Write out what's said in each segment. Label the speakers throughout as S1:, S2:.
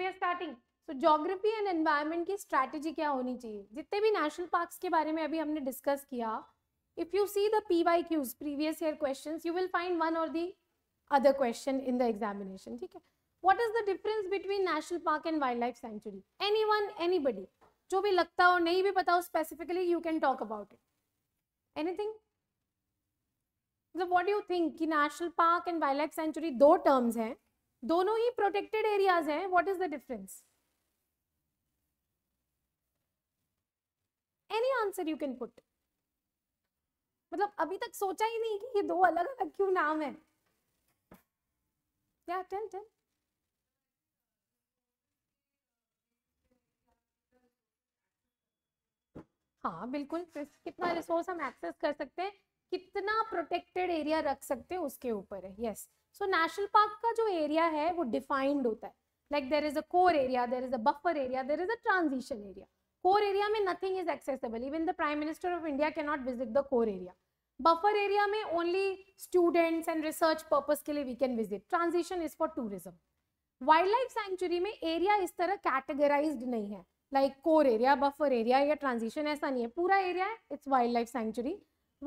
S1: We are starting so geography and environment की strategy क्या होनी चाहिए जितने भी नेशनल पार्क्स के बारे में अभी हमने डिस्कस किया if you see the P Y Qs previous year question you will find one or the other question in the examination ठीक है what is the difference between national park and wildlife sanctuary anyone anybody जो भी लगता हो नहीं भी पता हो specifically you can talk about it anything मतलब वॉट यू थिंक कि national park and wildlife sanctuary दो टर्म्स हैं दोनों ही प्रोटेक्टेड एरियाज हैं what is the difference any answer you can put मतलब अभी तक सोचा ही नहीं कि ये दो अलग अलग क्यों नाम है क्या टेल टेल हाँ बिल्कुल कितना रिसोर्स हम एक्सेस कर सकते हैं कितना प्रोटेक्टेड एरिया रख सकते हैं उसके ऊपर है yes yes. So national park का जो एरिया है वो डिफाइंड होता है like there is a core area there is a buffer area there is a transition area core area में nothing is accessible even the prime minister of India cannot visit the core area buffer area में only students and research purpose के लिए we can visit transition is for tourism wildlife sanctuary में area इस तरह categorize नहीं है like core area buffer area या transition ऐसा नहीं है पूरा एरिया है it's wildlife sanctuary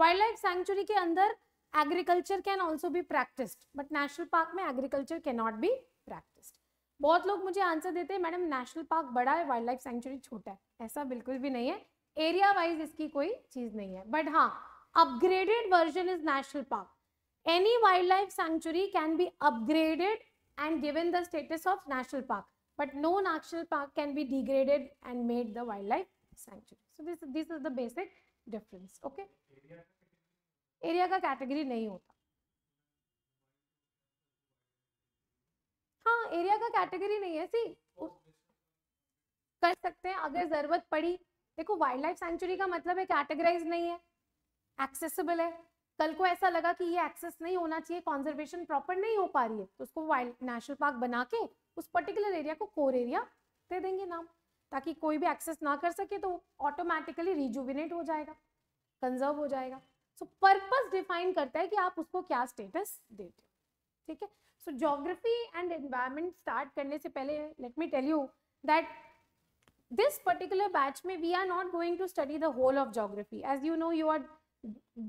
S1: wildlife sanctuary के अंदर एग्रीकल्चर कैन ऑल्सो भी प्रैक्टिस्ड बट नेशनल पार्क में agriculture cannot be practised बहुत लोग मुझे आंसर देते हैं मैडम नेशनल पार्क बड़ा है वाइल्ड लाइफ सेंचुरी छोटा है ऐसा बिल्कुल भी नहीं है एरिया वाइज इसकी कोई चीज़ नहीं है बट हाँ upgraded version is national park any wildlife sanctuary can be upgraded and given the status of national park but no national park can be degraded and made the wildlife sanctuary so this this is the basic difference okay area का category नहीं होता हाँ area का category नहीं है सी कर सकते हैं अगर जरूरत पड़ी देखो वाइल्ड लाइफ सेंचुरी का मतलब है कैटेगराइज नहीं है एक्सेसिबल है कल को ऐसा लगा कि ये एक्सेस नहीं होना चाहिए कॉन्जर्वेशन प्रॉपर नहीं हो पा रही है तो उसको वाइल्ड नेशनल पार्क बना के उस पर्टिकुलर एरिया को कोर एरिया दे देंगे नाम ताकि कोई भी एक्सेस ना कर सके तो ऑटोमेटिकली रिजुविनेट हो जाएगा कंजर्व हो जाएगा सो पर्पस डिफाइन करता है कि आप उसको क्या स्टेटस देते हो ठीक है so geography and environment start करने से पहले let me tell you that this particular batch में we are not going to study the whole of geography as you know you are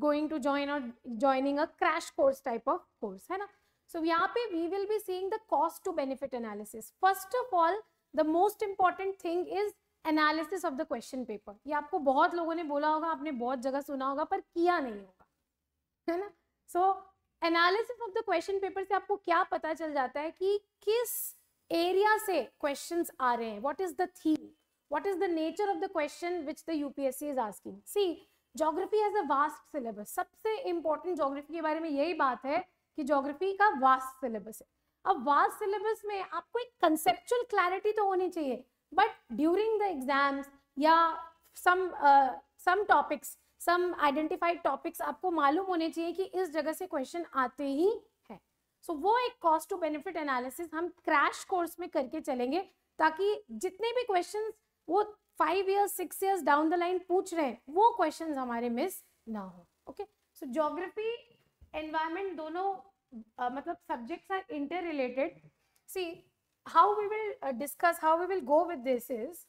S1: going to join or joining a crash course type of course है ना so so, यहाँ पे we will be seeing the cost to benefit analysis first of all the most important thing is analysis of the question paper ये आपको बहुत लोगों ने बोला होगा आपने बहुत जगह सुना होगा पर किया नहीं होगा है ना so analysis of the question paper से आपको क्या पता चल जाता है कि किस एरिया से क्वेश्चन आ रहे हैं what is the theme what is the nature of the question which the U P S C is asking see geography as a vast syllabus सबसे इंपॉर्टेंट ज्योग्राफी के बारे में यही बात है कि ज्योग्राफी का वास्ट सिलेबस है अब वास्ट सिलेबस में आपको एक कंसेप्चुअल क्लैरिटी तो होनी चाहिए बट ड्यूरिंग द एग्जाम्स या some some topics some identified topics आपको मालूम होने चाहिए कि इस जगह से क्वेश्चन आते ही है सो so, वो एक कॉस्ट टू बेनिफिट एनालिसिस हम क्रैश कोर्स में करके चलेंगे ताकि जितने भी क्वेश्चन वो five years six years down the line पूछ रहे हैं वो क्वेश्चन हमारे मिस ना हो ओके सो जोग्राफी एनवायरमेंट दोनों uh, मतलब subjects are interrelated see how we will uh, discuss, how we will go with this is,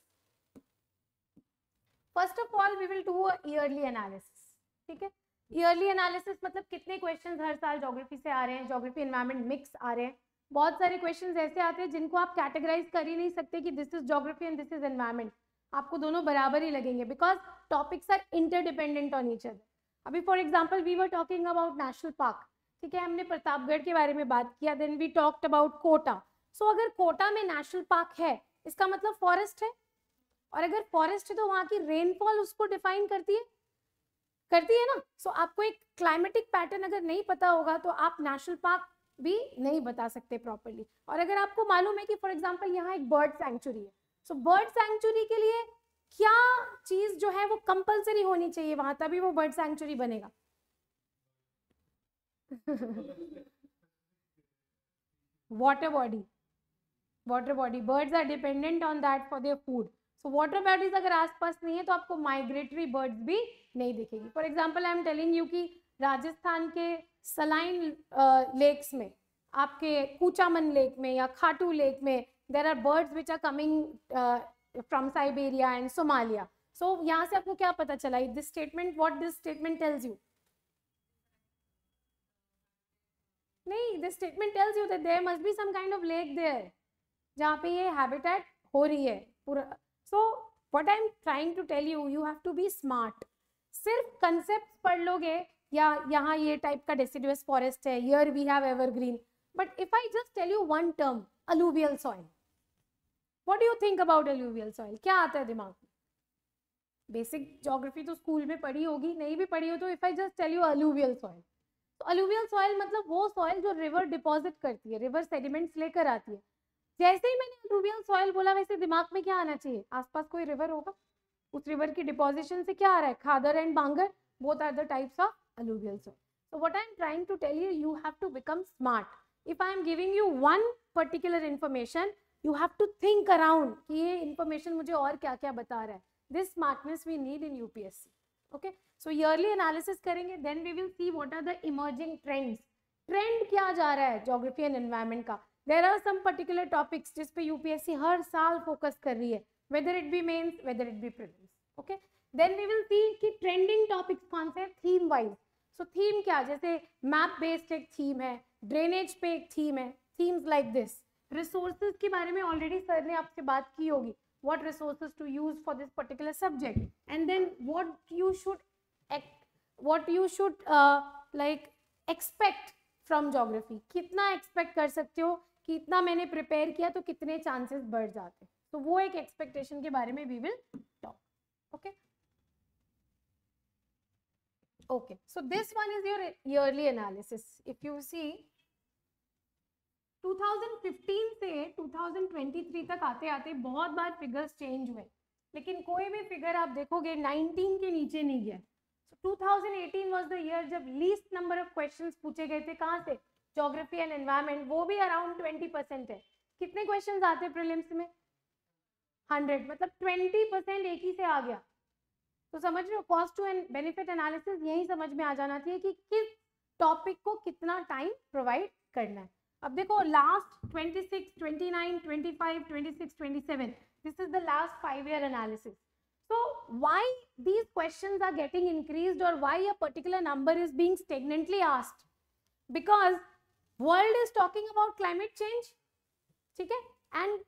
S1: first of all we will do a yearly analysis ठीक hai yearly analysis मतलब कितने question हर साल geography से आ रहे हैं geography environment mix आ रहे हैं बहुत सारे क्वेश्चन ऐसे आते हैं जिनको आप कैटेगराइज कर ही नहीं सकते कि this is geography and this is environment आपको दोनों बराबर ही लगेंगे because topics are interdependent on each other अभी for example we were talking about national park ठीक है हमने प्रतापगढ़ के बारे में बात किया then we talked about Kota so so, अगर कोटा में नेशनल पार्क है इसका मतलब फॉरेस्ट है और अगर फॉरेस्ट है तो वहां की रेनफॉल उसको डिफाइन करती है करती है ना सो so, आपको एक क्लाइमेटिक पैटर्न अगर नहीं पता होगा तो आप नेशनल पार्क भी नहीं बता सकते प्रॉपरली और अगर आपको मालूम है कि फॉर एग्जाम्पल यहाँ एक बर्ड सेंचुरी है सो बर्ड सेंचुरी के लिए क्या चीज जो है वो कंपल्सरी होनी चाहिए वहां तभी वो बर्ड सेंचुरी बनेगा water body water body birds are dependent on that for their food so water bodies अगर आसपास नहीं है तो आपको माइग्रेटरी बर्ड्स भी नहीं दिखेगी for example I am telling you की राजस्थान के सलाइन लेक्स में आपके कूचामन लेक में या खाटू लेक में there are birds which are coming from Siberia and Somalia so यहाँ से आपको क्या पता चला this statement what this statement tells you नहीं this statement tells you that there must be some kind of lake there जहाँ पे ये हैबिटेट हो रही है पूरा so what I am trying to tell you you have to be smart सिर्फ concept पढ़ लोगे या यहाँ ये टाइप का डेसिडुअस फॉरेस्ट है yeah we have evergreen but if I just tell you one term alluvial soil what you think about alluvial soil क्या आता है दिमाग में बेसिक जोग्राफी तो स्कूल में पढ़ी होगी नहीं भी पढ़ी हो तो if I just tell you alluvial soil तो अलूवियल सॉइल मतलब वो सॉइल जो रिवर डिपॉजिट करती है रिवर सेडिमेंट्स लेकर आती है जैसे ही मैंने अलूवियल सॉइल बोला वैसे दिमाग में क्या आना चाहिए आसपास कोई रिवर होगा उस रिवर की डिपोजिशन से क्या आ रहा है Khadar and Bangar both are the types of alluvial soil so what I am trying to tell you you have to become smart if I am giving you one particular information you have to think around कि ये information मुझे और क्या क्या बता रहा है this smartness we need in you okay so yearly analysis करेंगे then we will see what are the emerging trends trend क्या जा रहा है जोग्राफी एंड एनवायरमेंट का there are some particular topics जिस यूपीएससी हर साल फोकस कर रही है whether it be mains whether it be prelims okay then we will see कि ट्रेंडिंग टॉपिक्स कौन से थीम वाइज सो थीम क्या जैसे मैप बेस्ड एक थीम है ड्रेनेज पे एक थीम है थीम्स लाइक दिस रिसोर्सेज के बारे में ऑलरेडी सर ने आपसे बात की होगी what resources to use for this particular subject and then what you should what you should uh, like expect from कितना एक्सपेक्ट कर सकते हो कितना मैंने प्रिपेयर किया तो कितने चांसेस बढ़ जाते तो वो एक एक्सपेक्टेशन के बारे में we will talk okay okay so this one is your yearly analysis if you see 2015 से 2023 तक आते आते बहुत बार फिगर्स चेंज हुए लेकिन कोई भी फिगर आप देखोगे 19 के नीचे नहीं गया so 2018 वाज द ईयर जब लीस्ट नंबर ऑफ क्वेश्चंस पूछे गए थे कहाँ से जोग्राफी एंड एनवायरमेंट वो भी अराउंड ट्वेंटी परसेंट है कितने क्वेश्चन आते हैं प्रिलिम्स में हंड्रेड मतलब ट्वेंटी परसेंट एक ही से आ गया तो समझ रहे हो cost to and benefit analysis यही समझ में आ जाना चाहिए कि किस टॉपिक को कितना टाइम प्रोवाइड करना है अब देखो last twenty twenty six nine 26, 29, 25, 26, 27. This is the last five-year analysis. So why these questions are getting increased or why a particular number is being stagnantly asked? Because world is talking about climate change ठीक है and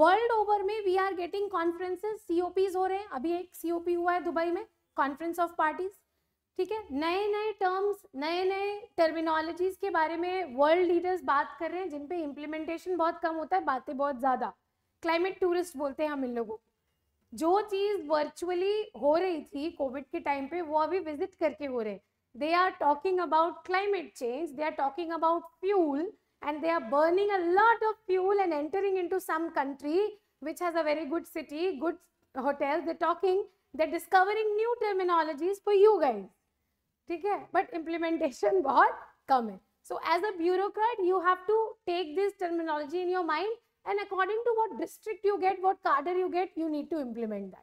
S1: world over में we are getting conferences COPs हो रहे हैं अभी एक COP हुआ है दुबई में कॉन्फ्रेंस ऑफ पार्टीज ठीक है नए नए टर्म्स नए नए टर्मिनोलॉजीज के बारे में वर्ल्ड लीडर्स बात कर रहे हैं जिनपे इम्प्लीमेंटेशन बहुत कम होता है बातें बहुत ज़्यादा क्लाइमेट टूरिस्ट बोलते हैं हम इन लोगों को जो चीज़ वर्चुअली हो रही थी कोविड के टाइम पे वो अभी विजिट करके हो रहे हैं They are talking about climate change, they are talking about fuel and they are burning a lot of fuel and entering into some country which has a very good city, good hotels. They're talking, they're discovering new terminologies for you guys. okay? But implementation implementation बहुत कम So, as a bureaucrat, you have to take this terminology in your mind, and according to what district you get what cadre you get you need to implement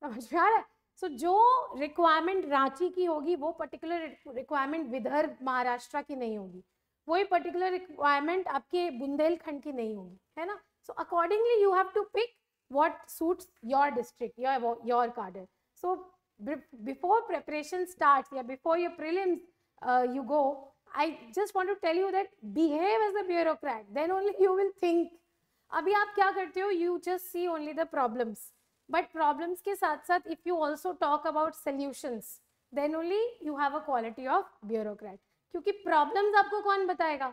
S1: that so so, जो requirement Ranchi की होगी वो particular requirement Vidarbha Maharashtra की नहीं होगी वही particular requirement आपके बुंदेलखंड की नहीं होगी है ना so accordingly you have to pick what suit your district your cadre so before preparation start या before your prelims you go I just want to tell you that behave as a bureaucrat then only you will think अभी आप क्या करते हो you just see only the problems but problems के साथ साथ if you also talk about solutions then only you have a quality of bureaucrat क्योंकि problems आपको कौन बताएगा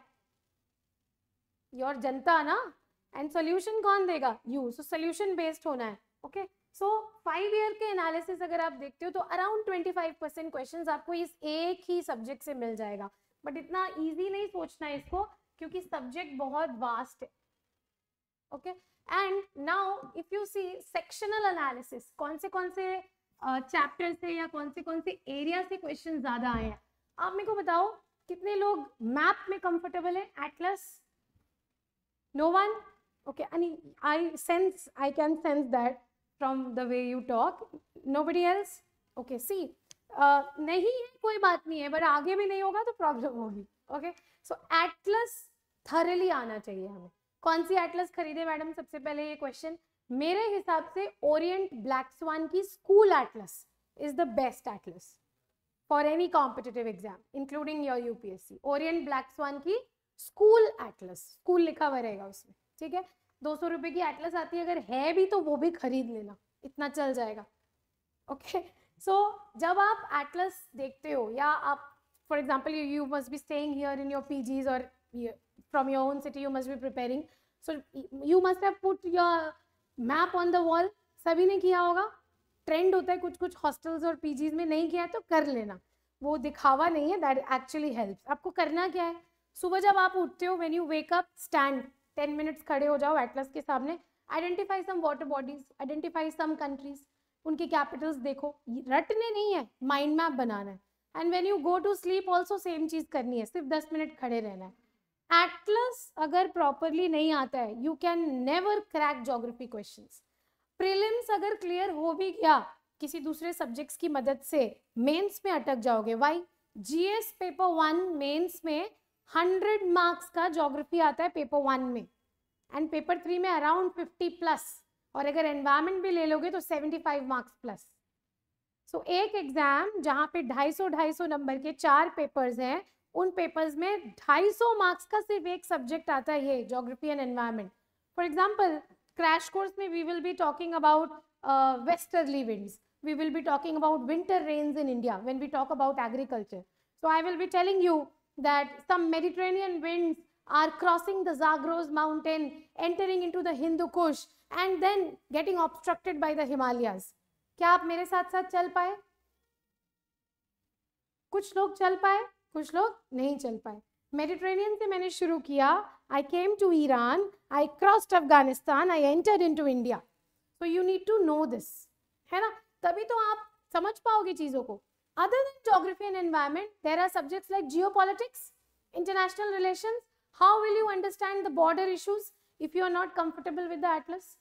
S1: योर जनता ना एंड सोल्यूशन कौन देगा यू सो सोल्यूशन बेस्ड होना है ओके सो फाइव ईयर के एनालिसिस अगर आप देखते हो तो around twenty five percent question आपको इस एक ही सब्जेक्ट से मिल जाएगा बट इतना ईजी नहीं सोचना है इसको क्योंकि सब्जेक्ट बहुत वास्ट है okay okay? And now if you see sectional analysis कौन से कौन से चैप्टर uh, से या कौन से कौन से एरिया से क्वेश्चन ज्यादा आए हैं आप मेरे को बताओ कितने लोग मैप में कंफर्टेबल है atlas no one okay I sense I can sense that from the way you talk nobody else okay see नहीं है कोई बात नहीं है बट आगे भी नहीं होगा तो प्रॉब्लम होगी ओके सो एटलस थरली आना चाहिए हमें कौन सी एटलस खरीदे मैडम सबसे पहले ये क्वेश्चन मेरे हिसाब से ओरिएंट ब्लैक स्वान की school atlas is the best atlas for any competitive exam including your UPSC Orient Black Swan की स्कूल एटलस स्कूल लिखा हुआ रहेगा उसमें ठीक है दो सौ रुपए की एटलस आती है अगर है भी तो वो भी खरीद लेना इतना चल जाएगा ओके okay? सो so, जब आप एटलस देखते हो या आप for example you must be staying here in your PGs और from your own city you must be preparing so you must have put your map on the wall sabhi ne किया होगा trend होता है कुछ कुछ hostels और PGs में नहीं किया है तो कर लेना वो दिखावा नहीं है दैट एक्चुअली हेल्प्स आपको करना क्या है सुबह जब आप उठते हो when you wake up stand ten minutes खड़े हो जाओ एटलस के सामने identify some water bodies identify some countries उनके कैपिटल्स देखो रटने नहीं है माइंड मैप बनाना है and when you go to sleep also same चीज़ करनी है सिर्फ दस मिनट खड़े रहना है एटलस अगर प्रॉपरली नहीं आता है you can never crack geography question prelims अगर क्लियर हो भी गया किसी दूसरे सब्जेक्ट्स की मदद से मेंस में अटक जाओगे why GS paper one mains में हंड्रेड मार्क्स का जोग्राफी आता है पेपर वन में एंड पेपर थ्री में अराउंड फिफ्टी प्लस और अगर एनवायरमेंट भी ले लोगे तो seventy five marks plus so एक एग्जाम जहाँ पे ढाई सौ ढाई सौ नंबर के चार पेपर्स हैं उन पेपर्स में 250 मार्क्स का सिर्फ एक सब्जेक्ट आता है ये geography and environment for example crash course में we will be talking about westerly winds we will be talking about winter rains in India when we talk about agriculture. So I will be telling you that some Mediterranean winds are crossing the Zagros mountain, entering into the Hindu Kush and then getting obstructed by the Himalayas. क्या आप मेरे साथ साथ चल पाए कुछ लोग चल पाए कुछ लोग नहीं चल पाए मेडिट्रेनियन से मैंने शुरू किया I came to Iran I crossed Afghanistan I enter into India so you need to know this है ना तभी तो आप समझ पाओगे चीज़ों को other than geography and environment there are subjects like geopolitics international relation how will you understand the border issues if you are not comfortable with the atlas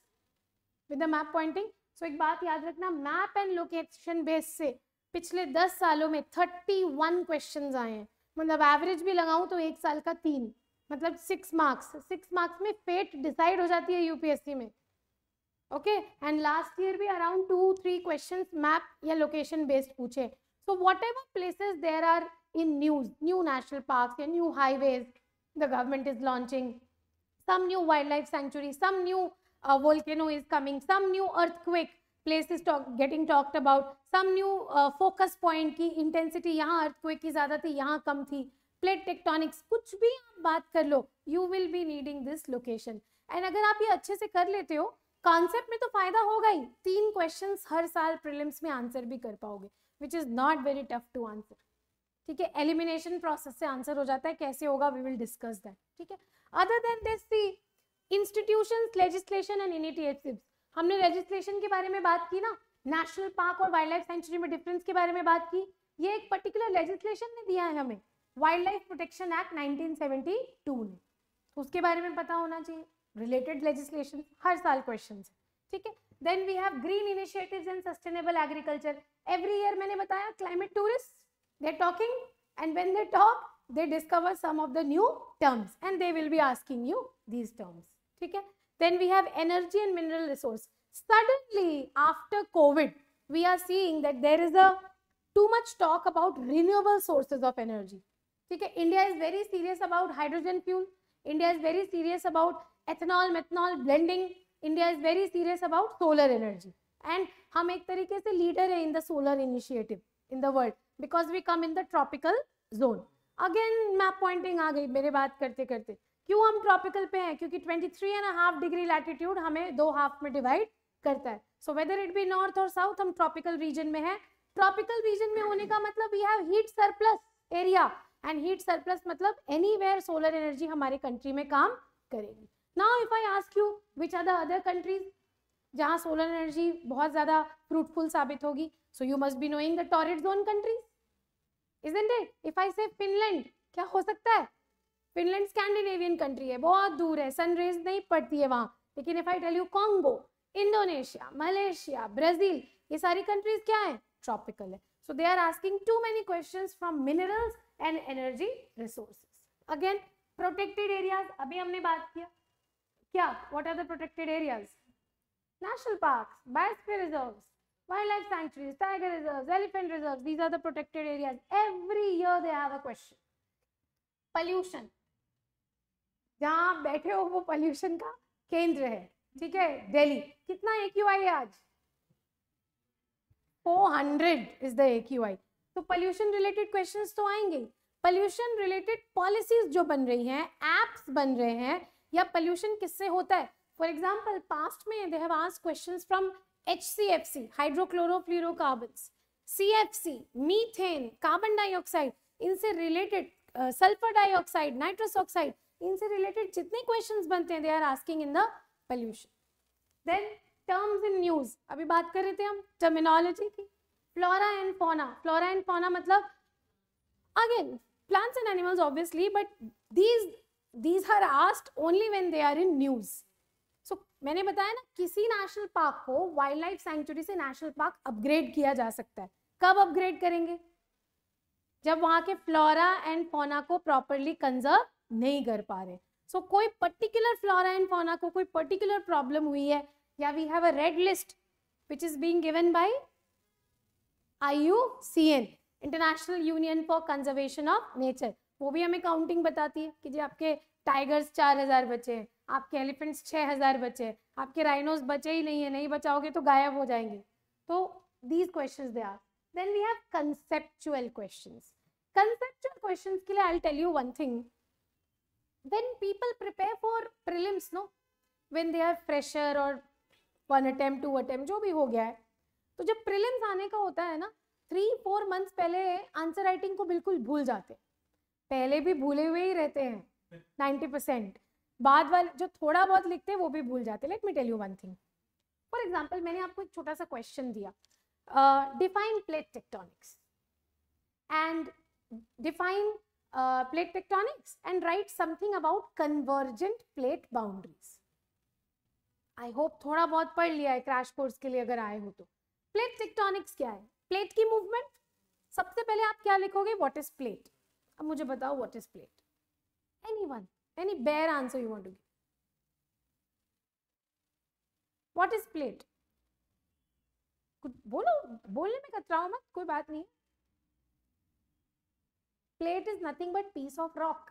S1: with the map pointing so एक बात याद रखना map and location base से पिछले दस सालों में thirty one question आए हैं मतलब एवरेज भी लगाऊं तो एक साल का तीन मतलब सिक्स मार्क्स सिक्स मार्क्स में फेट डिसाइड हो जाती है यूपीएससी में ओके एंड लास्ट ईयर भी around two three question map या लोकेशन बेस्ड पूछे so whatever places there are in news new national park या new highways the government is launching some new wildlife sanctuary some new uh, volcano is coming some new earthquake places talk, getting talked about some new uh, focus point की intensity यहाँ earthquake की ज़्यादा थी यहाँ कम थी plate tectonics कुछ भी आप बात कर लो you will be needing this location and अगर आप ये अच्छे से कर लेते हो कॉन्सेप्ट में तो फायदा होगा ही तीन क्वेश्चन हर साल प्रिलिम्स में आंसर भी कर पाओगे which is not very tough to answer ठीक है एलिमिनेशन प्रोसेस से आंसर हो जाता है कैसे होगा वी विल डिस्कस दैट ठीक है other than this see institutions legislation and initiatives हमने रजिस्ट्रेशन के बारे में बात की ना नेशनल पार्क और वाइल्ड लाइफ सेंचुरी में डिफरेंस के बारे में बात की ये एक पर्टिकुलर लेजिस्लेशन ने दिया है हमें वाइल्ड लाइफ प्रोटेक्शन एक्ट 1972 ने उसके बारे में पता होना चाहिए रिलेटेड लेजिस्लेशन हर साल क्वेश्चन ठीक है then we have green initiative in sustainable agriculture every year मैंने बताया climate tourist they talking and when they talk they discover some of the new terms and they will be asking you these terms ठीक है Then we have energy and mineral resource. Suddenly, after COVID, we are seeing that there is a too much talk about renewable sources of energy. Okay, India is very serious about hydrogen fuel. India is very serious about ethanol, methanol blending. India is very serious about solar energy. And हम एक तरीके से leader in the solar initiative in the world because we come in the tropical zone. Again map pointing आ गई मेरे बात करते क्यों हम ट्रॉपिकल पे हैं क्योंकि twenty three and half degree latitude हमें दो हाफ में डिवाइड करता है so whether it be north और साउथ हम ट्रॉपिकल रीजन में है ट्रॉपिकल रीजन में होने का मतलब we have heat surplus area and heat surplus मतलब एनीवेयर सोलर एनर्जी हमारे कंट्री में काम करेगी now if I ask you which are the other countries जहाँ सोलर एनर्जी बहुत ज़्यादा फ्रूटफुल साबित होगी सो you must be knowing the torrid zone countries isn't it if I say Finland क्या हो सकता है फिनलैंड स्कैंडिनेवियन कंट्री है बहुत दूर है सनरेज नहीं पड़ती है वहां लेकिन if I tell you Congo Indonesia Malaysia Brazil ये सारी कंट्रीज क्या है ट्रॉपिकल है so they are asking too many question from minerals and energy resources again protected areas अभी हमने बात किया क्या what are the protected areas national park biosphere reserve wildlife sanctuaries tiger reserve elephant reserve these are the protected areas every year they have a question pollution जहाँ आप बैठे हो वो पॉल्यूशन का केंद्र है ठीक है दिल्ली कितना ए क्यू आई है आज 400 is the A Q I तो पॉल्यूशन रिलेटेड क्वेश्चंस तो आएंगे पॉल्यूशन रिलेटेड पॉलिसीज जो बन रही हैं एप्स बन रहे हैं या पॉल्यूशन किससे होता है फॉर एग्जाम्पल पास्ट में they have asked questions from H C F C hydrochlorofluorocarbons C F C methane carbon dioxide इनसे related sulphur dioxide nitrous oxide इनसे रिलेटेड जितने क्वेश्चन बनते हैं they are asking in the pollution then terms in news अभी बात कर रहे थे हम टर्मिनोलॉजी की flora and fauna flora and fauna मतलब again plants and animals obviously but these these are asked only when they are in news so मैंने बताया ना किसी नेशनल पार्क को वाइल्ड लाइफ सेंचुरी से नेशनल पार्क अपग्रेड किया जा सकता है कब अपग्रेड करेंगे जब वहां के फ्लोरा एंड फोना को प्रॉपरली कंजर्व नहीं कर पा रहे सो so, कोई पर्टिकुलर फ्लोरा एंड फोना को कोई पर्टिकुलर प्रॉब्लम हुई है या we have a red list which is being given by IUCN International Union for Conservation of Nature वो भी हमें काउंटिंग बताती है कि जी आपके टाइगर्स चार हजार बचे हैं आपके एलिफेंट्स छः हजार बचे हैं आपके राइनोस बचे ही नहीं है नहीं बचाओगे तो गायब हो जाएंगे तो these question they are then we have conceptual question conceptual question के लिए I tell you one thing when people prepare for prelims no when they are fresher or one attempt two attempt जो भी हो गया है तो जब prelims आने का होता है ना थ्री फोर मंथ्स पहले आंसर राइटिंग को बिल्कुल भूल जाते हैं पहले भी भूले हुए ही रहते हैं नाइन्टी परसेंट बाद वाले जो थोड़ा बहुत लिखते हैं वो भी भूल जाते हैं let me tell you one thing for example मैंने आपको एक छोटा सा क्वेश्चन दिया define plate tectonics and define Uh, plate tectonics and write something about convergent plate boundaries. i hope थोड़ा बहुत पढ़ लिया है क्रैश कोर्स के लिए अगर आए हो तो प्लेट टेक्टोनिक्स क्या है प्लेट की मूवमेंट सबसे पहले आप क्या लिखोगे व्हाट इज प्लेट अब मुझे बताओ what is plate anyone any bare answer you want to give is plate बोलो बोलने में कतराओ मत कोई बात नहीं plate is nothing but piece of rock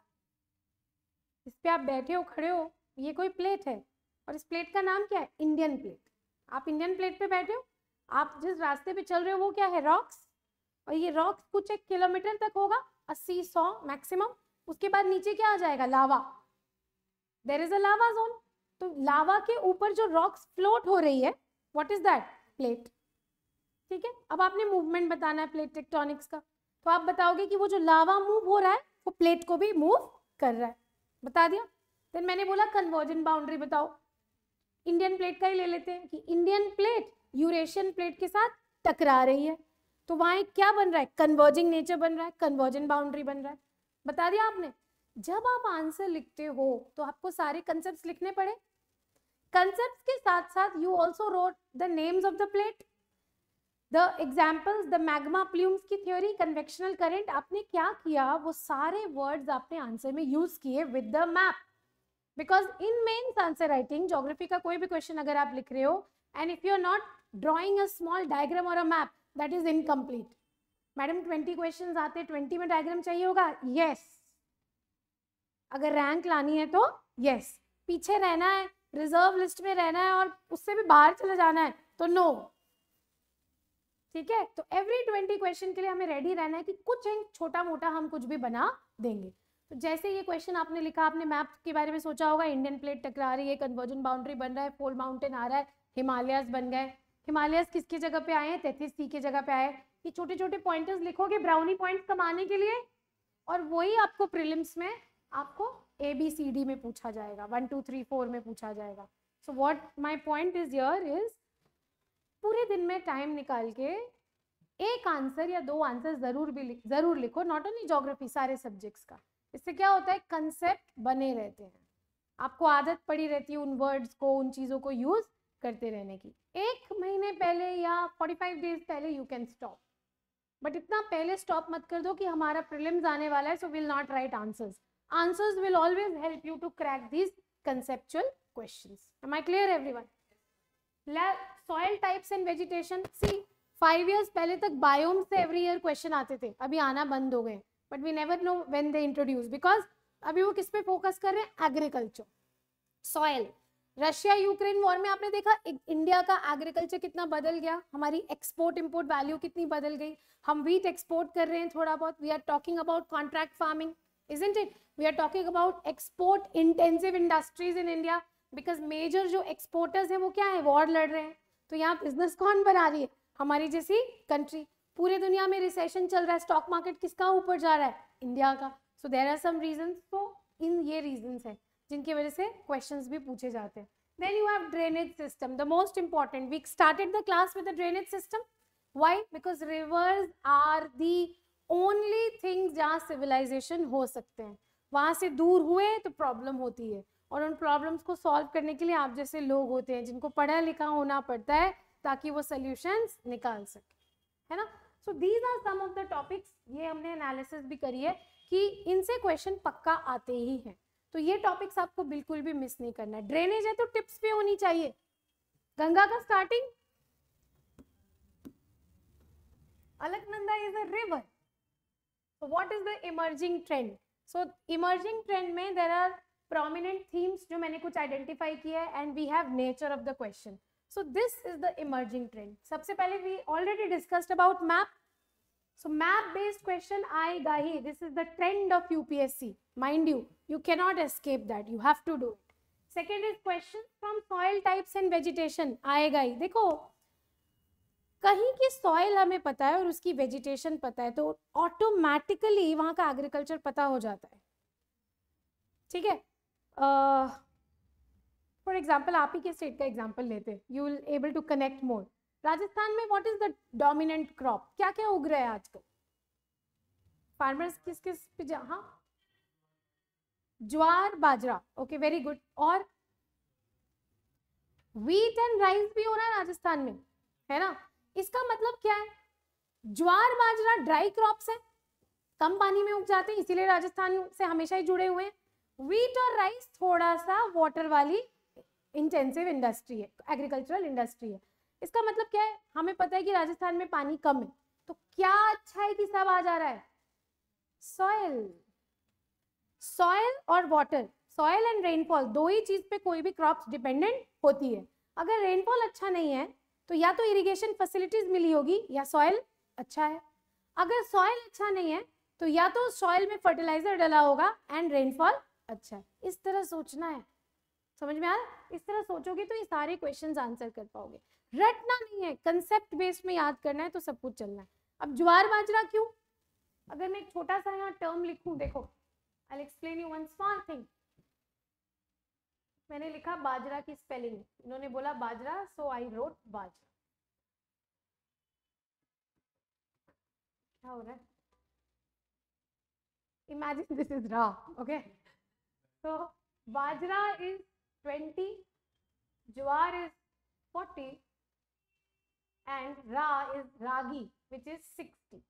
S1: इस पे आप बैठे हो खड़े हो ये कोई प्लेट है और इस प्लेट का नाम क्या है इंडियन प्लेट आप इंडियन प्लेट पे बैठे हो आप जिस रास्ते पे चल रहे हो वो क्या है रॉक्स और ये रॉक्स कुछ एक किलोमीटर तक होगा अस्सी सौ मैक्सिमम उसके बाद नीचे क्या आ जाएगा लावा देर इज अ लावा जोन तो लावा के ऊपर जो रॉक्स फ्लोट हो रही है वॉट इज दैट प्लेट ठीक है अब आपने मूवमेंट बताना है प्लेट टेक्टोनिक्स का तो आप बताओगे कि वो जो लावा मूव हो रहा है वो प्लेट को भी मूव कर रहा है बता दिया देन मैंने बोला कन्वर्जन बाउंड्री बताओ इंडियन प्लेट का ही ले लेते हैं कि इंडियन प्लेट यूरेशियन प्लेट के साथ टकरा रही है तो वहाँ एक क्या बन रहा है कन्वर्जिंग नेचर बन रहा है कन्वर्जन बाउंड्री बन रहा है बता दिया आपने जब आप आंसर लिखते हो तो आपको सारे कंसेप्ट लिखने पड़े कंसेप्ट के साथ साथ you also wrote the names of the plate the examples the magma plumes की थ्योरी कन्वेक्शनल करेंट आपने क्या किया वो सारे वर्ड्स आपने आंसर में यूज किए with the map because in mains answer writing geography का कोई भी क्वेश्चन अगर आप लिख रहे हो and if you are not drawing a small diagram और a map that is incomplete madam twenty question आते हैं ट्वेंटी में डायग्राम चाहिए होगा यस yes. अगर रैंक लानी है तो यस yes. पीछे रहना है रिजर्व लिस्ट में रहना है और उससे भी बाहर चले जाना है तो नो no. ठीक है तो एवरी ट्वेंटी क्वेश्चन के लिए हमें रेडी रहना है कि कुछ एक छोटा मोटा हम कुछ भी बना देंगे तो जैसे ये क्वेश्चन आपने लिखा आपने मैप के बारे में सोचा होगा इंडियन प्लेट टकरा रही है कन्वर्जन बाउंड्री बन रहा है फोल माउंटेन आ रहा है हिमालयस बन गए हिमालयस किसके जगह पे आए हैं तैतीस सी के जगह पे आए ये छोटे छोटे पॉइंटर्स लिखोगे ब्राउनी पॉइंट कमाने के लिए और वही आपको प्रिलिम्स में आपको ए बी सी डी में पूछा जाएगा वन टू थ्री फोर में पूछा जाएगा so what my point is year is पूरे दिन में टाइम निकाल के एक आंसर या दो आंसर जरूर भी लिख, जरूर लिखो नॉट ओनली जोग्राफी सारे सब्जेक्ट्स का इससे क्या होता है कंसेप्ट बने रहते हैं आपको आदत पड़ी रहती है उन वर्ड्स को उन चीज़ों को यूज़ करते रहने की एक महीने पहले या 45 डेज पहले यू कैन स्टॉप बट इतना पहले स्टॉप मत कर दो कि हमारा प्रिलिम्स आने वाला है so will not write answers answers will always help you to crack these conceptual questions am I clear everyone soil types and vegetation see five years पहले तक बायोम से एवरी ईयर क्वेश्चन आते थे अभी आना बंद हो गए but we never know when they introduce because अभी वो किस पे फोकस कर रहे हैं agriculture soil Russia Ukraine war में आपने देखा इंडिया का एग्रीकल्चर कितना बदल गया हमारी एक्सपोर्ट इम्पोर्ट वैल्यू कितनी बदल गई हम वीट एक्सपोर्ट कर रहे हैं थोड़ा बहुत we are talking about contract farming isn't it we are talking about export intensive industries in India because major जो एक्सपोर्टर्स हैं वो क्या है वॉर लड़ रहे हैं तो यहाँ बिजनेस कौन बना रही है हमारी जैसी कंट्री पूरी दुनिया में रिसेशन चल रहा है स्टॉक मार्केट किसका ऊपर जा रहा है इंडिया का सो देर आर सम रीजन तो इन ये रीजन्स हैं जिनकी वजह से क्वेश्चन भी पूछे जाते हैं then you have drainage system the most important we started the class with the drainage system why because rivers are the only things जहाँ civilization हो सकते हैं वहाँ से दूर हुए तो problem होती है और उन प्रॉब्लम्स को सॉल्व करने के लिए आप जैसे लोग होते हैं जिनको पढ़ा लिखा होना पड़ता है ताकि वो सल्यूशंस निकाल सके है ना so these are some of the topics ये हमने एनालिसिस भी करी है कि इनसे क्वेश्चन पक्का आते ही हैं तो ये टॉपिक्स आपको बिल्कुल भी मिस नहीं करना ड्रेनेज है तो टिप्स पे होनी चाहिए गंगा का starting Alaknanda is a river so what is the emerging trend so emerging trend में देर आर प्रोमिनेंट थीम्स जो मैंने कुछ आइडेंटिफाई किया है and we have nature of the question so this is the emerging trend सबसे पहले we already discussed about map so map based question आएगा ही this is the trend of UPSC mind you you cannot escape that you have to do it second is question from soil types and vegetation आएगा ही देखो कहीं की soil हमें पता है और उसकी वेजिटेशन पता है तो ऑटोमेटिकली वहां का एग्रीकल्चर पता हो जाता है ठीक है फॉर uh, एग्जाम्पल आप ही के स्टेट का एग्जाम्पल लेते you will able to connect more Rajasthan में what is the dominant crop क्या क्या उग रहा है आजकल फार्मर्स किस किस पे हाँ ज्वार बाजरा ओके वेरी गुड और वीट एंड राइस भी हो रहा है राजस्थान में है ना इसका मतलब क्या है ज्वार बाजरा ड्राई क्रॉप्स है कम पानी में उग जाते हैं इसीलिए राजस्थान से हमेशा ही जुड़े हुए हैं वीट और राइस थोड़ा सा वाटर वाली इंटेंसिव इंडस्ट्री है एग्रीकल्चरल इंडस्ट्री है इसका मतलब क्या है हमें पता है कि राजस्थान में पानी कम है तो क्या अच्छा है कि सब आ जा रहा है सॉयल सॉयल और वाटर सॉयल एंड रेनफॉल दो ही चीज पे कोई भी क्रॉप डिपेंडेंट होती है अगर रेनफॉल अच्छा नहीं है तो या तो इरिगेशन फैसिलिटीज मिली होगी या सॉयल अच्छा है अगर सॉयल अच्छा नहीं है तो या तो सॉयल में फर्टिलाइजर डला होगा एंड रेनफॉल अच्छा इस तरह सोचना है समझ में आ रहा है इस तरह सोचोगे तो ये सारे क्वेश्चन आंसर कर पाओगे रटना नहीं है कंसेप्ट बेस में याद करना है तो सब कुछ चलना है अब ज्वार बाजरा क्यों अगर मैं एक छोटा सा यहाँ टर्म लिखूं देखो I explain you one small thing मैंने लिखा बाजरा की स्पेलिंग इन्होंने बोला बाजरा सो आई रोट बाजरा क्या हो रहा है इमेजिन दिस इज रा okay So bajra is 20, jowar is 40 and ra is ragi which is 60.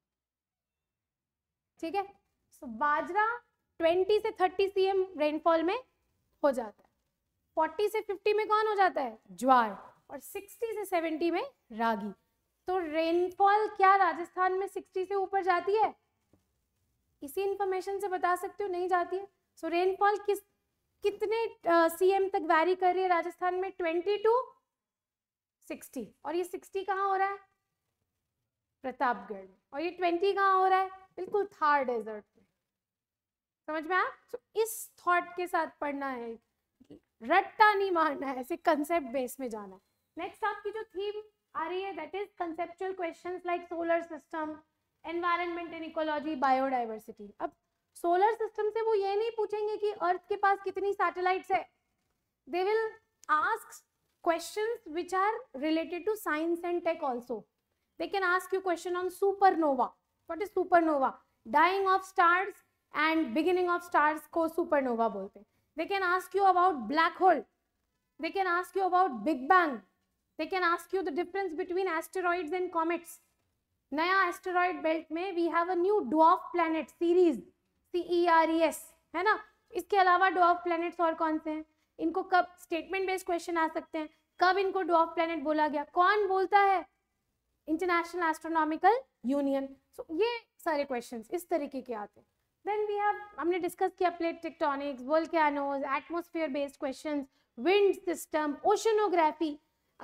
S1: theek hai so bajra 20 se 30 cm rainfall mein ho jata hai 40 से 50 में कौन हो जाता है ज्वार और 60 से 70 में रागी तो रेनफॉल क्या राजस्थान में 60 से ऊपर जाती है इसी इंफॉर्मेशन से बता सकते हो नहीं जाती है सो रेनफॉल किस कितने सी uh, तक वैरी कर रही है राजस्थान में ट्वेंटी टू सिक्सटी और ये सिक्सटी कहाँ हो रहा है प्रतापगढ़ और ये ट्वेंटी कहाँ हो रहा है बिल्कुल थार डेजर्ट में समझ में आप so, इस थॉट के साथ पढ़ना है रट्टा नहीं मारना है ऐसे कंसेप्ट बेस में जाना नेक्स्ट आपकी जो थीम आ रही है that is conceptual questions like solar system environment and ecology biodiversity अब सोलर सिस्टम से वो ये नहीं पूछेंगे कि अर्थ के पास कितनी सैटेलाइट्स है they will ask questions which are related to science and tech also. They can ask you question on supernova. What is supernova? Dying of stars and beginning of stars ko supernova bolte. They can ask you about black hole. They can ask you about Big Bang. They can ask you the difference between asteroids and comets. Naya asteroid belt mein we have a new dwarf planet series C E R E S है ना इसके अलावा डॉफ planets और कौन से हैं इनको कब स्टेटमेंट बेस्ड क्वेश्चन आ सकते हैं कब इनको डॉफ प्लैनेट बोला गया कौन बोलता है इंटरनेशनल एस्ट्रोनॉमिकल यूनियन सो ये सारे क्वेश्चन इस तरीके के आते हैं देन वी हैव हमने डिस्कस किया plate tectonics volcanoes atmosphere based question wind system oceanography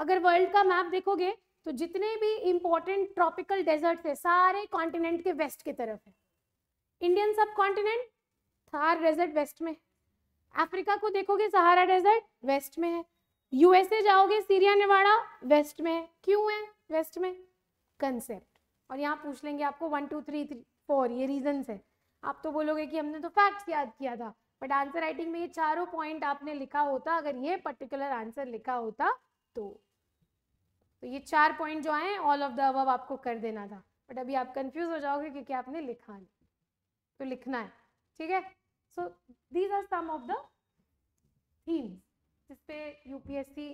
S1: अगर वर्ल्ड का मैप देखोगे तो जितने भी इम्पोर्टेंट ट्रॉपिकल डेजर्ट्स है सारे कॉन्टिनेंट के वेस्ट की तरफ है Indian subcontinent Thar desert west में अफ्रीका को देखोगे सहारा डेजर्ट वेस्ट में है यूएसए जाओगे सीरिया निवाड़ा वेस्ट में है क्यों है वेस्ट में कंसेप्ट और यहाँ पूछ लेंगे आपको one two three three four ये रीजन है आप तो बोलोगे कि हमने तो फैक्ट्स याद किया था बट आंसर राइटिंग में ये चारों पॉइंट आपने लिखा होता अगर ये पर्टिकुलर आंसर लिखा होता तो तो ये चार पॉइंट जो आए ऑल ऑफ द अब आपको कर देना था बट अभी आप कंफ्यूज हो जाओगे क्योंकि आपने लिखा नहीं तो लिखना है ठीक है so these are some of the themes जिसपे UPSC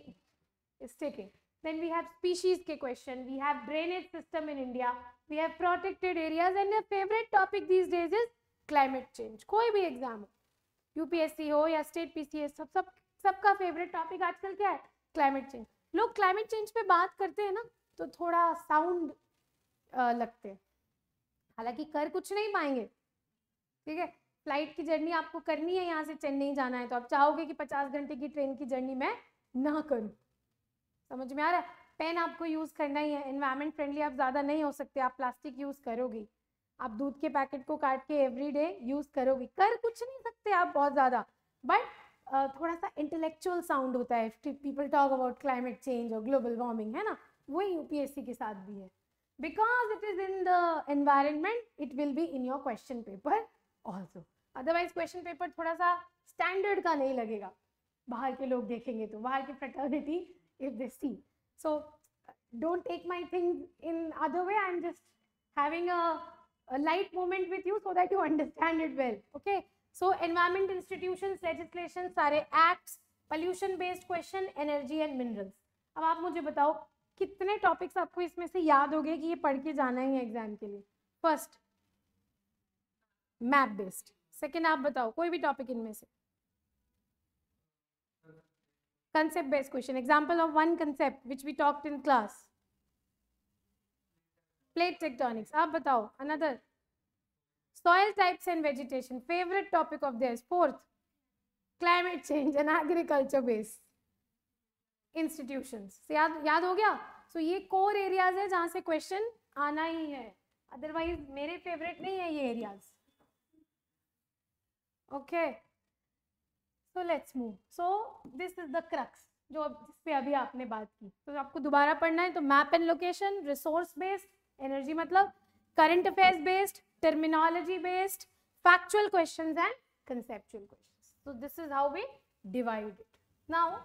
S1: is taking then we have species के question we have drainage system in India we have protected areas and favourite topic these days is climate change कोई भी exam हो UPSC हो या state PCS सब सब सबका फेवरेट टॉपिक आजकल क्या है क्लाइमेट चेंज लोग क्लाइमेट चेंज पे बात करते हैं ना तो थोड़ा साउंड लगते हैं हालांकि कर कुछ नहीं पाएंगे ठीक है फ्लाइट की जर्नी आपको करनी है यहाँ से चेन्नई जाना है तो आप चाहोगे कि पचास घंटे की ट्रेन की जर्नी मैं ना करूँ समझ में आ रहा है पेन आपको यूज़ करना ही है इन्वायरमेंट फ्रेंडली आप ज़्यादा नहीं हो सकते आप प्लास्टिक यूज़ करोगे आप दूध के पैकेट को काट के एवरी डे यूज़ करोगे कर कुछ नहीं सकते आप बहुत ज़्यादा बट uh, थोड़ा सा इंटेलेक्चुअल साउंड होता है people talk about climate change और ग्लोबल वार्मिंग है ना वही यूपीएससी के साथ भी है because it is in the environment it will be in your question paper also otherwise question paper थोड़ा सा स्टैंडर्ड का नहीं लगेगा बाहर के लोग देखेंगे तो बाहर की fraternity if they see so don't take my thing in other way I am just having a light moment with you so that you understand it well okay so environment institution legislation सारे acts pollution based question energy and minerals अब आप मुझे बताओ कितने topics आपको इसमें से याद हो गए कि ये पढ़ के जाना ही है एग्जाम के लिए फर्स्ट मैप बेस्ड सेकेंड आप बताओ कोई भी टॉपिक इनमें से concept based question example of one concept which we talked in class plate tectonics आप बताओ another soil types and vegetation favourite topic of their fourth climate change and agriculture base institution याद याद हो गया सो ये core areas है जहाँ से क्वेश्चन आना ही है अदरवाइज मेरे फेवरेट नहीं है ये areas okay so let's move so this is the crux जो जिस पे अभी आपने बात की तो आपको दोबारा पढ़ना है तो map and location resource based energy मतलब current affairs based terminology based factual question and conceptual question तो this is how we divide it now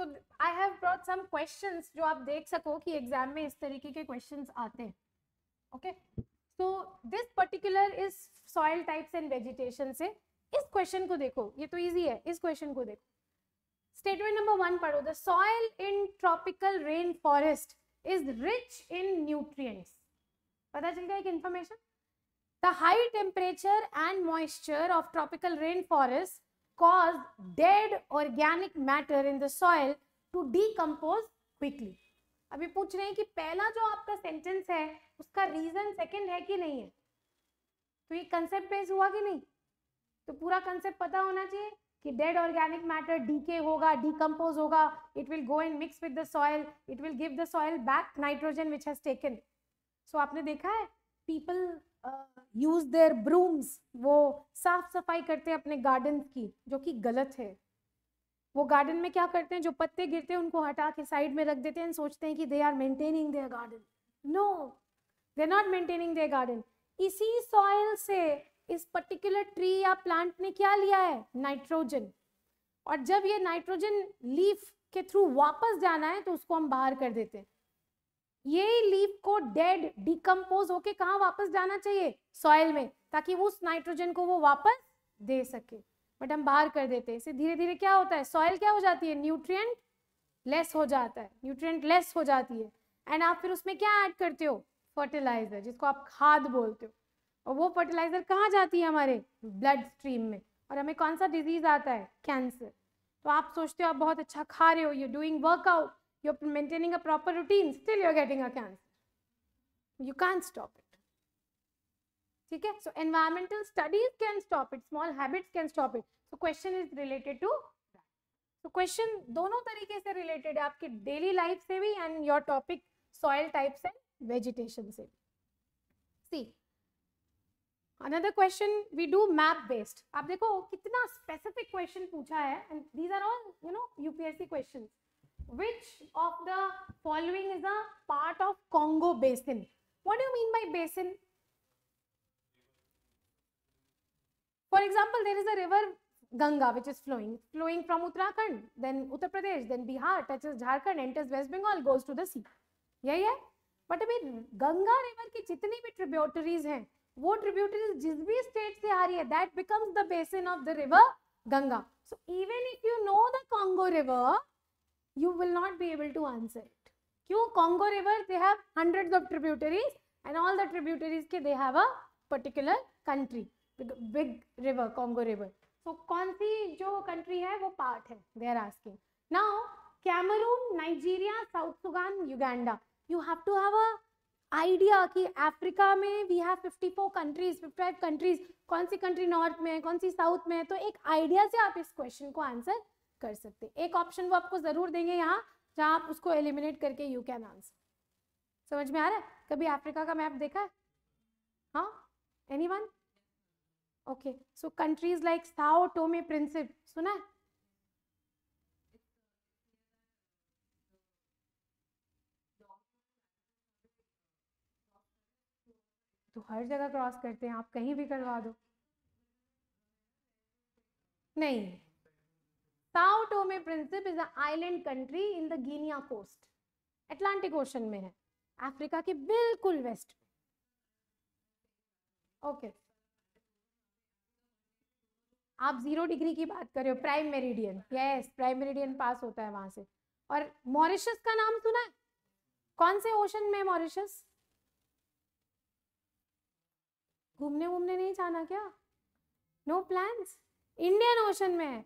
S1: तो I have brought some questions जो आप देख सको कि एग्जाम में इस तरीके के क्वेश्चंस आते हैं okay so this particular is soil types and vegetation से इस question को देखो ये तो easy है इस question को देखो statement number one पढ़ो the soil in tropical rainforest is rich in nutrients पता चल गया एक information the high temperature and moisture of tropical rainforest cause dead organic matter in the soil to decompose quickly अभी पूछ रहे हैं कि पहला जो आपका सेंटेंस है उसका रीजन सेकंड है कि नहीं है तो ये कंसेप्ट बेस हुआ कि नहीं तो पूरा कंसेप्ट पता होना चाहिए कि डेड ऑर्गेनिक मैटर डीके होगा डीकम्पोज होगा it will go and mix with the soil it will give the soil back nitrogen which has taken so आपने देखा है पीपल यूज देयर ब्रूम्स वो साफ सफाई करते हैं अपने गार्डन की जो कि गलत है वो गार्डन में क्या करते हैं जो पत्ते गिरते हैं उनको हटा के साइड में रख देते हैं सोचते हैं कि they are maintaining their garden no they not maintaining their garden इसी सॉइल से इस पर्टिकुलर ट्री या प्लांट ने क्या लिया है नाइट्रोजन और जब ये नाइट्रोजन लीफ के थ्रू वापस जाना है तो उसको हम बाहर कर देते हैं ये लीफ को डेड डिकम्पोज होके कहाँ वापस जाना चाहिए सॉइल में ताकि उस नाइट्रोजन को वो वापस दे सके बट हम बाहर कर देते हैं इससे धीरे धीरे क्या होता है सॉइल क्या हो जाती है न्यूट्रिएंट लेस हो जाता है न्यूट्रिएंट लेस हो जाती है एंड आप फिर उसमें क्या ऐड करते हो फर्टिलाइजर जिसको आप खाद बोलते हो और वो फर्टिलाइजर कहाँ जाती है हमारे ब्लड स्ट्रीम में और हमें कौन सा डिजीज आता है कैंसर तो आप सोचते हो आप बहुत अच्छा खा रहे हो you doing workout you maintaining a proper routine still you are getting a cancer you can stop it ठीक है so environmental studies can stop it small habits can stop it so question is related to तो question दोनों तरीके से related है आपकी daily life से भी and your topic soil types and vegetation से भी see another question we do map based आप देखो कितना स्पेसिफिक क्वेश्चन पूछा है and these are all you know UPSC question which of the following is a part of Congo basin What do you mean by basin? For example, there is a river Ganga which is flowing, flowing from Uttarakhand, then Uttar Pradesh, then Bihar, touches Jharkhand, enters West Bengal, goes to the sea. Yeah, yeah. But अभी Ganga river की जितनी भी tributaries हैं, वो tributaries जिस भी state से आ रही है, that becomes the basin of the river Ganga. So even if you know the Congo river, you will not be able to answer it. क्यों? Congo river they have hundreds of tributaries and all the tributaries they have a particular country. Big river Congo river so कौन सी जो country है वो part है they are asking now Cameroon Nigeria South Sudan Uganda you have to have a idea कि Africa में we have 54 countries 55 countries कौन सी कंट्री नॉर्थ में है कौन सी साउथ में है तो एक आइडिया से आप इस क्वेश्चन को आंसर कर सकते एक ऑप्शन वो आपको ज़रूर देंगे यहाँ जहाँ आप उसको एलिमिनेट करके यू कैन आंसर समझ में आ रहा है कभी अफ्रीका का मैप देखा है हाँ any okay so countries like Sao Tome Principe सुना है तो हर जगह क्रॉस करते हैं आप कहीं भी करवा दो नहीं Sao Tome Principe is island country in the Guinea coast Atlantic ocean में है अफ्रीका के बिल्कुल वेस्ट ओके okay. आप जीरो डिग्री की बात कर रहे हो prime meridian yes prime meridian pass होता है वहां से और मॉरिशस का नाम सुना है कौन से ओशन में मॉरिशस घूमने वूमने नहीं जाना क्या नो प्लान्स इंडियन ओशन में है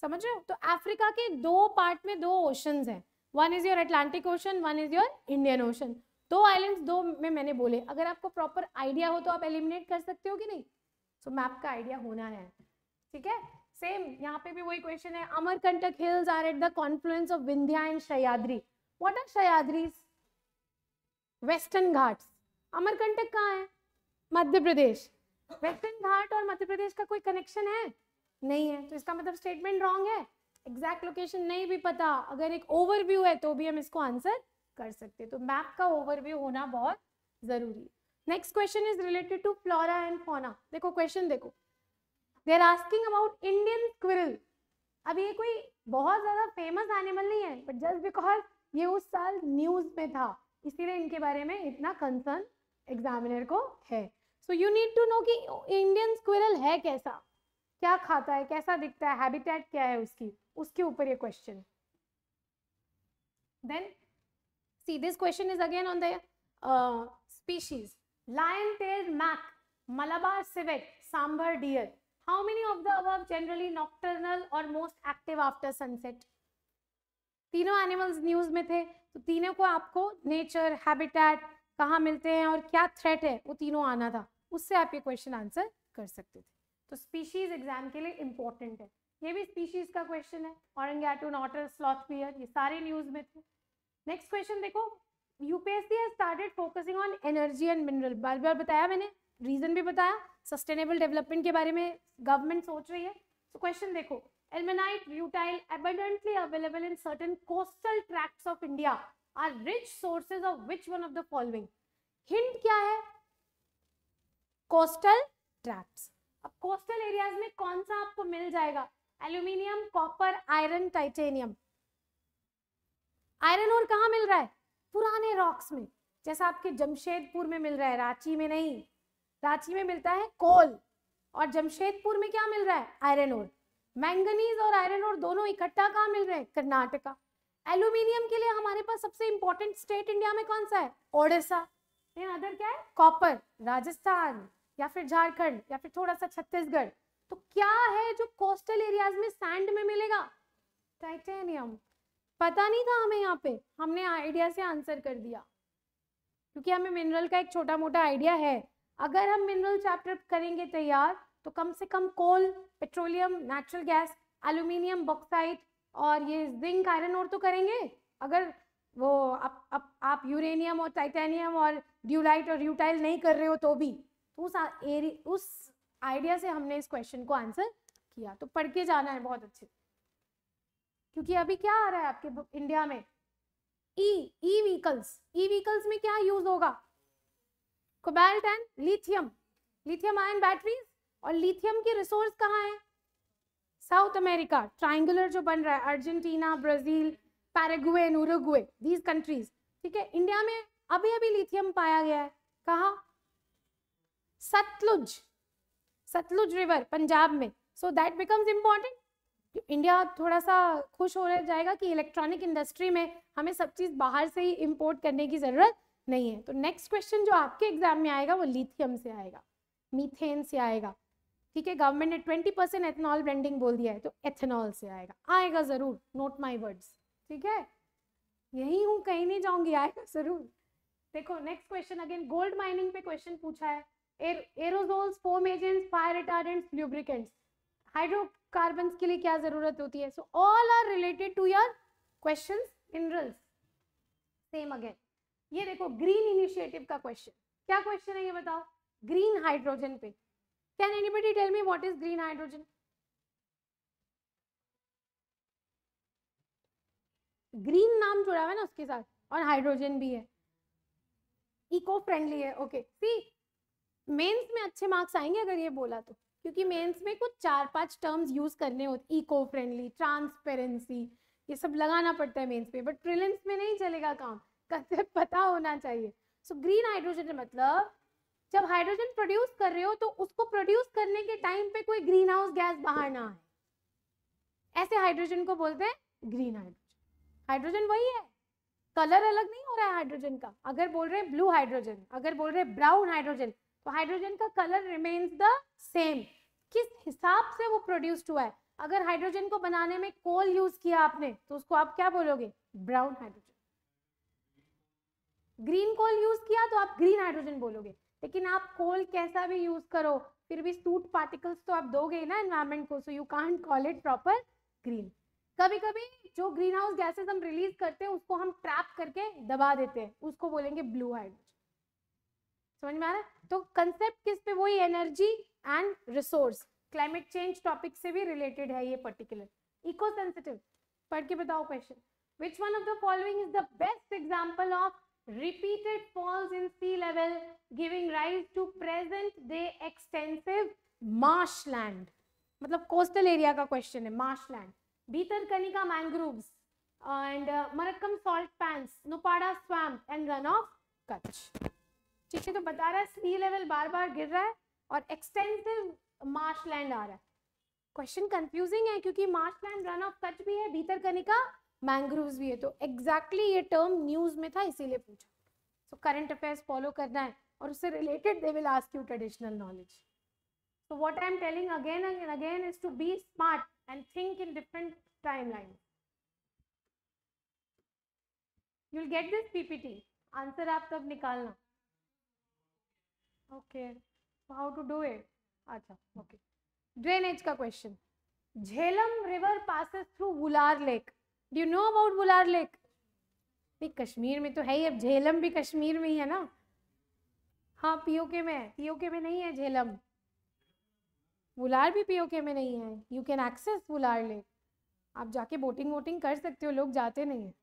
S1: समझ रहे हो तो अफ्रीका के दो पार्ट में दो ओशन हैं one is your Atlantic ocean one is your Indian ocean दो आइलैंड्स दो में मैंने बोले अगर आपको प्रॉपर आइडिया हो तो आप एलिमिनेट कर सकते हो कि नहीं सो so, मैप का आइडिया होना है ठीक है सेम यहाँ पे भी वही क्वेश्चन है Amarkantak hills are at the confluence of Vindhya and Sahyadri what are Sahyadris western Ghats Amarkantak कहाँ है मध्य प्रदेश वेस्टर्न घाट और मध्य प्रदेश का कोई कनेक्शन है नहीं है तो इसका मतलब स्टेटमेंट रॉन्ग है एग्जैक्ट लोकेशन नहीं भी पता अगर एक ओवरव्यू है तो भी हम इसको आंसर कर सकते हैं तो मैप का ओवरव्यू होना बहुत जरूरी है next question is related to flora and fauna देखो क्वेश्चन देखो they are asking about Indian squirrel अब ये कोई बहुत ज़्यादा फेमस एनिमल नहीं है बट जस्ट बिकॉज ये उस साल न्यूज़ में था इसीलिए इनके बारे में इतना कंसर्न एग्जामिनर को है so you need to know कि इंडियन स्क्विरल है कैसा क्या खाता है कैसा दिखता है हैबिटेट क्या है उसकी उसके ऊपर ये question then see this question is again on the species lion tail macaque Malabar civet sambar deer How many of the above generally nocturnal or most active after sunset? तीनों एनिमल्स न्यूज में थे तो तीनों को आपको नेचर हैबिटेट कहाँ मिलते हैं और क्या थ्रेट है वो तीनों आना था उससे आप ये क्वेश्चन आंसर कर सकते थे तो स्पीशीज एग्जाम के लिए इम्पोर्टेंट है ये भी स्पीशीज का क्वेश्चन है औरंगैटून ऑटर स्लॉथ पियर ये सारे न्यूज में थे नेक्स्ट क्वेश्चन देखो UPSC has started focusing on energy and mineral बार बार बताया मैंने रीजन भी बताया सस्टेनेबल डेवलपमेंट के बारे में गवर्नमेंट सोच रही है तो क्वेश्चन देखो ilmenite rutile abundantly available in certain coastal tracts of India are rich sources of which one of the following hint क्या है कोस्टल ट्रैक्ट्स अब कोस्टल एरियाज में कौन सा आपको मिल जाएगा aluminium copper iron titanium iron और कहा मिल रहा है पुराने रॉक्स में जैसा आपके जमशेदपुर में मिल रहा है रांची में नहीं रांची में मिलता है कोल और जमशेदपुर में क्या मिल रहा है आयरन ओर मैंगनीज और आयरन ओर दोनों इकट्ठा कहाँ मिल रहे हैं कर्नाटका एल्यूमिनियम के लिए हमारे पास सबसे इंपॉर्टेंट स्टेट इंडिया में कौन सा है ओडिशा अदर क्या है कॉपर राजस्थान या फिर झारखंड या फिर थोड़ा सा छत्तीसगढ़ तो क्या है जो कोस्टल एरियाज में सैंड में मिलेगा टाइटेनियम पता नहीं था हमें यहाँ पे हमने आइडिया से आंसर कर दिया क्योंकि हमें मिनरल का एक छोटा मोटा आइडिया है अगर हम मिनरल चैप्टर करेंगे तैयार तो कम से कम coal petroleum natural gas aluminium bauxite और ये जिंक आयरन और तो करेंगे अगर वो आप आप, आप यूरेनियम और टाइटेनियम और ड्यूलाइट और यूटाइल नहीं कर रहे हो तो भी तो उस एरी उस आइडिया से हमने इस क्वेश्चन को आंसर किया तो पढ़ के जाना है बहुत अच्छे क्योंकि अभी क्या आ रहा है आपके इंडिया में ई ई व्हीकल्स ई व्हीकल्स में क्या यूज होगा cobalt and lithium lithium ion batteries और लिथियम के रिसोर्स कहाँ हैं साउथ अमेरिका ट्राइंगुलर जो बन रहा है Argentina Brazil Paraguay Uruguay these countries ठीक है इंडिया में अभी अभी लिथियम पाया गया है कहा सतलुज सतलुज रिवर पंजाब में so that becomes important India थोड़ा सा खुश हो रह जाएगा कि इलेक्ट्रॉनिक इंडस्ट्री में हमें सब चीज़ बाहर से ही इम्पोर्ट करने की ज़रूरत नहीं है तो नेक्स्ट क्वेश्चन जो आपके एग्जाम में आएगा वो लिथियम से आएगा मीथेन से आएगा ठीक है गवर्नमेंट ने ट्वेंटी परसेंट एथेनॉल ब्रेंडिंग बोल दिया है तो एथेनॉल से आएगा आएगा जरूर नोट माई वर्ड्स ठीक है यही हूँ कहीं नहीं जाऊंगी आएगा जरूर देखो next question again gold mining पे क्वेश्चन पूछा है aerosols foam agents fire retardants lubricants hydrocarbon के लिए क्या जरूरत होती है so all are related to your questions minerals same again ये देखो ग्रीन इनिशिएटिव का क्वेश्चन क्या क्वेश्चन है ये बताओ ग्रीन हाइड्रोजन पे can anybody tell me what is green hydrogen green नाम जुड़ा हुआ है ना उसके साथ और हाइड्रोजन भी है इको फ्रेंडली है ओके सी मेंस में अच्छे मार्क्स आएंगे अगर ये बोला तो क्योंकि मेंस में कुछ चार पांच टर्म्स यूज करने होते इको फ्रेंडली ट्रांसपेरेंसी ये सब लगाना पड़ता है मेंस में बट प्रिलिम्स में नहीं चलेगा काम कंसेप्ट पता होना चाहिए सो ग्रीन हाइड्रोजन मतलब जब हाइड्रोजन प्रोड्यूस कर रहे हो तो उसको प्रोड्यूस करने के टाइम पे कोई ग्रीन हाउस गैस बाहर ना आए ऐसे हाइड्रोजन को बोलते हैं ग्रीन हाइड्रोजन हाइड्रोजन वही है कलर अलग नहीं हो रहा है हाइड्रोजन का अगर बोल रहे हैं ब्लू हाइड्रोजन अगर बोल रहे हैं ब्राउन हाइड्रोजन तो हाइड्रोजन का कलर रिमेन्स द सेम किस हिसाब से वो प्रोड्यूस्ड हुआ है अगर हाइड्रोजन को बनाने में कोल यूज किया आपने तो उसको आप क्या बोलोगे brown hydrogen green coal use किया तो आप ग्रीन हाइड्रोजन बोलोगे लेकिन आप कोल कैसा भी यूज करो फिर भी सूट पार्टिकल्स तो आप दोगे ना एनवायरमेंट को so you can't call it proper green कभी कभी जो ग्रीन हाउस गैसेस हम रिलीज करते हैं उसको हम ट्रैप करके दबा देते हैं उसको बोलेंगे ब्लू हाइड्रोजन समझ में आ रहा है तो कंसेप्ट किस पे वही energy and resource climate change topic से भी रिलेटेड है ये पर्टिकुलर इको सेंसिटिव पढ़ के बताओ question which one of the following is the best example of repeated falls in sea level giving rise to present day extensive marshland मतलब coastal area का question है marshland Bhitarkanika mangroves and uh, Marakkanam salt pans Nupada swamp and Rann of Kutch ठीक है तो बता रहा है सी level बार बार गिर रहा है और एक्सटेंसिव मार्शलैंड आ रहा है क्वेश्चन कंफ्यूजिंग है क्योंकि मार्शलैंड रन ऑफ कच्छ भी है भीतर कनिका मैंग्रोव भी है तो एग्जैक्टली exactly ये टर्म न्यूज में था इसीलिए पूछा सो करंट अफेयर्स फॉलो करना है और उससे related they will ask you traditional knowledge so what I am telling again and again is to be smart and think in different time line you'll get this PPT answer आप तब निकालना okay so how to do it अच्छा okay drainage का question Jhelum river passes through Wular lake do know about Wular lake नहीं कश्मीर में तो है ही अब झेलम भी कश्मीर में ही है ना हाँ पीओके में पीओके में नहीं है झेलम बुलार भी पीओके में नहीं है you can access Wular lake आप जाके बोटिंग वोटिंग कर सकते हो लोग जाते नहीं हैं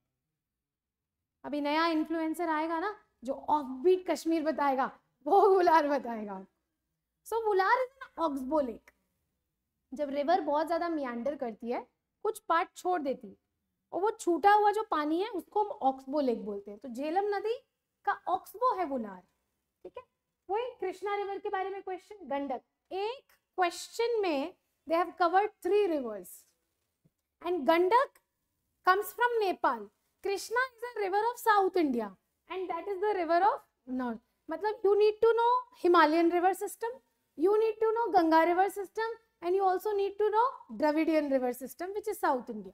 S1: अभी नया इन्फ्लुएंसर आएगा ना जो ऑफ बीट कश्मीर बताएगा वो बुलार बताएगा सो बुलार इज ऑक्सबो लेक जब रिवर बहुत ज़्यादा मियांडर करती है कुछ पार्ट छोड़ देती है और वो छूटा हुआ जो पानी है उसको हम ऑक्सबो लेक बोलते हैं तो झेलम नदी का ऑक्सबो है वो नार ठीक है वही कृष्णा रिवर के बारे में क्वेश्चन गंडक एक क्वेश्चन में they have covered three rivers and Gandak comes from Nepal Krishna is a river of south India and that is the river of north मतलब you need to know Himalayan river system you need to know Ganga river system and you also need to know Dravidian river system which is South India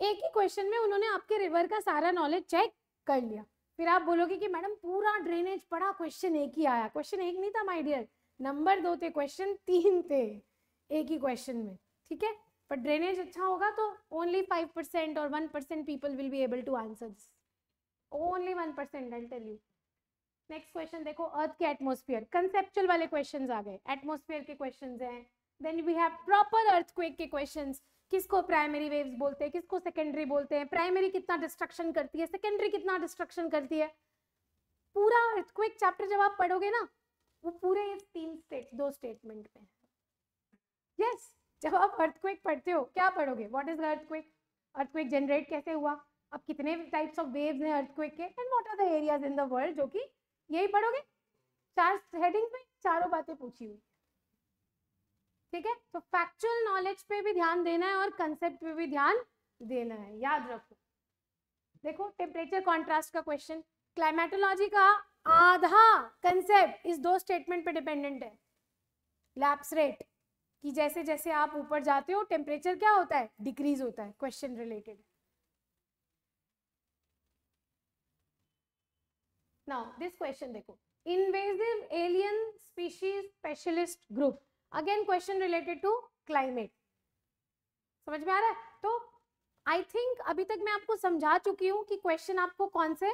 S1: एक ही question में उन्होंने आपके river का सारा knowledge check कर लिया फिर आप बोलोगे कि मैडम पूरा ड्रेनेज पड़ा क्वेश्चन एक ही आया क्वेश्चन एक नहीं था माय डियर नंबर दो थे क्वेश्चन तीन थे एक ही क्वेश्चन में ठीक है पर ड्रेनेज अच्छा होगा तो ओनली फाइव परसेंट और one percent people will be able to answer only one percent I tell you next question देखो अर्थ के एटमोस्फियर कंसेप्चुअल वाले क्वेश्चन आ गए एटमोस्फियर के क्वेश्चन हैं then we have proper earth के क्वेश्चन किसको प्राइमरी वेव्स बोलते हैं किसको सेकेंडरी बोलते हैं प्राइमरी कितना डिस्ट्रक्शन करती है सेकेंडरी कितना डिस्ट्रक्शन करती है पूरा अर्थक्वेक चैप्टर जब आप पढ़ोगे ना वो पूरे इस तीन स्टेट दो स्टेटमेंट में यस yes, जब आप अर्थक्वेक पढ़ते हो क्या पढ़ोगे what is the earthquake earthquake generate कैसे हुआ अब कितने टाइप्स ऑफ वेव्स हैं अर्थक्वेक के and what are the areas in the world जो कि यही पढ़ोगे चार हेडिंग में चारों बातें पूछी हुई ठीक है तो फैक्चुअल नॉलेज पे भी ध्यान देना है और कंसेप्ट पे भी ध्यान देना है याद रखो देखो टेम्परेचर कॉन्ट्रास्ट का क्वेश्चन क्लाइमेटोलॉजी का आधा कंसेप्ट इस दो स्टेटमेंट पे डिपेंडेंट है लैप्स रेट कि जैसे जैसे आप ऊपर जाते हो टेम्परेचर क्या होता है डिक्रीज होता है question related now this question देखो invasive alien species specialist group again question related to climate समझ में आ रहा है तो आई थिंक अभी तक मैं आपको समझा चुकी हूँ कि क्वेश्चन आपको कौन से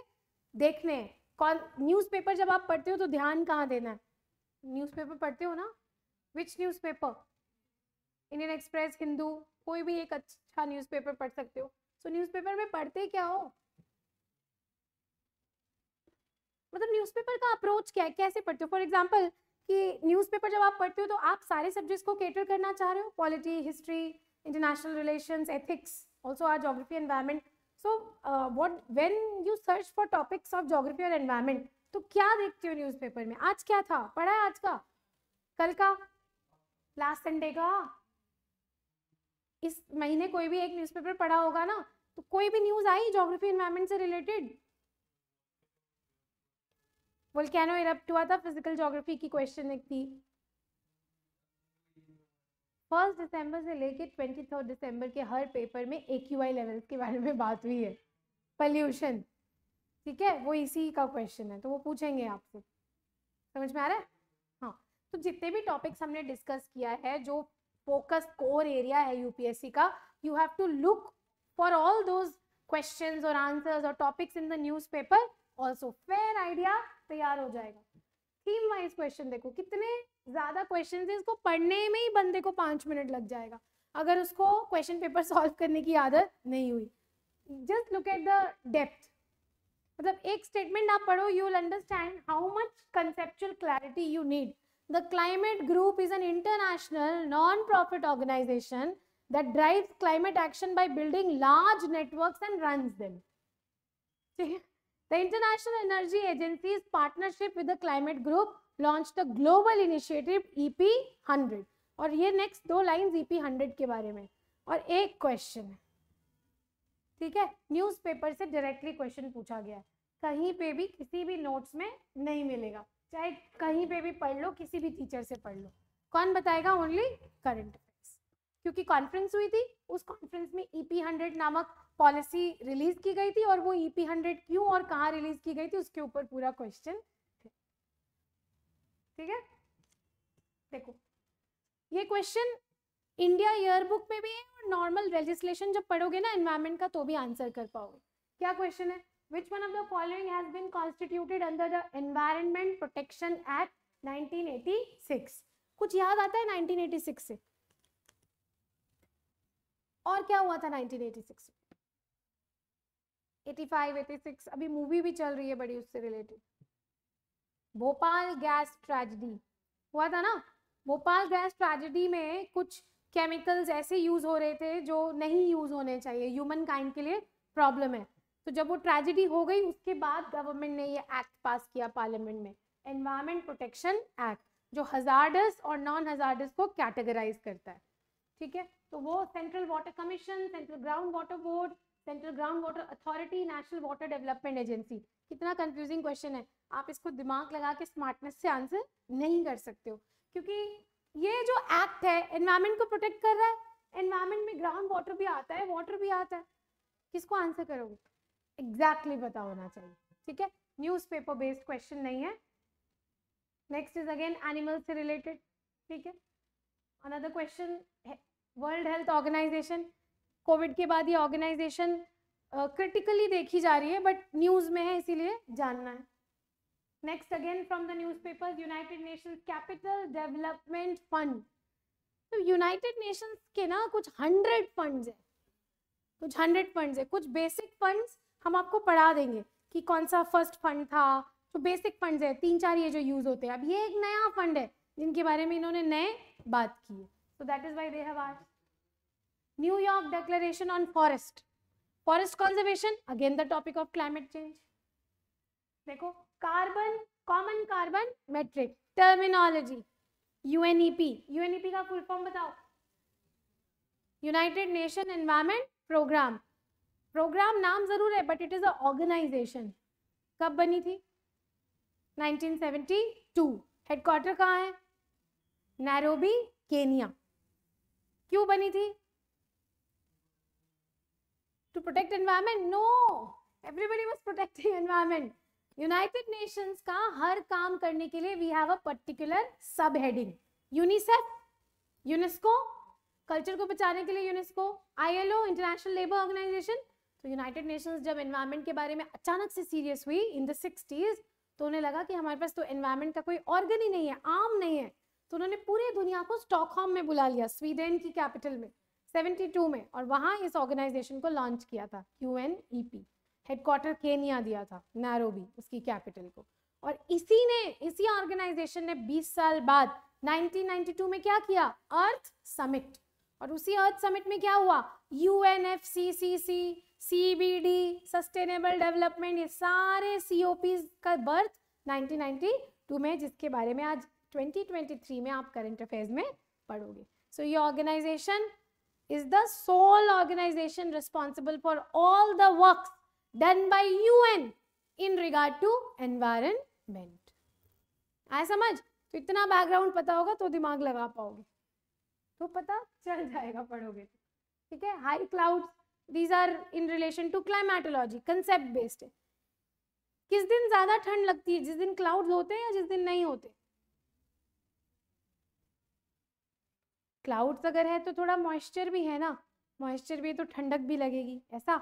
S1: देखने हैं कौन न्यूज़पेपर जब आप पढ़ते हो तो ध्यान कहाँ देना है न्यूज़पेपर पढ़ते हो ना which newspaper Indian Express Hindu कोई भी एक अच्छा न्यूज़पेपर पढ़ सकते हो सो so, न्यूज़पेपर में पढ़ते क्या हो मतलब न्यूज़पेपर का अप्रोच क्या है कैसे पढ़ते हो फॉर एग्जांपल कि न्यूज़पेपर जब आप पढ़ते हो तो आप सारे सब्जेक्ट्स को केटर करना चाह रहे हो polity history international relations ethics also are geography environment so what when you search for topics of geography और एनवायरमेंट तो क्या देखते हो न्यूज़पेपर में आज क्या था पढ़ा है आज का कल का लास्ट संडे का इस महीने कोई भी एक न्यूज़पेपर पढ़ा होगा ना तो कोई भी न्यूज़ आई जोग्राफी एनवायरमेंट से रिलेटेड वोल्केनो इरप्ट हुआ था फिजिकल ज्योग्राफी की क्वेश्चन एक थी फर्स्ट दिसंबर से लेके ट्वेंटी थर्ड दिसंबर के हर पेपर में ए क्यू आई लेवल्स के बारे में बात हुई है पल्यूशन ठीक है वो इसी का क्वेश्चन है तो वो पूछेंगे आपसे समझ में आ रहा है हाँ तो जितने भी टॉपिक्स हमने डिस्कस किया है जो फोकस कोर एरिया है यूपीएससी का you have to look for all those question और आंसर्स और topics in the newspaper also fair idea तैयार हो जाएगा थीम वाइज क्वेश्चन देखो कितने ज्यादा क्वेश्चन है इसको पढ़ने में ही बंदे को पांच मिनट लग जाएगा अगर उसको क्वेश्चन पेपर सॉल्व करने की आदत नहीं हुई just look at the depth मतलब एक स्टेटमेंट आप पढ़ो you will understand how much conceptual clarity you need the climate group is an international non profit organisation that drives climate action by building large networks and networks them ठीक है The International Energy Agency's partnership with the Climate Group launched the global initiative EP 100. और ये next दो lines EP 100 के बारे में और एक question है ठीक है न्यूज़पेपर से डायरेक्टली क्वेश्चन पूछा गया है कहीं पे भी किसी भी नोट्स में नहीं मिलेगा चाहे कहीं पे भी पढ़ लो किसी भी टीचर से पढ़ लो कौन बताएगा ओनली करंट क्योंकि कॉन्फ्रेंस हुई थी उस कॉन्फ्रेंस में ईपी e हंड्रेड नामक पॉलिसी रिलीज की गई थी और वो ईपी e हंड्रेड क्यों और कहाँ रिलीज की गई थी उसके ऊपर पूरा क्वेश्चन ठीक है देखो ये क्वेश्चन इंडिया ईयर बुक में भी है और नॉर्मल रजिस्ट्रेशन जब पढ़ोगे ना एनवायरमेंट का तो भी आंसर कर पाओगे क्या क्वेश्चन है which one of the following has been constituted under the environment protection act 1986 कुछ याद आता है 1986 से और क्या हुआ था 1986 में 85 86 अभी मूवी भी चल रही है बड़ी उससे रिलेटेड भोपाल गैस ट्रेजिडी हुआ था ना भोपाल गैस ट्रेजिडी में कुछ केमिकल्स ऐसे यूज हो रहे थे जो नहीं यूज होने चाहिए ह्यूमन काइंड के लिए प्रॉब्लम है तो जब वो ट्रेजिडी हो गई उसके बाद गवर्नमेंट ने ये एक्ट पास किया पार्लियामेंट में एनवायरमेंट प्रोटेक्शन एक्ट जो हजार्डस और नॉन हजार्डस को कैटेगराइज करता है ठीक है तो वो central water commission central ground water board central ground water authority national water development agency कितना कंफ्यूजिंग क्वेश्चन है आप इसको दिमाग लगा के स्मार्टनेस से आंसर नहीं कर सकते हो क्योंकि ये जो एक्ट है एनवायरमेंट को प्रोटेक्ट कर रहा है एनवायरमेंट में ग्राउंड वाटर भी आता है वाटर भी आता है किसको आंसर करोगे एग्जैक्टली exactly पता होना चाहिए ठीक है न्यूज़पेपर बेस्ड क्वेश्चन नहीं है नेक्स्ट इज अगेन एनिमल से रिलेटेड ठीक है another question World Health Organisation Covid के बाद ये ऑर्गेनाइजेशन क्रिटिकली uh, देखी जा रही है बट न्यूज़ में है इसीलिए जानना है next again from the newspaper United Nation Capital Development Fund तो यूनाइटेड नेशंस के ना कुछ हंड्रेड फंड है कुछ हंड्रेड फंड है कुछ बेसिक फंड हम आपको पढ़ा देंगे कि कौन सा फर्स्ट फंड था तो बेसिक फंड है तीन चार ये जो यूज होते हैं अब ये एक नया फंड है जिनके बारे में इन्होंने नए बात की है सो that is why they have आज New York declaration on forest forest conservation again the topic of climate change देखो carbon common carbon metric terminology UNEP UNEP का फुल फॉर्म बताओ United nation environment programme programme नाम जरूर है but it is organisation कब बनी थी 1972 हेडक्वार्टर कहाँ है नैरोबी केनिया क्यों बनी थी to protect environment no everybody was protecting environment united nations ka har kaam karne ke liye we have a particular sub heading unicef unesco culture को बचाने के लिए UNESCO ILO International Labour Organisation तो United Nations जब environment के बारे में अचानक से सीरियस हुई इन द सिक्सटीज तो उन्हें लगा कि हमारे पास तो एनवायरनमेंट का कोई ऑर्गन ही नहीं है आम नहीं है तो उन्होंने पूरी दुनिया को स्टॉकहोम में बुला लिया स्वीडन की कैपिटल में 72 में और वहाँ इस ऑर्गेनाइजेशन को लॉन्च किया था U N E P headquarter Kenya दिया था नैरोबी उसकी कैपिटल को और इसी ने इसी ऑर्गेनाइजेशन ने 20 साल बाद 1992 में क्या किया अर्थ समिट और उसी अर्थ समिट में क्या हुआ U N F C C C C B D sustainable development ये सारे सी ओ पी का बर्थ 1992 में जिसके बारे में आज 2023 में आप करंट अफेयर्स में पढ़ोगे सो so, ये organisation is the sole organization responsible for all the works done by UN in regard to environment. आया समझ तो इतना बैकग्राउंड पता होगा तो दिमाग लगा पाओगे तो पता चल जाएगा पढ़ोगे तो। ठीक है high clouds these are in relation to climatology concept based है किस दिन ज्यादा ठंड लगती है जिस दिन क्लाउड होते हैं या जिस दिन नहीं होते क्लाउड्स अगर है तो थोड़ा मॉइस्चर भी है ना मॉइस्चर भी तो ठंडक भी लगेगी ऐसा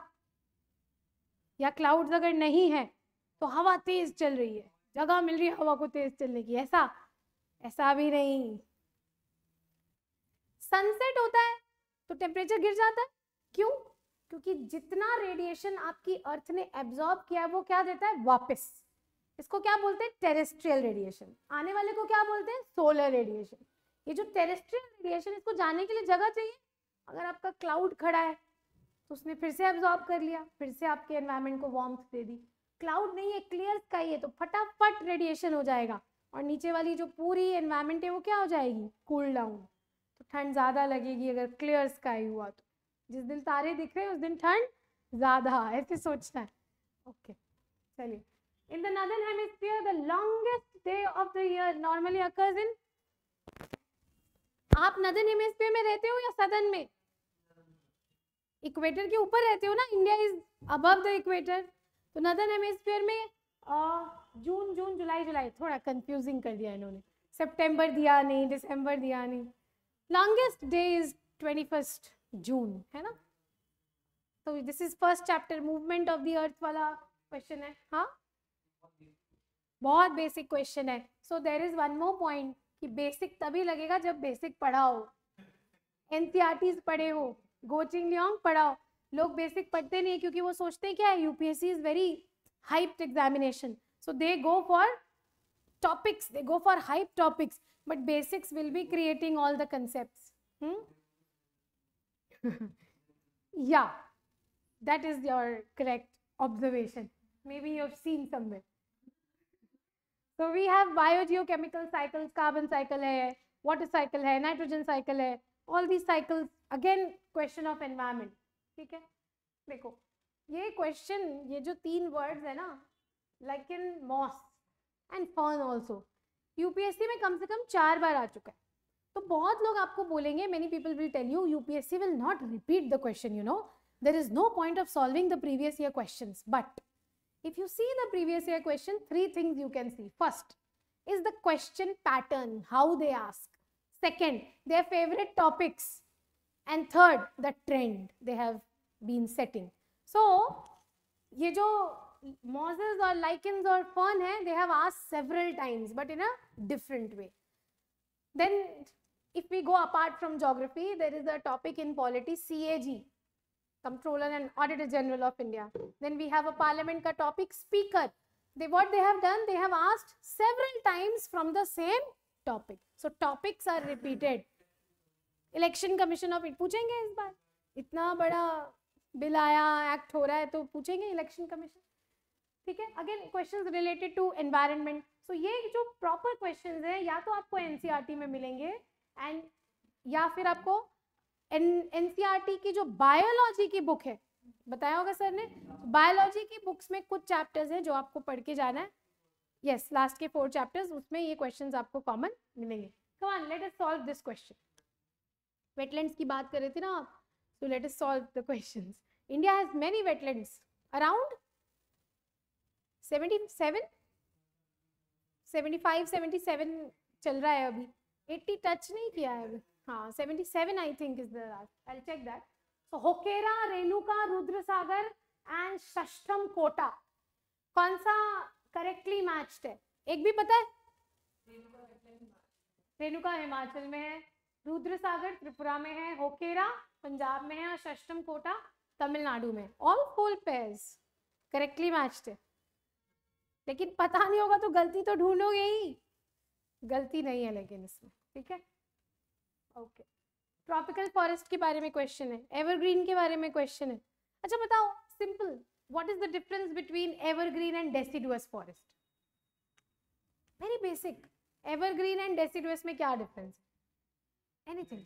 S1: या क्लाउड्स अगर नहीं है तो हवा तेज चल रही है जगह मिल रही है हवा को तेज चलने की ऐसा ऐसा भी नहीं सनसेट होता है तो टेम्परेचर गिर जाता है क्यों क्योंकि जितना रेडिएशन आपकी अर्थ ने एब्जॉर्ब किया है वो क्या देता है वापस इसको क्या बोलते हैं टेरेस्ट्रियल रेडिएशन आने वाले को क्या बोलते हैं सोलर रेडिएशन ये जो टेरेस्ट्रियल रेडिएशन इसको जाने के लिए जगह चाहिए अगर आपका क्लाउड खड़ा है तो उसने फिर से एब्जॉर्ब कर लिया फिर से आपके एनवायरमेंट को वार्म दे दी क्लाउड नहीं है क्लियर स्काई है तो फटाफट रेडिएशन हो जाएगा और नीचे वाली जो पूरी एनवायरमेंट है वो क्या हो जाएगी कूल डाउन तो ठंड ज़्यादा लगेगी अगर क्लियर स्काई हुआ तो जिस दिन तारे दिख रहे हैं उस दिन ठंड ज़्यादा ऐसे सोचना है ओके चलिए in the northern hemisphere the longest day of the year normally occurs in आप नदन हेमिस्फीयर में रहते हो या सदन में इक्वेटर के ऊपर रहते हो ना India is above the equator तो नदन हेमिस्फीयर में जून जून जुलाई जुलाई थोड़ा कंफ्यूजिंग कर दिया इन्होंने सेप्टेम्बर दिया नहीं दिसंबर दिया नहीं longest day is twenty first June है ना तो this is first chapter movement of the earth वाला क्वेश्चन है हाँ बहुत बेसिक क्वेश्चन है so there is one more point कि बेसिक तभी लगेगा जब बेसिक पढ़ाओ एनसीआरटीज पढ़े हो गोचिंग लियोंग पढ़ाओ लोग बेसिक पढ़ते नहीं है क्योंकि वो सोचते हैं क्या है UPSC is very hyped examination so they go for topics they go for hype topics but basics will be creating all the concept या that is your correct observation may be you have seen somewhere तो we have biogeochemical cycles carbon cycle है water cycle है nitrogen cycle है all these cycles again question of environment ठीक है देखो ये question ये जो तीन वर्ड्स है ना like in moss and fern also UPSC में कम से कम चार बार आ चुका है तो बहुत लोग आपको बोलेंगे many people will tell you UPSC will not repeat the question you know there is no point of solving the previous year question but If you see the previous year question, three things you can see. First is the question pattern, how they ask. Second, their favorite topics. And third, the trend they have been setting. So, ये जो mosses or lichens or fern hai, they have asked several times but in a different way. Then if we go apart from geography, there is a topic in polity, CAG, Comptroller and Auditor General of India. Then we have a parliament ka topic speaker. They, what they have done, they have asked several times from the same topic. So topics are repeated. election commission of of पूछेंगे is baar itna bada bill aaya act ho raha hai to पूछेंगे election commission ठीक है again questions related to environment so ये जो proper questions हैं या तो आपको एनसीईआरटी में मिलेंगे एंड या फिर आपको एनसीईआरटी की जो बायोलॉजी की बुक है बताया होगा सर ने बायोलॉजी की बुक्स में कुछ चैप्टर्स हैं जो आपको पढ़ के जाना है यस yes, लास्ट के फोर चैप्टर्स उसमें ये क्वेश्चंस आपको कॉमन मिलेंगे come on let us solve this question wetlands की बात कर रहे थे ना आप so let us solve the questions India has many wetlands around 77 75 77 चल रहा है अभी 80 टच नहीं किया है अभी हाँ 77 I think is the last. I'll check that. So Hokera, Renuka, and Shashtam Kota. कौन सा करेक्टली मैच्ड है एक भी पता है रेणुका हिमाचल में है रुद्र सागर त्रिपुरा में है होकेरा पंजाब में है और षष्टम कोटा तमिलनाडु में all whole pairs correctly matched है लेकिन पता नहीं होगा तो गलती तो ढूंढोगे ही गलती नहीं है लेकिन इसमें ठीक है ओके ट्रॉपिकल फॉरेस्ट के बारे में क्वेश्चन है एवरग्रीन के बारे में क्वेश्चन है अच्छा बताओ simple what is the difference between evergreen and deciduous forest very basic evergreen and deciduous में क्या difference anything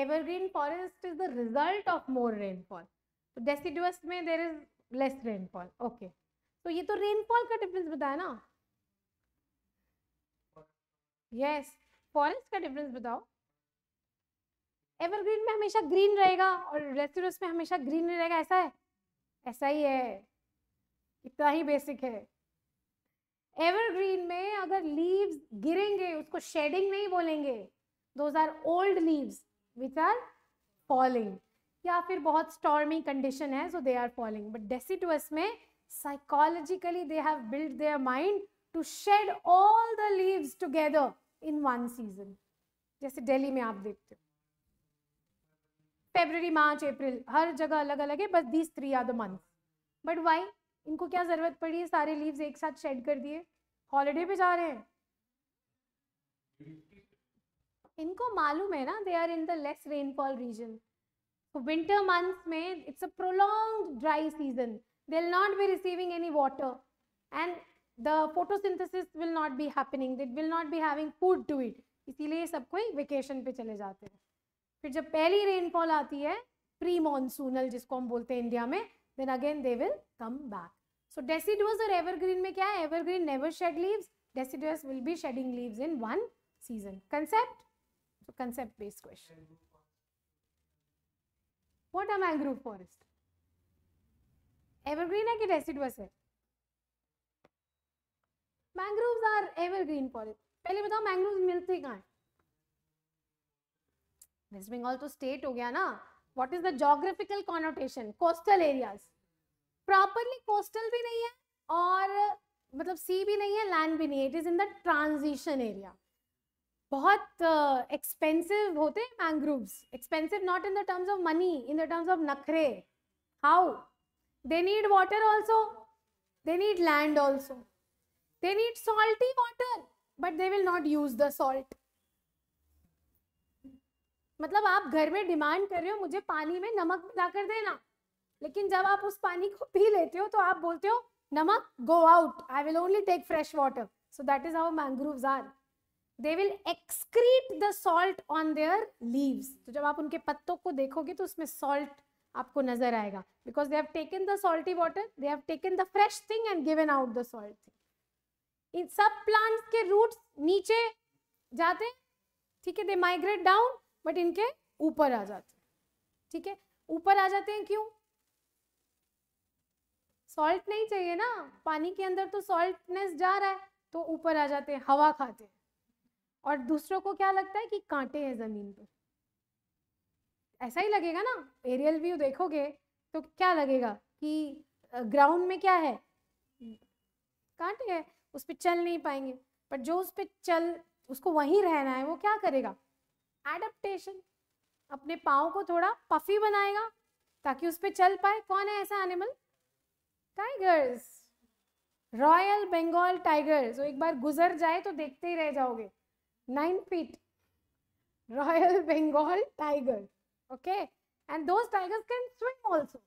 S1: evergreen forest is the result of more rainfall तो डेसीडुअस में there is less rainfall okay तो ये तो rainfall का difference बताया ना यस फॉरेस्ट का डिफरेंस बताओ एवरग्रीन में हमेशा ग्रीन रहेगा और रेस्टोरेंस में हमेशा ग्रीन नहीं रहेगा ऐसा है ऐसा ही है इतना ही बेसिक है एवरग्रीन में अगर लीव्स गिरेंगे उसको शेडिंग नहीं बोलेंगे those are old leaves which are falling या फिर बहुत स्टॉर्मी कंडीशन है so they are falling but deciduous में psychologically they have build their mind to shed all the leaves together in one season जैसे दिल्ली में आप देखते हो फेबररी मार्च अप्रैल हर जगह अलग अलग है बस these three are the month but why इनको क्या जरूरत पड़ी है सारे लीव्स एक साथ शेड कर दिए हॉलीडे पे जा रहे हैं इनको मालूम है ना they are in the less rainfall region winter month में it's a prolong dry season they will not be receiving any water and the photosynthesis will not be happening it will not be having food to eat इसीलिए सब कोई vacation पे चले जाते हैं फिर जब पहली रेनफॉल आती है प्री मॉनसूनल जिसको हम बोलते हैं इंडिया में then again they will come back so deciduous और एवरग्रीन में क्या है evergreen never shed leaves deciduous will be shedding leaves in one season concept so concept based question what are mangrove forest evergreen hai ki deciduous hai mangroves are evergreen forest पहले बताओ mangroves मिलते कहाँ हैं waste Bengal तो state हो गया ना what is the geographical connotation coastal areas properly coastal भी नहीं है और मतलब सी भी नहीं है लैंड भी नहीं है it is in the transition area बहुत एक्सपेंसिव uh, होते हैं mangroves expensive not in the terms of money in the terms of नखरे how they need water also they need land also They need salty water, but they will not use the salt. मतलब आप घर में demand कर रहे हो मुझे पानी में नमक मिलाकर देना लेकिन जब आप उस पानी को पी लेते हो तो आप बोलते हो नमक go out I will only take fresh water so that is how mangroves are they will excrete the salt on their leaves तो जब आप उनके पत्तों को देखोगे तो उसमें सॉल्ट आपको नजर आएगा because they have taken the salty water they have taken the fresh thing and given out the salt thing in सब प्लांट्स के रूट्स नीचे जाते हैं ठीक है दे माइग्रेट डाउन बट इनके ऊपर आ जाते हैं ठीक है ऊपर आ जाते हैं क्यों सॉल्ट नहीं चाहिए ना पानी के अंदर तो सॉल्टनेस जा रहा है तो ऊपर आ जाते हैं हवा खाते हैं और दूसरों को क्या लगता है कि कांटे हैं जमीन पर ऐसा ही लगेगा ना एरियल व्यू देखोगे तो क्या लगेगा कि ग्राउंड में क्या है कांटे हैं उस पर चल नहीं पाएंगे बट जो उस पर चल उसको वहीं रहना है वो क्या करेगा एडप्टेशन अपने पाँव को थोड़ा पफी बनाएगा ताकि उस पर चल पाए कौन है ऐसा animal tigers royal Bengal tigers एक बार गुजर जाए तो देखते ही रह जाओगे nine feet royal Bengal tiger okay and those tigers can swim also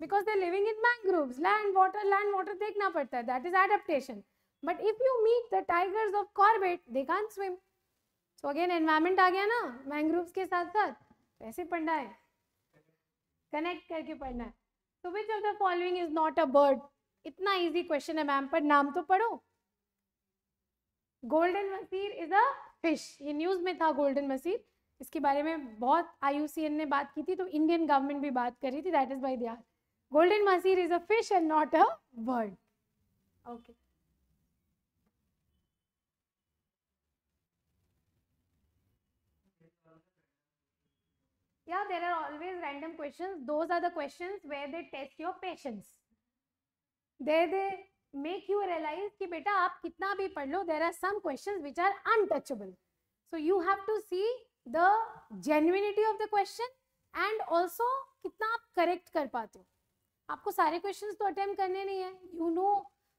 S1: because they living in mangrove land water land water देखना पड़ता है that is adaptation but if you meet the tigers of Corbett they can't swim so again environment आ गया ना mangroves के साथ साथ ऐसे पढ़ना है कनेक्ट करके पढ़ना है तो which of the following is not a bird इतना इजी क्वेश्चन है मैम पर नाम तो पढ़ो golden mahseer is a fish ये न्यूज में था गोल्डन मसीर इसके बारे में बहुत आई ने बात की थी तो इंडियन गवर्नमेंट भी बात कर रही थी दैट इज बाई दियार golden mahseer is a fish and not a bird okay yeah there are always random questions those are the questions where they test your patience there they make you realize ki beta aap kitna bhi pad lo there are some questions which are untouchable so you have to see the genuinity of the question and also कितना आप correct कर पाते हो आपको सारे questions तो attempt करने नहीं है you know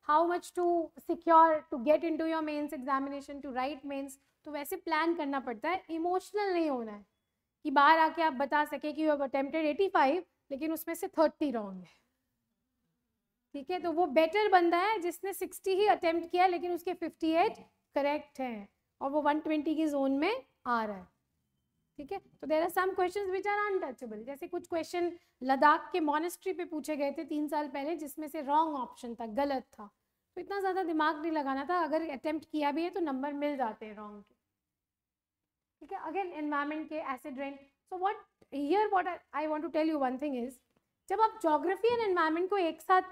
S1: how much to secure to get into your mains examination to write mains तो वैसे प्लान करना पड़ता है इमोशनल नहीं होना है कि बाहर आके आप बता सके कि यू हैव अटेम्प्टेड 85 लेकिन उसमें से 30 रॉन्ग है ठीक है तो वो बेटर बंदा है जिसने 60 ही अटेम्प्ट किया लेकिन उसके 58 करेक्ट हैं और वो 120 की जोन में आ रहा है ठीक है तो there are some question which are untouchable जैसे कुछ क्वेश्चन लद्दाख के मॉनेस्ट्री पे पूछे गए थे तीन साल पहले जिसमें से रॉन्ग ऑप्शन था गलत था तो इतना ज़्यादा दिमाग नहीं लगाना था अगर अटेम्प्ट किया भी है तो नंबर मिल जाते हैं रॉन्ग के ठीक है अगेन एनवायरमेंट के acid rain so what here what I want to tell you one thing is जब आप जोग्राफी एंड एनवायरमेंट को एक साथ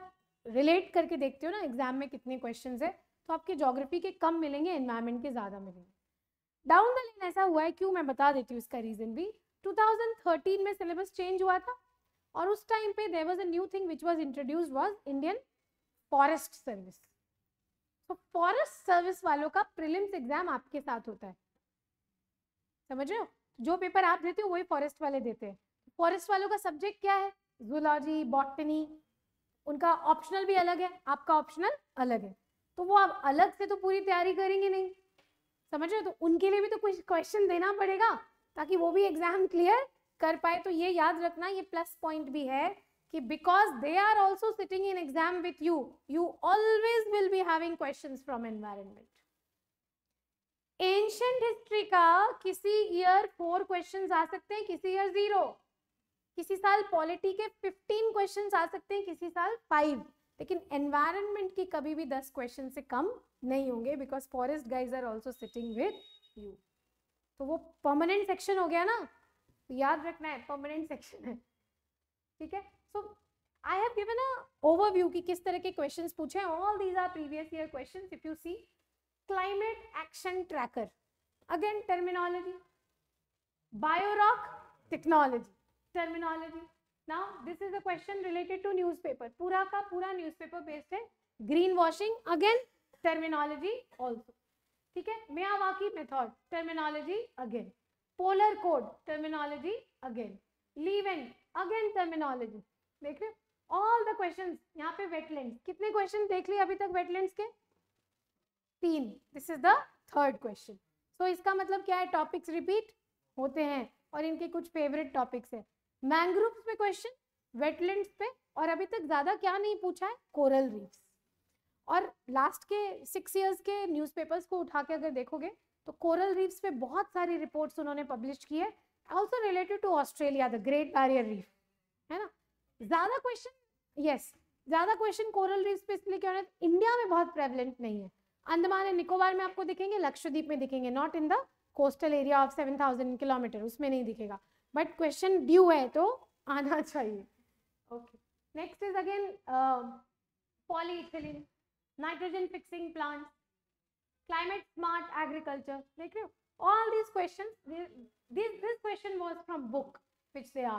S1: रिलेट करके देखते हो ना एग्जाम में कितने क्वेश्चन है तो आपके जोग्राफी के कम मिलेंगे एनवायरमेंट के ज़्यादा मिलेंगे डाउन द लाइन ऐसा हुआ है क्यों मैं बता देती हूँ इसका रीज़न भी 2013 में सिलेबस चेंज हुआ था और उस टाइम पे there was a new thing which was introduce was Indian forest service तो फॉरेस्ट सर्विस वालों का प्रिलिम्स एग्जाम आपके साथ होता है समझ रहे हो जो पेपर आप देते हो वही फॉरेस्ट वाले देते हैं फॉरेस्ट वालों का सब्जेक्ट क्या है जूलॉजी बॉटनी उनका ऑप्शनल भी अलग है आपका ऑप्शनल अलग है तो वो आप अलग से तो पूरी तैयारी करेंगे नहीं समझ रहे हो तो उनके लिए भी तो कुछ क्वेश्चन देना पड़ेगा ताकि वो भी एग्जाम क्लियर कर पाए तो ये याद रखना ये प्लस पॉइंट भी है कि because they are also sitting in exam with you you always will be having question from environment ancient history का किसी ईयर फोर क्वेश्चन आ सकते हैं किसी ईयर जीरो किसी साल पॉलिटी के फिफ्टीन क्वेश्चन आ सकते हैं किसी साल फाइव लेकिन एनवायरमेंट की कभी भी दस क्वेश्चन से कम नहीं होंगे because forest guys are also sitting with you तो वो परमानेंट सेक्शन हो गया ना तो याद रखना है परमानेंट सेक्शन है ठीक है so I have given a overview कि किस तरह के क्वेश्चंस पूछे all these are previous year questions if you see climate action tracker again terminology biorock technology terminology now this is a question related to newspaper pura ka pura newspaper based hai green washing again terminology also ठीक है Miyawaki method terminology again polar code terminology again levant again terminology देख रहे all the questions यहाँ पे wetland कितने question देख लिए अभी तक वेटलैंड्स के तीन this is the third question so इसका मतलब क्या है टॉपिक्स रिपीट होते हैं और इनके कुछ फेवरेट टॉपिक्स है मैंग्रोव पे क्वेश्चन वेटलैंड्स पे और अभी तक ज़्यादा क्या नहीं पूछा है कोरल रीफ्स और लास्ट के सिक्स इयर्स के न्यूज़पेपर्स को उठा के अगर देखोगे तो कोरल रीफ्स पे बहुत सारी रिपोर्ट्स उन्होंने पब्लिश की है also related to Australia the great barrier reef है ना ज़्यादा क्वेश्चन यस ज़्यादा क्वेश्चन कोरल रीफ्स पे इसलिए क्या इंडिया में बहुत प्रेवलेंट नहीं है अंदमान एंड निकोबार में आपको दिखेंगे लक्षद्वीप में दिखेंगे not in the coastal area of seven thousand kilometre उसमें नहीं दिखेगा बट क्वेश्चन ड्यू है तो आना चाहिए okay next is again polyethylene nitrogen fixing plant climate smart agriculture देख रहे हो all this question this question was from book which they they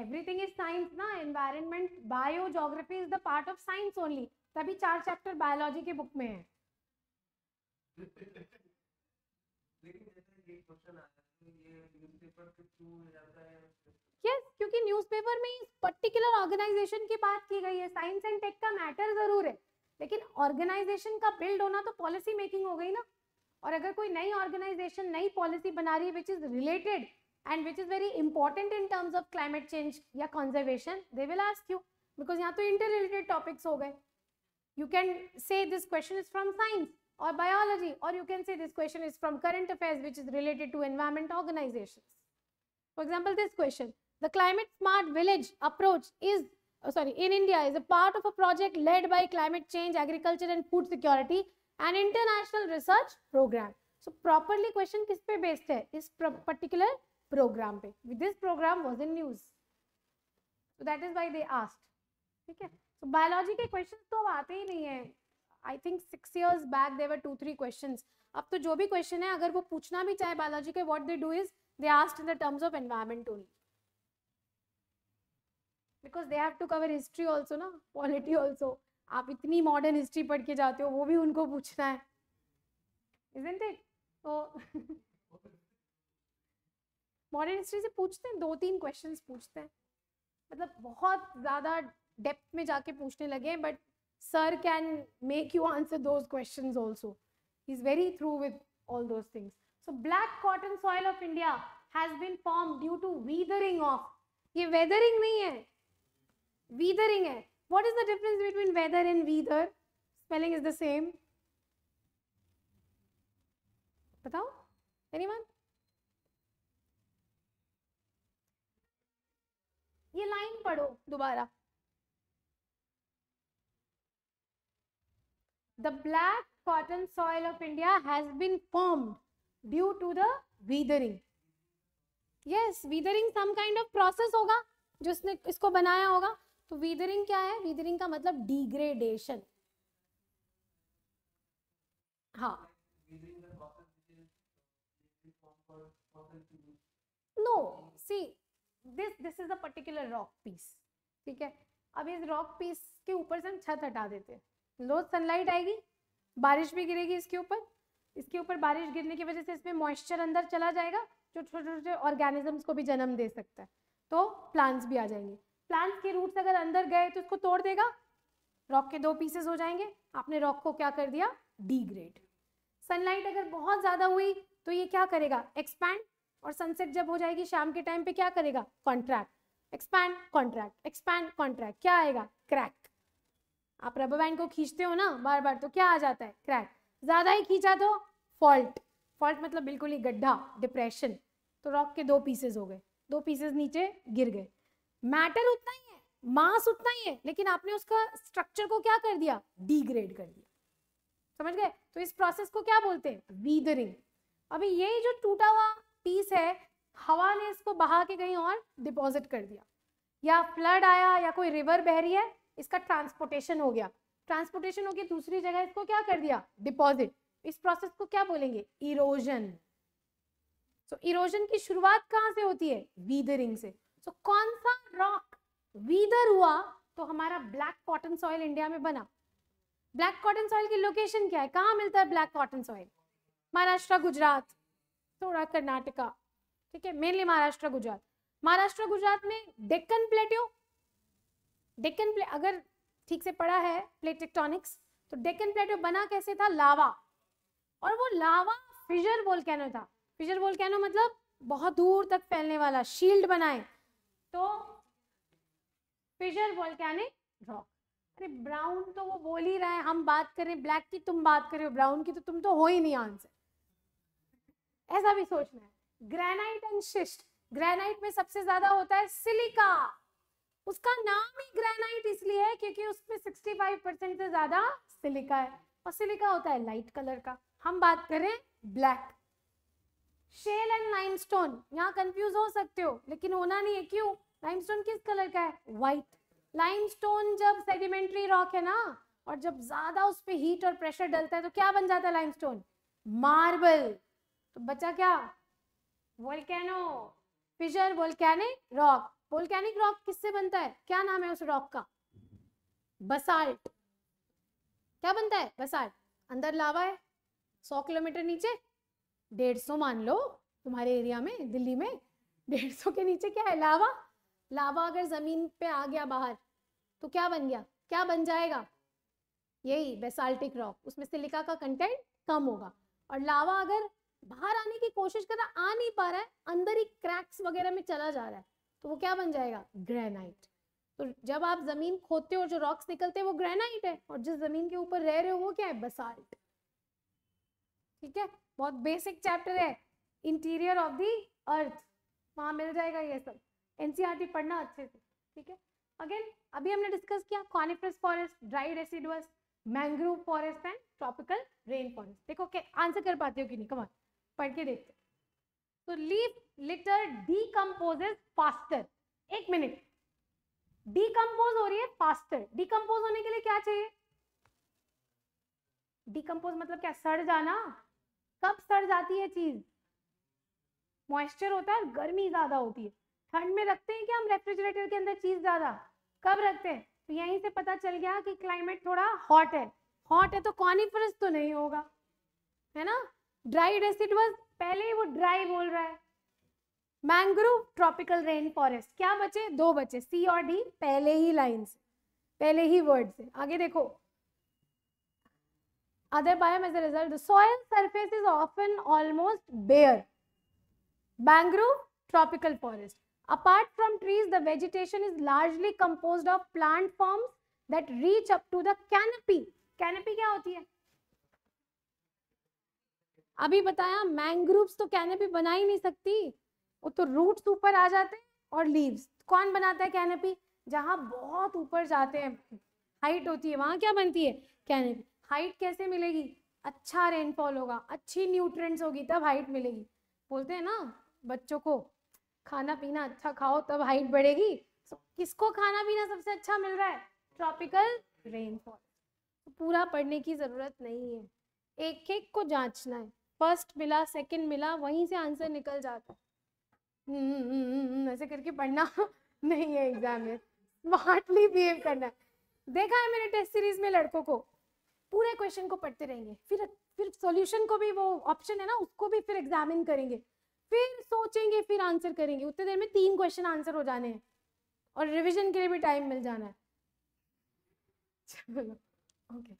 S1: everything is science ना environment bio geography is the part of science only तभी चार chapter biology के book में है क्योंकि न्यूज़पेपर में इस पर्टिकुलर ऑर्गेनाइजेशन की बात की गई है साइंस एंड टेक का मैटर जरूर है लेकिन ऑर्गेनाइजेशन का बिल्ड होना तो पॉलिसी मेकिंग हो गई ना और अगर कोई नई ऑर्गेनाइजेशन नई पॉलिसी बना रही है which is related and which is very important in terms of climate change or conservation, they will ask you because here तो interrelated topics हो You can say this question is from science or biology or you can say this question is from current affairs which is related to environment organizations. For example, this question, the climate smart village approach is oh, sorry in India is a part of a project led by climate change, agriculture and food security and international research program. So properly question किस based है? इस particular programme पे this programme was in news तो that is why they asked ठीक है सो biology के question तो अब आते ही नहीं है I think six years back there were two three question अब तो जो भी क्वेश्चन है अगर वो पूछना भी चाहे बायोलॉजी के what they do is they asked in the terms of environment only because they have to cover history also ना पॉलिटी ऑल्सो आप इतनी मॉडर्न हिस्ट्री पढ़ के जाते हो वो भी उनको पूछना है इज इन टेट तो मॉडर्न हिस्ट्री से पूछते हैं दो तीन क्वेश्चन पूछते हैं मतलब बहुत ज़्यादा डेप्थ में जाके पूछने लगे हैं but sir can make you answer those question also he is very through with all those things so black cotton soil of India has been form due to weathering of ये weathering नहीं है weathering है what is the difference between weather and whether spelling is the same बताओ any one ये line पढ़ो दोबारा the black cotton soil of India has been formed due to दीदरिंग yes weathering some kind of process होगा जिसने इसको बनाया होगा तो वीदरिंग क्या है वीदरिंग का मतलब डिग्रेडेशन हाँ no see this this is a particular rock piece ठीक है अब इस रॉक पीस के ऊपर से हम छत हटा देते हैं लो सनलाइट आएगी बारिश भी गिरेगी इसके ऊपर इसके ऊपर बारिश गिरने की वजह से इसमें मॉइस्चर अंदर चला जाएगा जो छोटे छोटे ऑर्गेनिजम्स को भी जन्म दे सकता है तो प्लांट्स भी आ जाएंगे प्लांट्स के रूट्स अगर अंदर गए तो इसको तोड़ देगा रॉक के दो पीसेस हो जाएंगे आपने रॉक को क्या कर दिया डीग्रेड सनलाइट अगर बहुत ज़्यादा हुई तो ये क्या करेगा एक्सपैंड और सनसेट जब हो जाएगी शाम के टाइम पे क्या करेगा contract expand contract expand contract क्या आएगा क्रैक आप रबर बैंड को खींचते हो ना बार बार तो क्या आ जाता है क्रैक ज्यादा ही खींचा तो फॉल्ट फॉल्ट मतलब बिल्कुल ही गड्ढा डिप्रेशन तो रॉक के दो पीसेज हो गए दो पीसेज नीचे गिर गए मैटर उतना ही है मास उतना ही है लेकिन आपने उसका स्ट्रक्चर को क्या कर दिया डिग्रेड कर दिया समझ गए तो इस प्रोसेस को क्या बोलते हैं वीदरिंग अभी ये जो टूटा हुआ पीस है हवा ने इसको बहा के कहीं और डिपॉजिट कर दिया या फ्लड आया या कोई रिवर बह रही है इसका ट्रांसपोर्टेशन हो गया ट्रांसपोर्टेशन हो गया दूसरी जगह इसको क्या कर दिया डिपॉजिट इस प्रोसेस को क्या बोलेंगे इरोजन सो so, इरोजन की शुरुआत कहाँ से होती है वीदरिंग से सो so, कौन सा रॉक वीदर हुआ तो हमारा ब्लैक कॉटन सॉइल इंडिया में बना ब्लैक कॉटन सॉइल की लोकेशन क्या है कहाँ मिलता है black cotton soil Maharashtra Gujarat थोड़ा कर्नाटका ठीक है मेनली महाराष्ट्र गुजरात महाराष्ट्र गुजरात में डेक्कन प्लेट्यो डेक्कन प्ले अगर ठीक से पढ़ा है प्लेट टेक्टोनिक्स तो डेक्कन प्लेट्यो बना कैसे था लावा और वो लावा फिजर वोल्केनो था फिजर वोल्केनो मतलब बहुत दूर तक फैलने वाला शील्ड बनाए तो फिजर वोल्केनिक रॉक अरे ब्राउन तो वो बोल ही रहा है हम बात करें ब्लैक की तुम बात करें ब्राउन की तो तुम तो हो ही नहीं आंसर ऐसा भी सोचना है ग्रेनाइट एंड शिष्ट ग्रेनाइट में सबसे ज्यादा होता है सिलिका उसका नाम ही ग्रेनाइट इसलिए है क्योंकि उसमें 65 परसेंट से ज्यादा सिलिका है और सिलिका होता है लाइट कलर का हम बात करें ब्लैक शेल एंड लाइमस्टोन यहाँ कंफ्यूज हो सकते हो लेकिन होना नहीं है क्यों लाइमस्टोन किस कलर का है व्हाइट लाइमस्टोन जब सेडिमेंट्री रॉक है ना और जब ज्यादा उस पर हीट और प्रेशर डलता है तो क्या बन जाता है लाइमस्टोन मार्बल तो बचा क्या volcano fissure volcanic rock volcanic rock किससे बनता है क्या नाम है उस रॉक का बसाल्ट क्या बनता है बसाल्ट अंदर लावा है सौ किलोमीटर नीचे डेढ़ सौ मान लो तुम्हारे एरिया में दिल्ली में डेढ़ सौ के नीचे क्या है लावा लावा अगर जमीन पे आ गया बाहर तो क्या बन गया क्या बन जाएगा यही बेसाल्टिक रॉक उसमें सिलिका का कंटेंट कम होगा और लावा अगर बाहर आने की कोशिश कर रहा आ नहीं पा रहा है अंदर ही क्रैक्स वगैरह में चला जा रहा है तो वो क्या बन जाएगा ग्रेनाइट तो जब आप जमीन खोदते हो जो रॉक्स निकलते हैं वो ग्रेनाइट है और जिस जमीन के ऊपर रह रहे हो वो क्या है बसाल्ट ठीक है बहुत बेसिक चैप्टर है इंटीरियर ऑफ दी अर्थ वहां मिल जाएगा ये सब एनसीआरटी e पढ़ना अच्छे से ठीक है अगेन अभी हमने डिस्कस किया coniferous forest dry deciduous mangrove forest and tropical rain forest देखो के आंसर कर पाते हो कि नहीं कमाल पढ़ के देखते तो लीफ लिटर डीकम्पोजेज फास्टर एक मिनट डीकम्पोज हो रही है फास्टर डीकम्पोज होने के लिए क्या चाहिए डीकम्पोज मतलब क्या सड़ जाना कब सड़ जाती है चीज मॉइस्चर होता है गर्मी ज्यादा होती है ठंड में रखते हैं क्या हम रेफ्रिजरेटर के अंदर चीज ज्यादा कब रखते हैं तो यहीं से पता चल गया कि क्लाइमेट थोड़ा हॉट है हॉट है तो कॉनिफरस तो नहीं होगा है ना ड्राइड एसिड वॉज पहले ही वो ड्राई बोल रहा है मैंग्रोव ट्रॉपिकल रेन फॉरेस्ट क्या बचे दो बचे सी और डी पहले ही लाइन पहले ही वर्ड से आगे देखो other biome as a result soil surface is often almost bare mangrove tropical forest apart from trees the vegetation is largely compose of plant form that reach up to the canopy canopy क्या होती है अभी बताया mangroves तो canopy बना ही नहीं सकती वो तो रूट्स ऊपर आ जाते हैं और लीव्स कौन बनाता है कैनेपी जहाँ बहुत ऊपर जाते हैं हाइट होती है वहाँ क्या बनती है कैनेपी हाइट कैसे मिलेगी अच्छा रेनफॉल होगा अच्छी न्यूट्रेंट्स होगी तब हाइट मिलेगी बोलते हैं ना बच्चों को खाना पीना अच्छा खाओ तब हाइट बढ़ेगी so, तो किसको खाना पीना सबसे अच्छा मिल रहा है ट्रॉपिकल रेनफॉल तो पूरा पढ़ने की ज़रूरत नहीं है एक एक को जांचना है फर्स्ट मिला सेकंड मिला वहीं से आंसर निकल जाता है हम्म, ऐसे करके पढ़ना नहीं है एग्जाम में स्मार्टली बिहेव करना देखा है मैंने टेस्ट सीरीज में लड़कों को पूरे क्वेश्चन को पढ़ते रहेंगे फिर फिर सॉल्यूशन को भी वो ऑप्शन है ना उसको भी फिर एग्जामिन करेंगे फिर सोचेंगे फिर आंसर करेंगे उतने देर में तीन क्वेश्चन आंसर हो जाने हैं और रिविजन के लिए भी टाइम मिल जाना है चलो okay okay.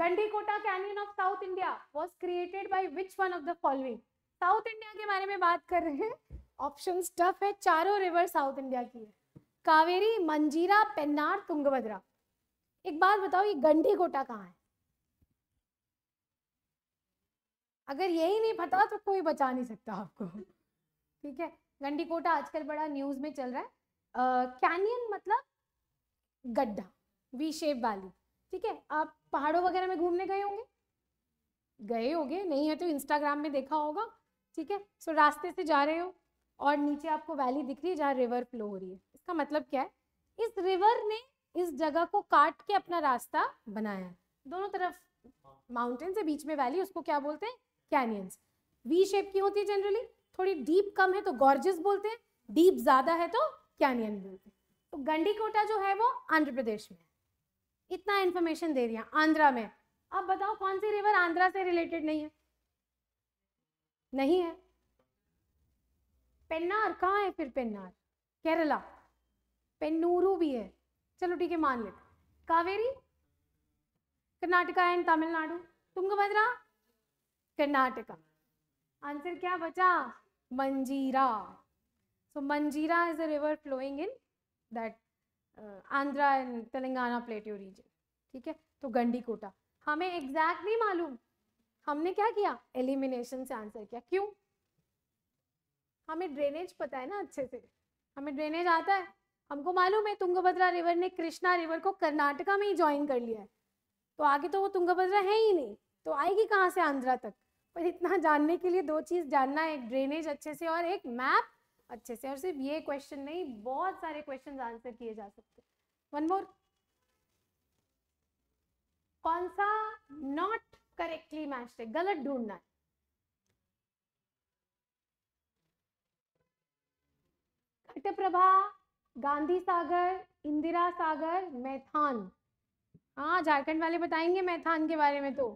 S1: Gandikota canyon of south India was created by which one of the following south India के बारे में बात कर रहे हैं ऑप्शन टफ है चारों रिवर साउथ इंडिया की है कावेरी मंजीरा पेन्नार तुंगभद्रा एक बात बताओ ये गंडी कोटा कहाँ है अगर यही नहीं पता तो कोई बचा नहीं सकता आपको ठीक है गंडी कोटा आजकल बड़ा न्यूज में चल रहा है कैनियन uh, मतलब गड्ढा वी शेप वाली ठीक है आप पहाड़ों वगैरह में घूमने गए होंगे गए होंगे नहीं है तो इंस्टाग्राम में देखा होगा ठीक है सो रास्ते से जा रहे हो और नीचे आपको वैली दिख रही है जहाँ रिवर फ्लो हो रही है इसका मतलब क्या है इस रिवर ने इस जगह को काट के अपना रास्ता बनाया दोनों तरफ माउंटेन से बीच में वैली उसको क्या बोलते हैं कैनियंस वी शेप की होती है जनरली थोड़ी डीप कम है तो गॉर्जेस बोलते हैं डीप ज़्यादा है तो कैनियन बोलते हैं तो गंडी कोटा जो है वो आंध्र प्रदेश में है इतना इन्फॉर्मेशन दे दिया आंध्रा में अब बताओ कौन सी रिवर आंध्रा से रिलेटेड नहीं है नहीं है पेन्नार कहाँ है फिर पेन्नार केरला पेन्नूरू भी है चलो ठीक है मान लेते कावेरी कर्नाटका एंड तमिलनाडु तुंगभद्रा कर्नाटका आंसर क्या बचा Manjira so Manjira is a river flowing in that Andhra and Telangana plateau region ठीक है तो गंडी कोटा हमें एग्जैक्ट नहीं मालूम हमने क्या किया एलिमिनेशन से आंसर किया क्यों हमें ड्रेनेज पता है ना अच्छे से हमें ड्रेनेज आता है हमको मालूम है तुंगभद्रा रिवर ने कृष्णा रिवर को कर्नाटका में ही ज्वाइन कर लिया है तो आगे तो वो तुंगभद्रा है ही नहीं तो आएगी कहाँ से आंध्रा तक पर इतना जानने के लिए दो चीज़ जानना है एक ड्रेनेज अच्छे से और एक मैप अच्छे से और सिर्फ ये क्वेश्चन नहीं बहुत सारे क्वेश्चन आंसर किए जा सकते वन मोर कौन सा नॉट करेक्टली मैच है गलत ढूंढना है कटप्रभा गांधी सागर इंदिरा सागर मैथान हाँ झारखंड वाले बताएंगे मैथान के बारे में तो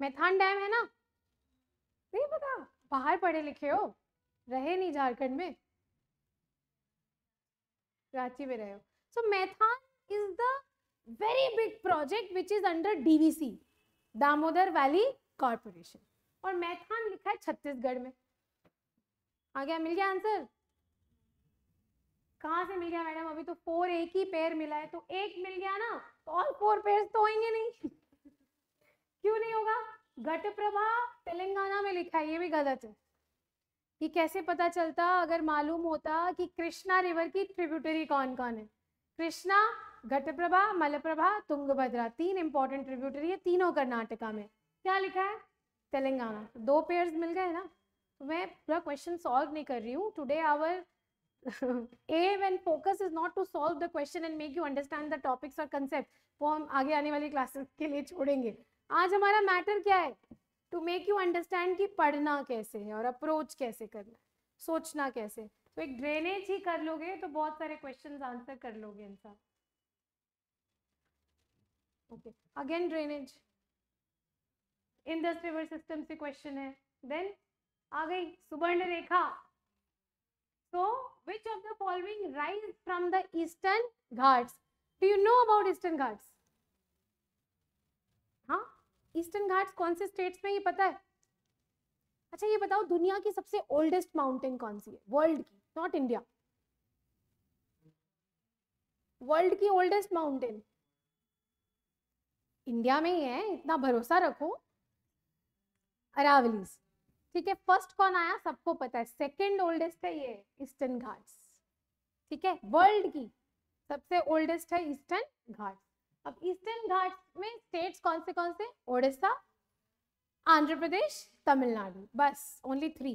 S1: मैथान डैम है ना नहीं पता बाहर पढ़े लिखे हो रहे नहीं झारखंड में रांची में रहे हो so Maithon is the very big project which is under DVC Damodar valley corporation और मैथान लिखा है छत्तीसगढ़ में आ गया मिल गया आंसर कहा से मिल गया मैडम अभी तो फोर एक ही पेयर मिला है तो एक मिल गया ना तो और फोर पेयर तो होंगे नहीं क्यों नहीं होगा घट प्रभाव तेलंगाना में लिखा है ये भी गलत है ये कैसे पता चलता अगर मालूम होता कि कृष्णा रिवर की ट्रिब्यूटरी कौन कौन है कृष्णा घटप्रभा मलप्रभा तुंगभद्रा तीन इंपॉर्टेंट ट्रिब्यूटरी है तीनों कर्नाटका में क्या लिखा है तेलंगाना दो पेयर्स मिल गए ना तो मैं पूरा क्वेश्चन सॉल्व नहीं कर रही हूँ today our aim and focus is not to solve the question and make you understand the topics और कंसेप्ट वो हम आगे आने वाली क्लासेस के लिए छोड़ेंगे आज हमारा मैटर क्या है टू मेक यू अंडरस्टैंड कि पढ़ना कैसे है और अप्रोच कैसे करना सोचना कैसे तो एक ड्रेनेज ही कर लोगे तो बहुत सारे क्वेश्चंस आंसर कर लोगे इंसान okay again drainage Indus river system से क्वेश्चन है देन आ गई Suvarnarekha so which of the following rise from the Eastern Ghats do you know about Eastern Ghats हाँ ईस्टर्न घाट्स कौन से स्टेट्स में ये पता है अच्छा ये बताओ दुनिया की सबसे ओल्डेस्ट माउंटेन कौन सी है वर्ल्ड की नॉट इंडिया वर्ल्ड की ओल्डेस्ट माउंटेन इंडिया में ही है इतना भरोसा रखो अरावलीज ठीक है फर्स्ट कौन आया सबको पता है सेकंड ओल्डेस्ट है ये ईस्टर्न घाट्स ठीक है वर्ल्ड की सबसे ओल्डेस्ट है ईस्टर्न घाट अब ईस्टर्न घाट में स्टेट्स कौन से कौन से ओडिशा आंध्र प्रदेश तमिलनाडु बस ओनली थ्री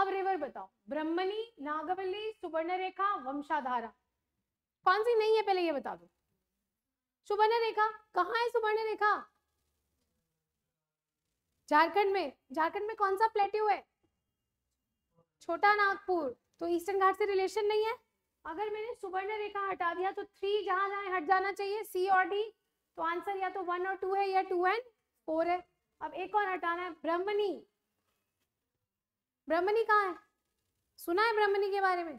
S1: अब रिवर बताओ ब्रह्मणी नागवली सुवर्ण रेखा वंशाधारा कौन सी नहीं है पहले ये बता दो सुवर्ण रेखा कहाँ है सुवर्ण रेखा झारखंड में झारखंड में कौन सा प्लेट्यू है छोटा नागपुर तो ईस्टर्न घाट से रिलेशन नहीं है अगर मैंने सुवर्ण रेखा हटा दिया तो थ्री जहां जहां हट जाना चाहिए सी और डी तो आंसर या तो वन और टू है या टू एंड फोर है अब एक और हटाना है ब्रह्मणी ब्रह्मणी कहाँ है सुना है ब्रह्मणी के बारे में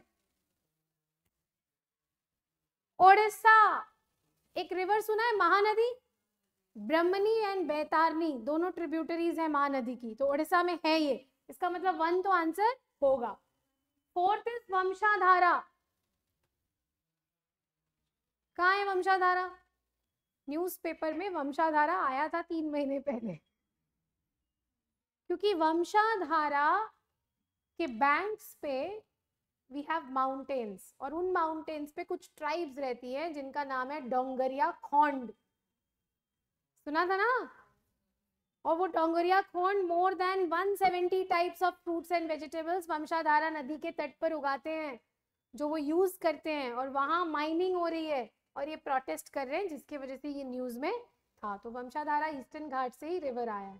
S1: ओडिशा एक रिवर सुना है महानदी ब्रह्मणी एंड बैतारनी दोनों ट्रिब्यूटरीज है महानदी की तो ओडिशा में है ये इसका मतलब वन तो आंसर होगा फोर्थ इज वंशाधारा कहाँ है वंशाधारा न्यूज़पेपर में वंशाधारा आया था तीन महीने पहले क्योंकि वंशाधारा के बैंक्स पे वी हैव माउंटेन्स और उन माउंटेन्स पे कुछ ट्राइब्स रहती हैं जिनका नाम है डोंगरिया खोंड सुना था ना और वो Dongria Khond more than 170 types of fruits and vegetables Vansadhara नदी के तट पर उगाते हैं जो वो यूज करते हैं और वहां माइनिंग हो रही है और ये प्रोटेस्ट कर रहे हैं जिसकी वजह से ये न्यूज़ में था तो वंशाधारा ईस्टर्न घाट से ही रिवर आया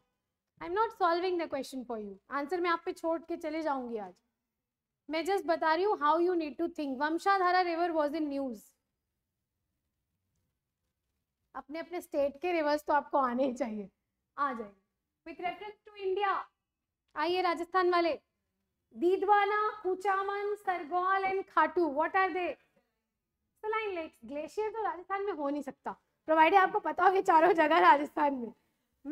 S1: I am not solving the question for you answer मैं आप पे छोड़ के चले जाऊंगी आज मैं जस्ट बता रही हूँ how you need to think Vansadhara river was in news अपने अपने स्टेट के रिवर्स तो आपको आने ही चाहिए आ जाए विथ रेफरेंस टू इंडिया आइए राजस्थान वाले Didwana Kuchaman Sargol and Khatu what are they saline lakes glacier तो राजस्थान में हो नहीं सकता प्रोवाइड हाँ। आपको पता हो ये चारों जगह राजस्थान में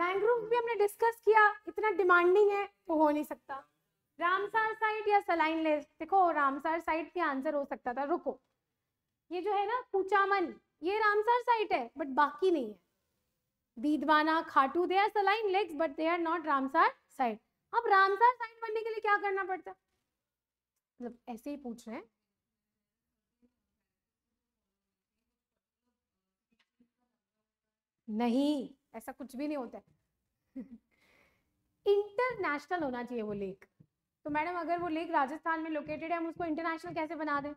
S1: मैंग्रोव भी हमने डिस्कस किया इतना डिमांडिंग है वो तो हो नहीं सकता रामसार साइट या सलाइन लेक देखो रामसार साइट क्या आंसर हो सकता था रुको ये जो है ना कुचामन ये रामसार साइट है बट बाकी नहीं है Didwana Khatu they are saline lakes but they are not Ramsar site अब रामसार साइट बनने के लिए क्या करना पड़ता मतलब ऐसे ही पूछ रहे हैं नहीं ऐसा कुछ भी नहीं होता है इंटरनेशनल होना चाहिए वो लेक तो मैडम अगर वो लेक राजस्थान में लोकेटेड है हम उसको इंटरनेशनल कैसे बना दें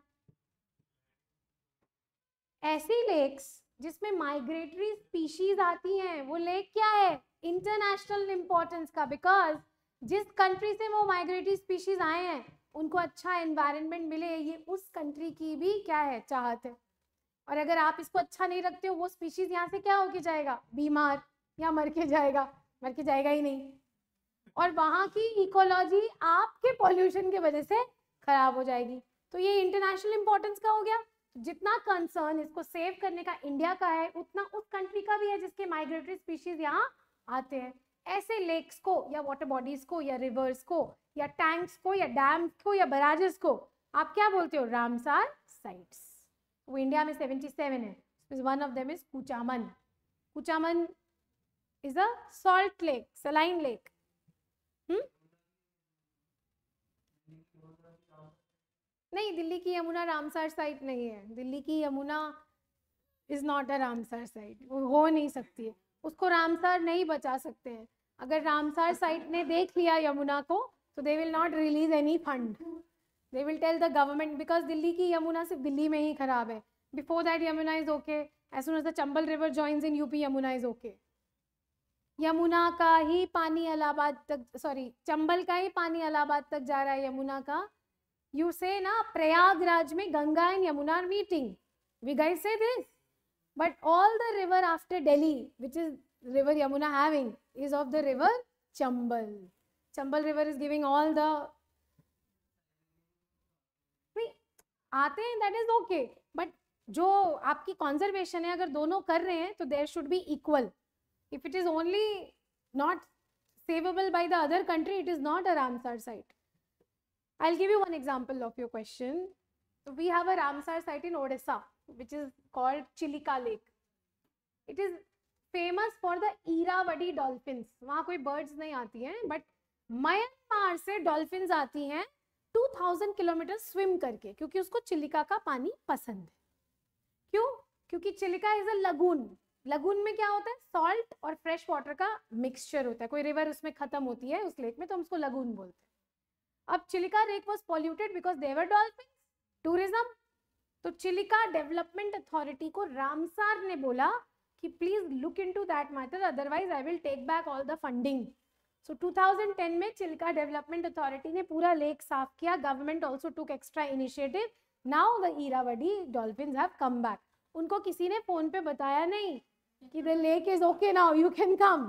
S1: ऐसी लेक्स जिसमें माइग्रेटरी स्पीशीज आती हैं वो लेक क्या है इंटरनेशनल इंपॉर्टेंस का बिकॉज जिस कंट्री से वो माइग्रेटरी स्पीशीज आए हैं उनको अच्छा एनवायरनमेंट मिले ये उस कंट्री की भी क्या है चाहत है और अगर आप इसको अच्छा नहीं रखते हो वो स्पीशीज यहाँ से क्या होके जाएगा बीमार या मर के जाएगा मर के जाएगा ही नहीं और वहाँ की इकोलॉजी आपके पॉल्यूशन के वजह से खराब हो जाएगी तो ये इंटरनेशनल इंपॉर्टेंस का हो गया जितना कंसर्न इसको सेव करने का इंडिया का है उतना उस कंट्री का भी है जिसके माइग्रेटरी स्पीशीज यहाँ आते हैं ऐसे लेक्स को या वाटर बॉडीज को या रिवर्स को या टैंक्स को या डैम्स को या बराजेस को आप क्या बोलते हो रामसार साइट्स वो इंडिया में सेवेंटी सेवन है one of them is Kuchaman Kuchaman is a salt lake saline lake नहीं दिल्ली की यमुना रामसर साइट नहीं है दिल्ली की Yamuna is not a Ramsar site वो हो नहीं सकती है उसको रामसर नहीं बचा सकते हैं अगर रामसर साइट ने देख लिया यमुना को तो they will not release any fund they will tell the government because Delhi की यमुना सिर्फ दिल्ली में ही खराब है before that Yamuna is okay as soon as the Chambal river joins in UP Yamuna is okay Yamuna का ही पानी अलाहाबाद तक सॉरी चंबल का ही पानी अलाहाबाद तक जा रहा है यमुना का यू से ना प्रयागराज में Ganga and Yamuna are meeting we guys say this but all the river after Delhi which is river Yamuna having is of the river Chambal Chambal river is giving all the आते हैं दैट इज ओके बट जो आपकी कॉन्जर्वेशन है अगर दोनों कर रहे हैं तो there should be equal if it is only not saveable by the other country it is not a Ramsar site I'll give you one example of your question we have a Ramsar site in Odisha which is called Chilika lake it is famous for the Irrawaddy dolphin वहाँ कोई birds नहीं आती हैं but Myanmar से dolphin आती हैं 2000 kilometre swim करके क्योंकि उसको चिलिका का पानी पसंद है क्यों क्योंकि Chilika is a lagoon lagoon में क्या होता है सॉल्ट और फ्रेश वाटर का मिक्सचर होता है कोई रिवर उसमें खत्म होती है उस लेक में तो हम उसको लगून बोलते हैं अब Chilika lake was polluted because there were dolphin tourism तो चिलिका डेवलपमेंट अथॉरिटी को रामसार ने बोला कि please look in to that matter otherwise I will take back all the funding so so, 2010 में चिल्का डेवलपमेंट अथॉरिटी ने पूरा लेक साफ किया government also took extra initiative now the Irrawaddy dolphin have come back उनको किसी ने phone पे बताया नहीं कि the lake is okay now you can come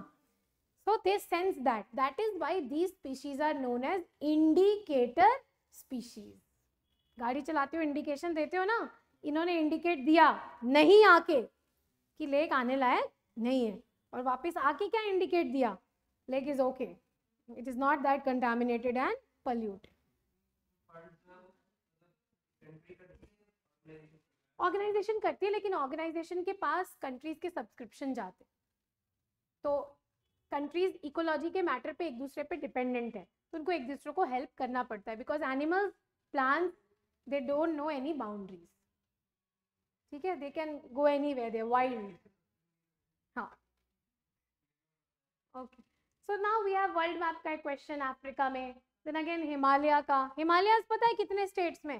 S1: so they sense that that is why these species are known as indicator species गाड़ी चलाते हो इंडिकेशन देते हो ना इन्होंने इंडिकेट दिया नहीं आके कि लेक आने लायक नहीं है और वापस आके क्या इंडिकेट दिया leg is okay. It is not that contaminated and polluted. Organisation करती है लेकिन ऑर्गेनाइजेशन के पास कंट्रीज के सब्सक्रिप्शन जाते तो कंट्रीज इकोलॉजी के मैटर पे एक दूसरे पे डिपेंडेंट है तो उनको एक दूसरे को हेल्प करना पड़ता है because animals plants they don't know any boundaries ठीक है they can go any way they wild हाँ okay so now we have world map का क्वेश्चन अफ्रीका में देन अगेन हिमालय का हिमालय पता है कितने स्टेट्स में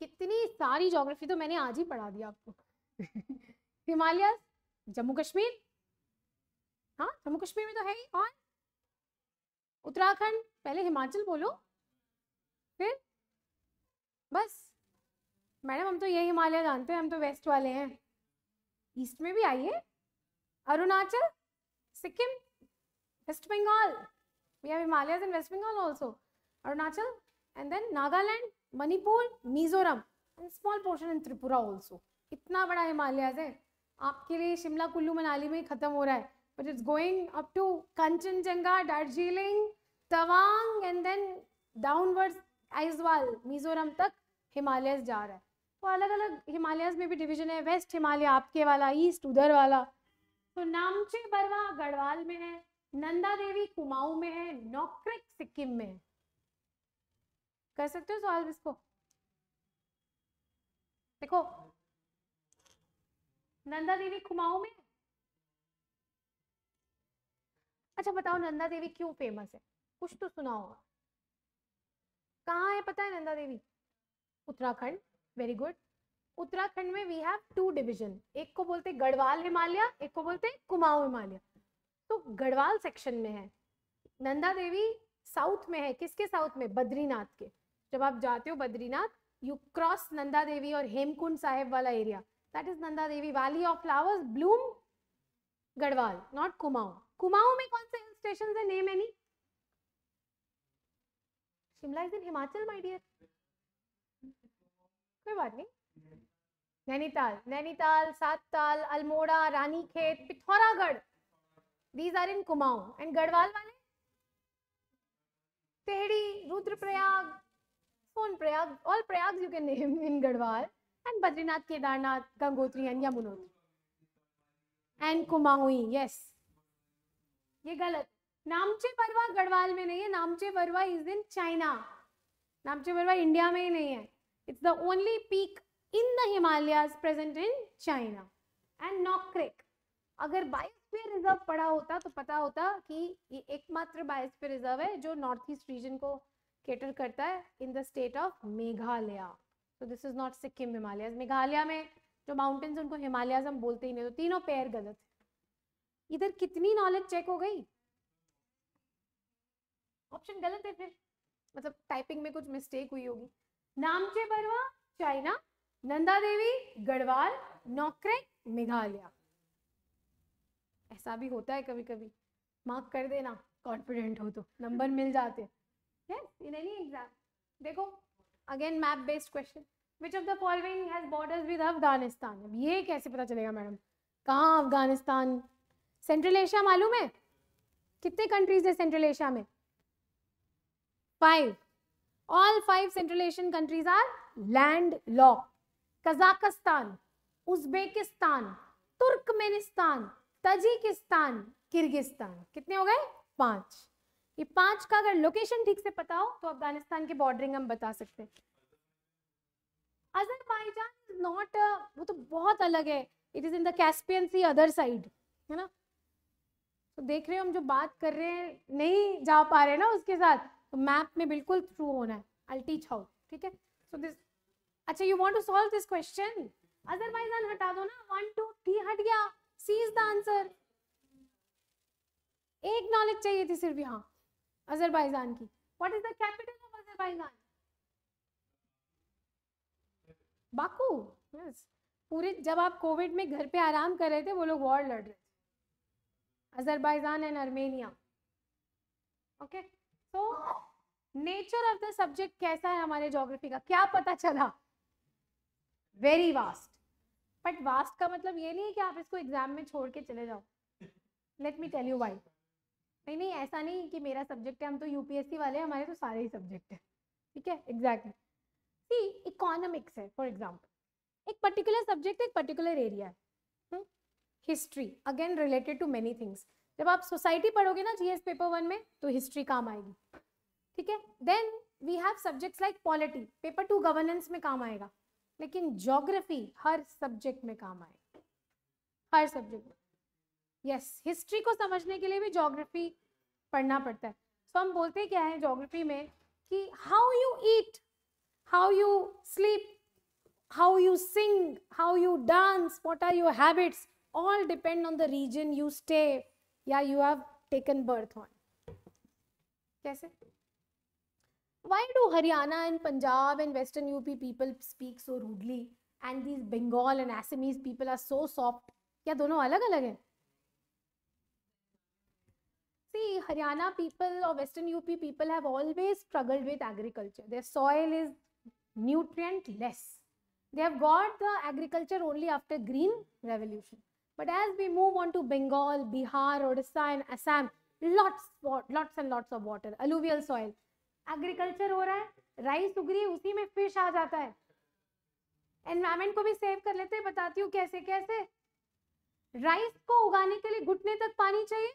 S1: कितनी सारी जोग्राफी तो मैंने आज ही पढ़ा दिया आपको हिमालय जम्मू कश्मीर हाँ जम्मू कश्मीर में तो है ही और उत्तराखंड पहले हिमाचल बोलो फिर बस मैडम हम तो ये हिमालय जानते हैं हम तो वेस्ट वाले हैं ईस्ट में भी आइए Arunachal, Sikkim, West Bengal. We have Himalayas in West Bengal also. Arunachal and then Nagaland, Manipur, Mizoram and small portion in Tripura also. इतना बड़ा हिमालयाज है आपके लिए शिमला कुल्लू मनाली में ही खत्म हो रहा है but it's going up to Kanchenjunga Darjeeling Tawang and then downwards Aizawl Mizoram तक हिमालयस जा रहा है तो अलग अलग हिमालयस में भी डिवीजन है वेस्ट हिमालय आपके वाला ईस्ट उधर वाला तो नामचे बरवा गढ़वाल में है नंदा देवी कुमाऊं में है नौक्रिक सिक्किम में है कर सकते हो सवाल इसको देखो नंदा देवी कुमाऊं में अच्छा बताओ नंदा देवी क्यों फेमस है कुछ तो सुना होगा कहाँ है पता है नंदा देवी उत्तराखंड वेरी गुड उत्तराखंड में वी हैव टू डिविजन एक को बोलते गढ़वाल हिमालय एक को बोलते कुमाऊं हिमालय तो गढ़वाल सेक्शन में है नंदा देवी साउथ में है किसके साउथ में बद्रीनाथ के जब आप जाते हो बद्रीनाथ यू क्रॉस नंदा देवी और हेमकुंड साहेब वाला area that is Nanda Devi valley of flowers bloom Garhwal not Kumaon Kumaon में कौन से हिल स्टेशन है name any Shimla is in Himachal my dear कोई बात नहीं Nainital Nainital Sat Tal Almora Ranikhet Pithoragarh these are in Kumaon and Garhwal वाले Tehri Rudraprayag Sonprayag all Prayag you can name in Garhwal and Badrinath Kedarnath Gangotri and Yamunotri and Kumaon yes ये गलत नामचे परवा गढ़वाल में नहीं है नामचे परवा इज इन चाइना नामचे परवा इंडिया में ही नहीं है it's the only peak in the Himalayas present in China and Knock अगर बायोस्फीयर रिजर्व पड़ा होता तो पता होता कि ये एकमात्र बायोस्फीयर रिजर्व है जो नॉर्थ ईस्ट रीजन को केटर करता है in the state of Meghalaya तो this is not Sikkim Himalaya Meghalaya में जो माउंटेन्स उनको हिमालयाज हम बोलते ही नहीं तो तीनों पेयर गलत इधर कितनी नॉलेज चेक हो गई ऑप्शन गलत है फिर मतलब टाइपिंग में कुछ मिस्टेक हुई होगी नामचे बरवा चाइना नंदा देवी गढ़वाल नौकरे मेघालय ऐसा भी होता है कभी कभी मार्क कर देना कॉन्फिडेंट हो तो नंबर मिल जाते yes इन any exam देखो again map based question which of the following has borders with Afghanistan अब ये कैसे पता चलेगा मैडम कहाँ अफगानिस्तान सेंट्रल एशिया मालूम है कितने कंट्रीज है सेंट्रल एशिया में five all five central Asian countries are landlocked Kazakhstan Uzbekistan Turkmenistan Tajikistan Kyrgyzstan कितने हो गए पांच ये पांच का अगर लोकेशन ठीक से पता हो तो अफगानिस्तान की बॉर्डरिंग हम बता सकते हैं अजरबैजान इज नॉट वो तो बहुत अलग है it is in the Caspian sea other side है ना तो देख रहे हो हम जो बात कर रहे हैं नहीं जा पा रहे ना उसके साथ तो मैप में बिल्कुल थ्रू होना है आई टीच हाउ ठीक है सो दिस अच्छा you want to solve this question otherwise आन हटा दो ना वन टू थ्री हट गया सी इज द आंसर एक नॉलेज चाहिए थी सिर्फ यहाँ अजरबैजान की what is the capital of Azerbaijan Baku yes पूरे जब आप कोविड में घर पे आराम कर रहे थे वो लोग वॉर लड़ रहे थे Azerbaijan and Armenia okay so nature of the subject कैसा है हमारे ज्योग्राफी का क्या पता चला वेरी वास्ट बट वास्ट का मतलब ये नहीं है कि आप इसको एग्जाम में छोड़ के चले जाओ let me tell you why नहीं नहीं ऐसा नहीं कि मेरा सब्जेक्ट है हम तो यूपीएससी वाले हमारे तो सारे ही सब्जेक्ट हैं ठीक है एग्जैक्टली सी इकोनॉमिक्स है फॉर एग्जाम्पल एक पर्टिकुलर सब्जेक्ट एक पर्टिकुलर एरिया है history again related to many things जब आप सोसाइटी पढ़ोगे ना जीएस पेपर वन में तो हिस्ट्री काम आएगी ठीक है then we have subjects like polity paper two governance में काम आएगा लेकिन जोग्राफी हर सब्जेक्ट में काम आए हर सब्जेक्ट में यस हिस्ट्री को समझने के लिए भी जोग्राफी पढ़ना पड़ता है सो हम बोलते क्या है जोग्राफी में कि how you eat how you sleep how you sing how you dance what are your habits all depend on the region you stay या you have taken birth on कैसे Why do Haryana and Punjab and Western UP people speak so rudely and these Bengal and Assamese people are so soft? क्या दोनों अलग अलग हैं See, Haryana people or Western UP people have always struggled with agriculture. Their soil is nutrient less. They have got the agriculture only after Green Revolution. But as we move on to Bengal, Bihar, Odisha and Assam, lots, lots and lots of water, alluvial soil. Agriculture हो रहा है rice उग रही है उसी में fish आ जाता है एनवायरमेंट को भी सेव कर लेते हैं बताती हूँ कैसे कैसे राइस को उगाने के लिए घुटने तक पानी चाहिए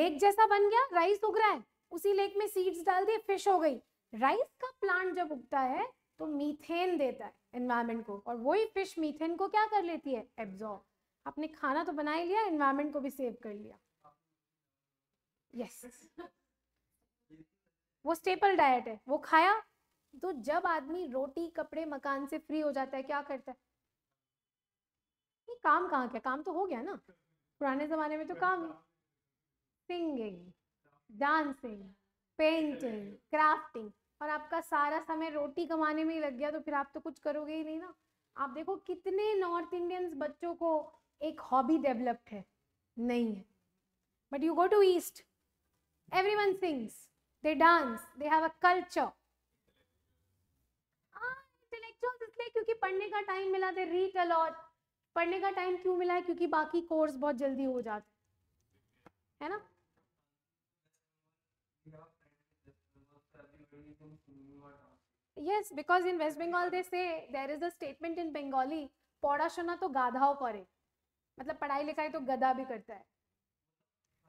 S1: लेक जैसा बन गया राइस उग रहा है उसी लेक में सीड्स डाल दिए फिश हो गई राइस का प्लांट जब उगता है तो मीथेन देता है एनवायरमेंट को और वही फिश मीथेन को क्या कर लेती है एब्जॉर्ब आपने खाना तो बना ही लिया एनवायरमेंट को भी सेव कर लिया यस yes. वो स्टेपल डाइट है वो खाया तो जब आदमी रोटी कपड़े मकान से फ्री हो जाता है क्या करता है ये काम कहाँ क्या काम तो हो गया ना पुराने जमाने में तो काम सिंगिंग डांसिंग पेंटिंग क्राफ्टिंग और आपका सारा समय रोटी कमाने में ही लग गया तो फिर आप तो कुछ करोगे ही नहीं ना आप देखो कितने नॉर्थ इंडियंस बच्चों को एक हॉबी डेवलप्ड है नहीं है but you go to east every one sings they dance they have a culture हाँ, क्योंकि पढ़ने का टाइम मिला दे रीट अलॉट पढ़ने का टाइम क्यों मिला है क्योंकि बाकी कोर्स बहुत जल्दी हो जाते है ना yes because in West Bengal they say there is a statement in Bengali पढ़ा सुना तो गाधाओ करे मतलब पढ़ाई लिखाई तो गधा भी करता है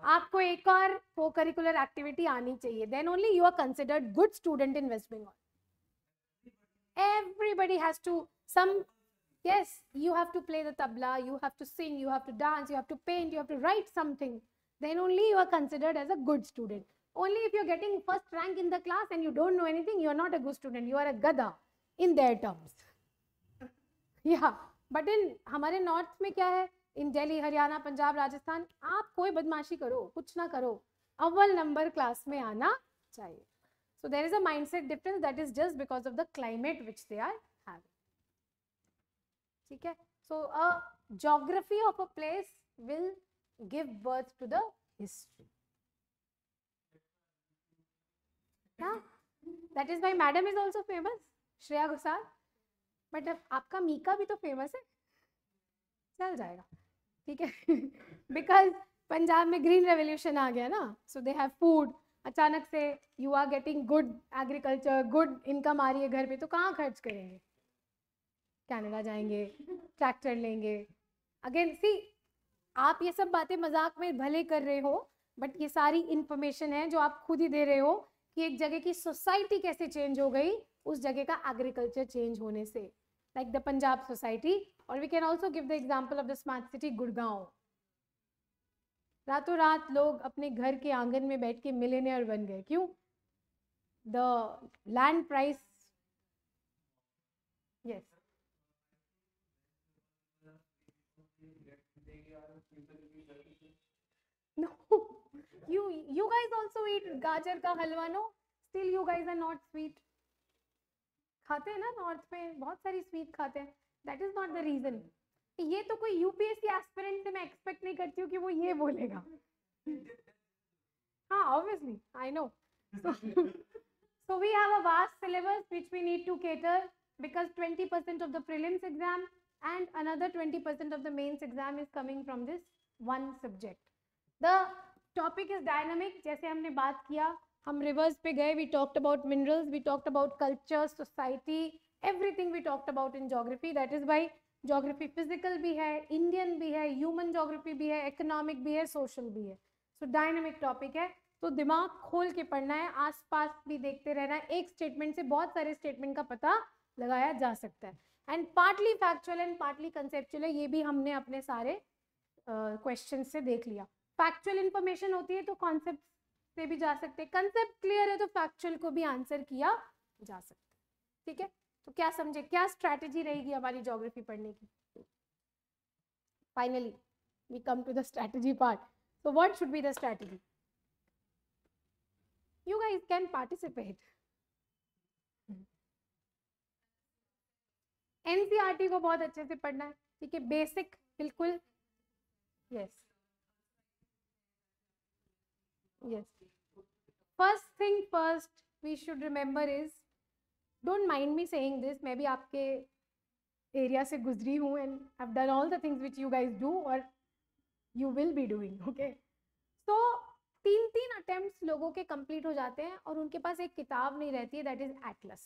S1: आपको एक और को करिकुलर एक्टिविटी आनी चाहिए then only you are considered good student in West Bengal everybody has to some yes you have to play the tabla you have to sing you have to dance you have to paint you have to write something then only you are considered as a good student only if you are getting first rank in the class and you don't know anything you are not a good student you are a गदा in their terms या but in हमारे north में क्या है इन दिल्ली हरियाणा पंजाब राजस्थान आप कोई बदमाशी करो कुछ ना करो अव्वल नंबर क्लास में आना चाहिए so there is a mindset difference that is just because of the climate which they are है ठीक है so a geography of a place will give birth to the history that is my madam is also famous Shreya Shreya but आपका मीका भी तो famous है चल जाएगा ठीक है बिकॉज पंजाब में ग्रीन रेवोल्यूशन आ गया ना सो दे हैव फूड अचानक से you are getting good agriculture good income आ रही है घर पे तो कहाँ खर्च करेंगे कनाडा जाएंगे ट्रैक्टर लेंगे अगेन सी आप ये सब बातें मजाक में भले कर रहे हो बट ये सारी इंफॉर्मेशन है जो आप खुद ही दे रहे हो कि एक जगह की सोसाइटी कैसे चेंज हो गई उस जगह का एग्रीकल्चर चेंज होने से लाइक द पंजाब सोसाइटी और we can also give the example of the smart city Gurgaon रातों रात लोग अपने घर के आंगन में बैठ के मिलेनियर बन गए क्यों the land price yes no you you guys also eat gajar ka halwa no still you guys are not sweet खाते हैं ना नॉर्थ में बहुत सारी स्वीट खाते हैं that is not the reason ये तो कोई यूपीएससी एस्पिरेंट से मैं एक्सपेक्ट नहीं करती हूँ कि वो ये बोलेगा हाँ obviously I know so we have a vast syllabus which we need to cater because 20% of the prelims exam and another 20% of the mains exam is coming from this one subject the topic is dynamic जैसे हमने बात किया हम reverse पे गए we talked about minerals we talked about culture society everything we talked about in geography that is by geography physical भी है Indian भी है ह्यूमन जोग्राफी भी है इकोनॉमिक भी है सोशल भी है सो डायनेमिक टॉपिक है तो दिमाग खोल के पढ़ना है आसपास भी देखते रहना है एक स्टेटमेंट से बहुत सारे स्टेटमेंट का पता लगाया जा सकता है and partly factual and partly conceptual है ये भी हमने अपने सारे क्वेश्चन uh, से देख लिया फैक्चुअल इन्फॉर्मेशन होती है तो कॉन्सेप्ट से भी जा सकते हैं कंसेप्ट क्लियर है तो फैक्चुअल को भी आंसर किया जा सकता है ठीक है तो क्या समझे क्या स्ट्रैटेजी रहेगी हमारी ज्योग्राफी पढ़ने की finally we come to the strategy part so what should be the strategy you guys can participate NCERT को बहुत अच्छे से पढ़ना है ठीक है बेसिक बिल्कुल yes yes first thing first we should remember is don't mind me saying this मैं भी आपके एरिया से गुजरी हूँ and I done all the things which you guys do और you will be doing okay so तीन तीन attempt लोगों के कंप्लीट हो जाते हैं और उनके पास एक किताब नहीं रहती है दैट इज़ एटलस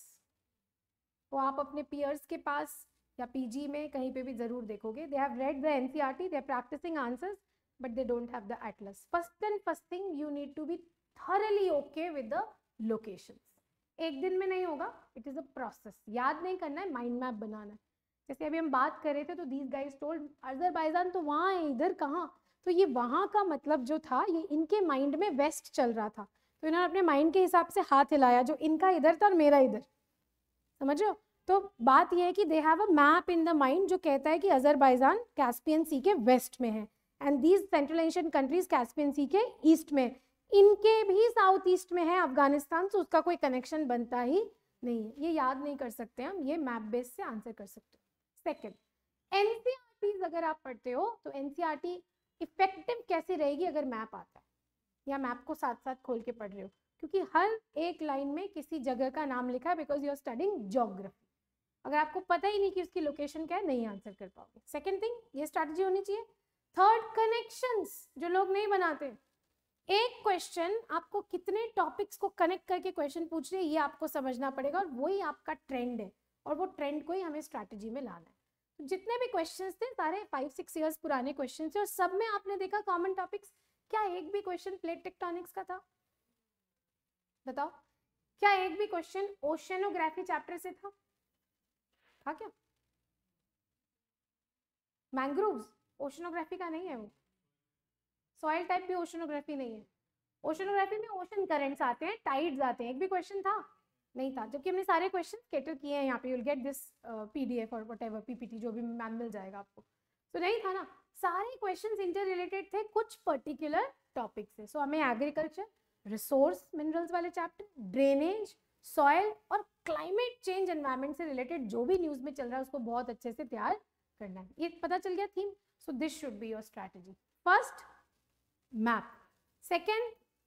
S1: तो आप अपने पीयर्स के पास या पीजी में कहीं पे भी ज़रूर देखोगे they have read the N C R T they are practising answers but they don't have the atlas first and first thing you need to be thoroughly okay with the locations. एक दिन में नहीं होगा it is a process याद नहीं करना है mind map बनाना है जैसे अभी हम बात कर रहे थे तो दीज गाइज टोल्ड बाइजान तो वहाँ है इधर कहाँ तो ये वहाँ का मतलब जो था ये इनके माइंड में वेस्ट चल रहा था तो इन्होंने अपने माइंड के हिसाब से हाथ हिलाया जो इनका इधर था और मेरा इधर समझो तो बात यह है कि they have a map in the mind जो कहता है कि अजरबैजान कैस्पियन सी के वेस्ट में है and these central Asian countries Caspian sea के ईस्ट में इनके भी साउथ ईस्ट में है अफगानिस्तान तो उसका कोई कनेक्शन बनता ही नहीं है ये याद नहीं कर सकते हम ये मैप बेस से आंसर कर सकते हो सेकेंड एनसीआरटीज अगर आप पढ़ते हो तो एनसीआरटी इफेक्टिव e कैसे रहेगी अगर मैप आता है या मैप को साथ साथ खोल के पढ़ रहे हो क्योंकि हर एक लाइन में किसी जगह का नाम लिखा है because you are studying geography अगर आपको पता ही नहीं कि उसकी लोकेशन क्या है नहीं आंसर कर पाओगे सेकेंड थिंग ये स्ट्रेटजी होनी चाहिए थर्ड कनेक्शंस जो लोग नहीं बनाते एक क्वेश्चन आपको कितने टॉपिक्स को कनेक्ट करके क्वेश्चन पूछ रहे हैं ये आपको समझना पड़ेगा और वही आपका ट्रेंड है और वो ट्रेंड को ही हमें स्ट्रैटेजी में लाना है तो जितने भी क्वेश्चन थे सारे फाइव सिक्स ईयर्स पुराने क्वेश्चन थे और सब में आपने देखा कॉमन टॉपिक्स क्या एक भी क्वेश्चन प्लेट टेक्टोनिक्स का था बताओ क्या एक भी क्वेश्चन ओशनोग्राफी चैप्टर से था था क्या मैंग्रोव्स ओशनोग्राफी का नहीं है वो सॉइल टाइप भी ओशनोग्राफी नहीं है ओशनोग्राफी में ओशन करेंट्स आते हैं टाइड्स आते हैं एक भी क्वेश्चन था नहीं था जबकि हमने सारे क्वेश्चन कैटर किए हैं यहाँ पे you'll get this P D F और वट एवर पीपीटी जो भी मैम मिल जाएगा आपको तो so, नहीं था ना सारे क्वेश्चन इंटर रिलेटेड थे कुछ पर्टिकुलर टॉपिक से सो so, हमें एग्रीकल्चर रिसोर्स मिनरल्स वाले चैप्टर ड्रेनेज सॉयल और क्लाइमेट चेंज एनवायरमेंट से रिलेटेड जो भी न्यूज में चल रहा है उसको बहुत अच्छे से तैयार करना है ये पता चल गया theme so this should be your strategy first map. Second,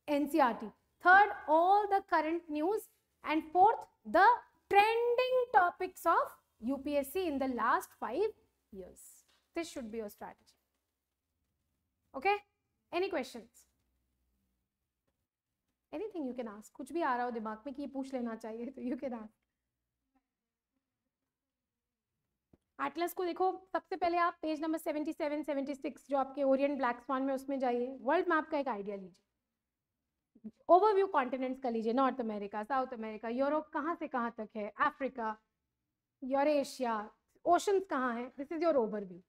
S1: NCRT. Third, all the current news. And fourth, the trending topics of UPSC in the last 5 years. This should be your strategy. Okay? Any questions? Anything you can ask. kuch bhi aa raha ho dimag mein ki ये पूछ लेना चाहिए तो you can ask. Atlas को देखो सबसे पहले आप पेज नंबर 77, 76 जो आपके ओरियंट ब्लैक स्वान में उसमें जाइए वर्ल्ड मैप का एक आइडिया लीजिए ओवरव्यू कॉन्टिनेंट्स का लीजिए North America South America Europe कहाँ से कहाँ तक है अफ्रीका यूरेशिया ओशंस कहाँ हैं दिस इज योर ओवरव्यू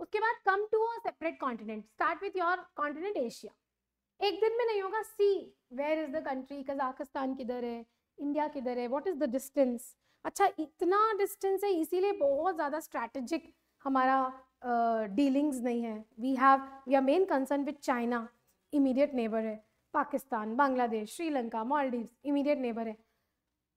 S1: उसके बाद come to a separate continent start with your continent Asia एक दिन में नहीं होगा see where is the country Kazakhstan किधर है इंडिया किधर है वॉट इज द डिस्टेंस अच्छा इतना डिस्टेंस है इसीलिए बहुत ज़्यादा स्ट्रैटेजिक हमारा डीलिंग्स uh, नहीं है we have we are main concern with China immediate neighbour है पाकिस्तान बांग्लादेश श्रीलंका मॉलडीव इमीडिएट नेबर है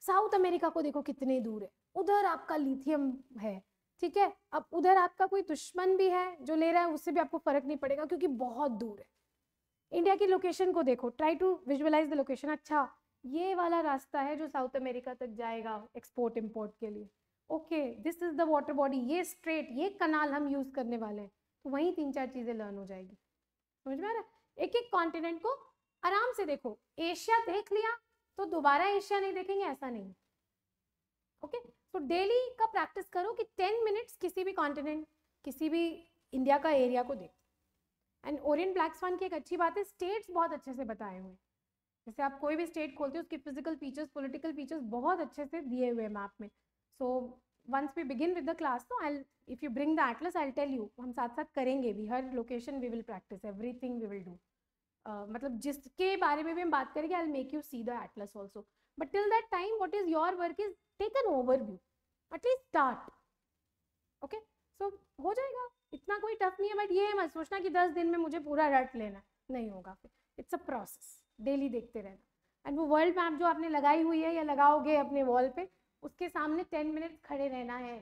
S1: साउथ अमेरिका को देखो कितने दूर है उधर आपका लिथियम है ठीक है अब उधर आपका कोई दुश्मन भी है जो ले रहा है उससे भी आपको फर्क नहीं पड़ेगा क्योंकि बहुत दूर है इंडिया की लोकेशन को देखो try to visualise the location अच्छा ये वाला रास्ता है जो साउथ अमेरिका तक जाएगा एक्सपोर्ट इम्पोर्ट के लिए okay this is the water body ये स्ट्रेट ये कनाल हम यूज़ करने वाले हैं तो वहीं तीन चार चीज़ें लर्न हो जाएगी समझ में आ रहा है एक एक कॉन्टिनेंट को आराम से देखो एशिया देख लिया तो दोबारा एशिया नहीं देखेंगे ऐसा नहीं ओके तो डेली का प्रैक्टिस करो कि टेन मिनट्स किसी भी कॉन्टिनेंट किसी भी इंडिया का एरिया को देखो एंड ओरियन ब्लैक स्वान की एक अच्छी बात है स्टेट्स बहुत अच्छे से बताए हुए हैं जैसे आप कोई भी स्टेट खोलते हो उसके फिजिकल फीचर्स पॉलिटिकल फीचर्स बहुत अच्छे से दिए हुए हैं मैप में so once we begin with the class तो I if you bring the atlas I tell you हम साथ साथ करेंगे भी हर location we will practise everything we will do मतलब जिसके बारे में भी हम बात करेंगे I make you see the atlas also but till that time what is your work is take an overview at least start okay so हो जाएगा इतना कोई टफ नहीं है बट ये मत सोचना कि दस दिन में मुझे पूरा रट लेना नहीं होगा फिर इट्स अ प्रोसेस डेली देखते रहना एंड वो वर्ल्ड मैप जो आपने लगाई हुई है या लगाओगे अपने वॉल पे उसके सामने टेन मिनट खड़े रहना है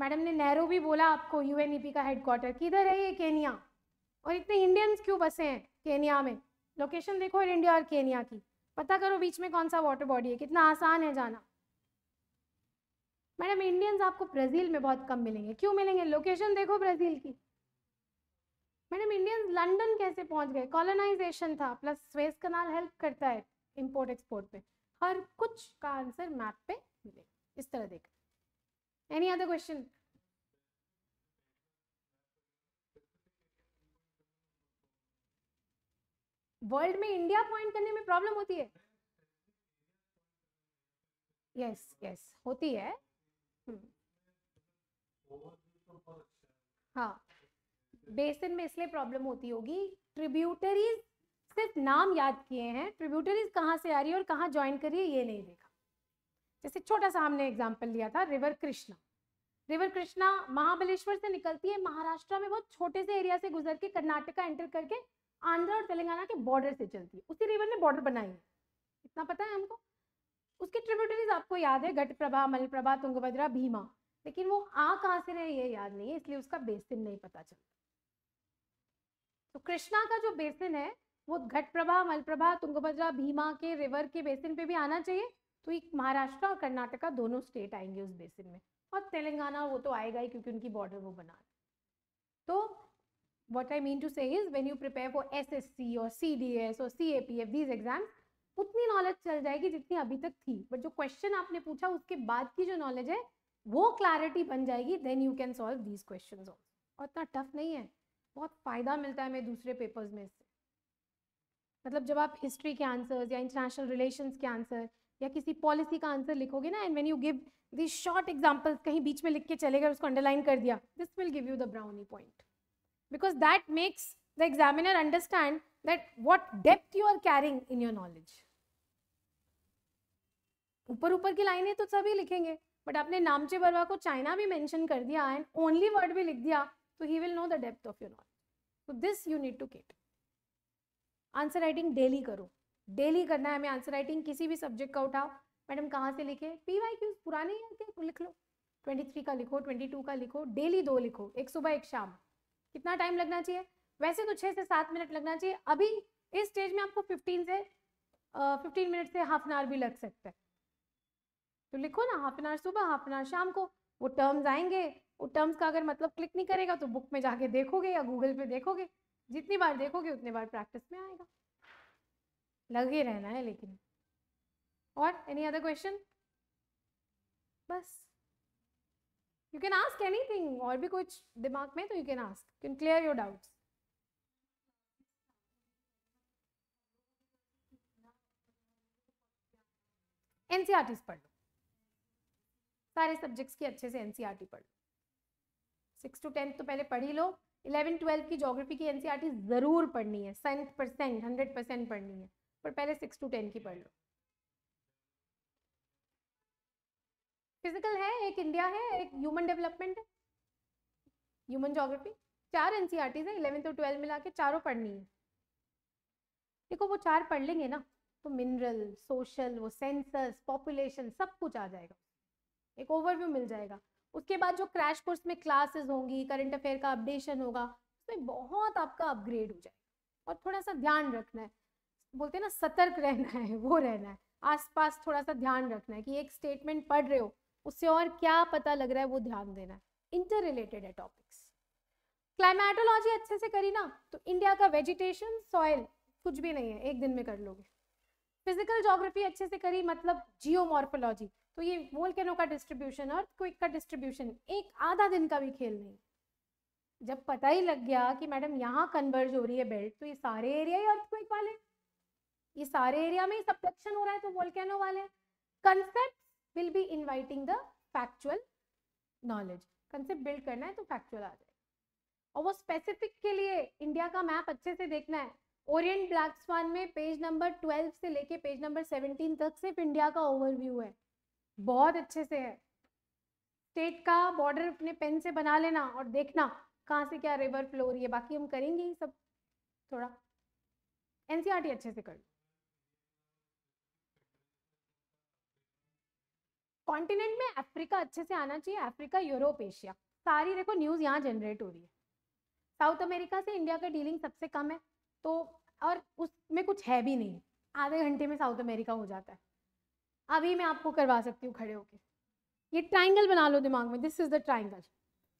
S1: मैडम ने नेहरो भी बोला आपको यू e का हेडक्वार्टर किधर है ये केनिया और इतने इंडियंस क्यों बसे हैं केनिया में लोकेशन देखो इंडिया और केनिया की पता करो बीच में कौन सा वाटर बॉडी है कितना आसान है जाना मैडम इंडियंस आपको ब्राज़ील में बहुत कम मिलेंगे क्यों मिलेंगे लोकेशन देखो ब्राज़ील की मैडम इंडियन लंडन कैसे पहुंच गए कॉलोनाइजेशन था प्लस स्वेज कनाल हेल्प करता है इंपोर्ट एक्सपोर्ट पे हर कुछ का आंसर मैप पे मिलेगा इस तरह देखा एनी अदर क्वेश्चन वर्ल्ड में इंडिया पॉइंट करने में प्रॉब्लम होती है यस yes, यस yes, होती है हम्म। हाँ बेसिन में इसलिए प्रॉब्लम होती होगी ट्रिब्यूटरीज सिर्फ नाम याद किए हैं ट्रिब्यूटरीज कहाँ से आ रही है और कहाँ ज्वाइन करिए ये नहीं देखा जैसे छोटा सा हमने एग्जाम्पल लिया था रिवर कृष्णा रिवर कृष्णा महाबलेश्वर से निकलती है महाराष्ट्र में बहुत छोटे से एरिया से गुजर के कर्नाटका एंटर करके आंध्र और तेलंगाना के बॉर्डर से चलती है उसी रिवर ने बॉर्डर बनाई है इतना पता है हमको उसकी ट्रिब्यूटरीज आपको याद है घट प्रभा मलप्रभा तुंगभद्रा भीमा लेकिन वो आ कहाँ से रहे ये याद नहीं है इसलिए उसका बेसिन नहीं पता चलता तो कृष्णा का जो बेसिन है वो घट प्रभा मलप्रभा तुंगभद्रा भीमा के रिवर के बेसिन पे भी आना चाहिए तो एक महाराष्ट्र और कर्नाटका दोनों स्टेट आएंगे उस बेसिन में और तेलंगाना वो तो आएगा ही क्योंकि उनकी बॉर्डर वो बना तो I mean to you prepare for S S C और सी डी एस और C A P F these exam उतनी नॉलेज चल जाएगी जितनी अभी तक थी बट जो क्वेश्चन आपने पूछा उसके बाद की जो नॉलेज है वो क्लैरिटी बन जाएगी then you can solve these question और इतना टफ नहीं है बहुत फ़ायदा मिलता है हमें दूसरे पेपर्स में से मतलब जब आप हिस्ट्री के आंसर्स या इंटरनेशनल रिलेशन के आंसर या किसी पॉलिसी का आंसर लिखोगे ना and when you give this short examples कहीं बीच में लिख के चले गए उसको अंडरलाइन कर दिया this will give you the brownie point because that makes the examiner understand that what depth you are carrying in your knowledge ऊपर ऊपर की लाइनें तो सभी लिखेंगे बट आपने नामचे बरवा को चाइना भी मेंशन कर दिया एंड ओनली वर्ड भी लिख दिया तो ही will know the depth of your knowledge तो this you need to get answer writing daily करो डेली करना है हमें आंसर राइटिंग किसी भी सब्जेक्ट का उठाओ मैडम कहाँ से लिखे पी वाई क्यूज पुराने ही लिख लो ट्वेंटी थ्री का लिखो ट्वेंटी टू का लिखो डेली दो लिखो एक सुबह एक शाम कितना टाइम लगना चाहिए वैसे तो छः से सात मिनट लगना चाहिए अभी इस स्टेज में आपको फिफ्टीन से फिफ्टीन मिनट से हाफ एन आवर भी लग सकता है तो लिखो ना हाफ एन आवर सुबह हाफ एन आवर शाम को वो टर्म्स आएंगे वो टर्म्स का अगर मतलब क्लिक नहीं करेगा तो बुक में जाके देखोगे या गूगल पे देखोगे जितनी बार देखोगे उतने बार प्रैक्टिस में आएगा लगे रहना है लेकिन और एनी अदर क्वेश्चन बस यू कैन आस्क एनीथिंग और भी कुछ दिमाग में तो you can ask can clear your doubts NCERT पढ़ लो सारे सब्जेक्ट्स की अच्छे से एनसीआरटी e पढ़ लो सिक्स टू टेंथ तो पहले पढ़ ही लो इलेवन ट्वेल्थ की जोग्राफी की एन e ज़रूर पढ़नी है सेंट परसेंट हंड्रेड परसेंट पढ़नी है पर पहले सिक्स टू टेंथ की पढ़ लो फिजिकल है एक इंडिया है एक ह्यूमन डेवलपमेंट है ह्यूमन जोग्राफी चार एनसीआर सी टीज हैं इलेवेंथ और ट्वेल्थ मिला के चारों पढ़नी है देखो वो चार पढ़ लेंगे ना तो मिनरल सोशल वो सेंसस पॉपुलेशन सब कुछ आ जाएगा एक ओवरव्यू मिल जाएगा उसके बाद जो क्रैश कोर्स में क्लासेस होंगी करंट अफेयर का अपडेशन होगा उसमें बहुत आपका अपग्रेड हो जाएगा और थोड़ा सा ध्यान रखना है बोलते हैं ना सतर्क रहना है वो रहना है आसपास थोड़ा सा ध्यान रखना है कि एक स्टेटमेंट पढ़ रहे हो उससे और क्या पता लग रहा है वो ध्यान देना है इंटर रिलेटेड है टॉपिक्स क्लाइमेटोलॉजी अच्छे से करी ना तो इंडिया का वेजिटेशन सॉइल कुछ भी नहीं है एक दिन में कर लोगे फिजिकल जोग्राफी अच्छे से करी मतलब जियोमॉर्फोलॉजी तो ये वोल्केनो का डिस्ट्रीब्यूशन अर्थ क्विक का डिस्ट्रीब्यूशन एक आधा दिन का भी खेल नहीं जब पता ही लग गया कि मैडम यहाँ कन्वर्ज हो रही है बेल्ट तो ये सारे एरिया ही अर्थ क्विक वाले ये सारे एरिया में ही सब्डक्शन हो रहा है तो वोल्केनो वाले concept will be inviting the factual knowledge concept build करना है तो फैक्चुअल आ जाए और वो स्पेसिफिक के लिए इंडिया का मैप अच्छे से देखना है ओरियंट ब्लैक स्वान में पेज नंबर 12 से लेके पेज नंबर 17 तक सिर्फ इंडिया का ओवरव्यू है बहुत अच्छे से है स्टेट का बॉर्डर अपने पेन से बना लेना और देखना कहाँ से क्या रिवर फ्लो रही है बाकी हम करेंगे ही सब थोड़ा एनसीईआरटी e अच्छे से कर लो कॉन्टिनेंट में अफ्रीका अच्छे से आना चाहिए अफ्रीका यूरोप एशिया सारी देखो न्यूज़ यहाँ जनरेट हो रही है साउथ अमेरिका से इंडिया का डीलिंग सबसे कम है तो और उसमें कुछ है भी नहीं आधे घंटे में साउथ अमेरिका हो जाता है अभी मैं आपको करवा सकती हूँ खड़े होके ये ट्राइंगल बना लो दिमाग में दिस इज़ द ट्राइंगल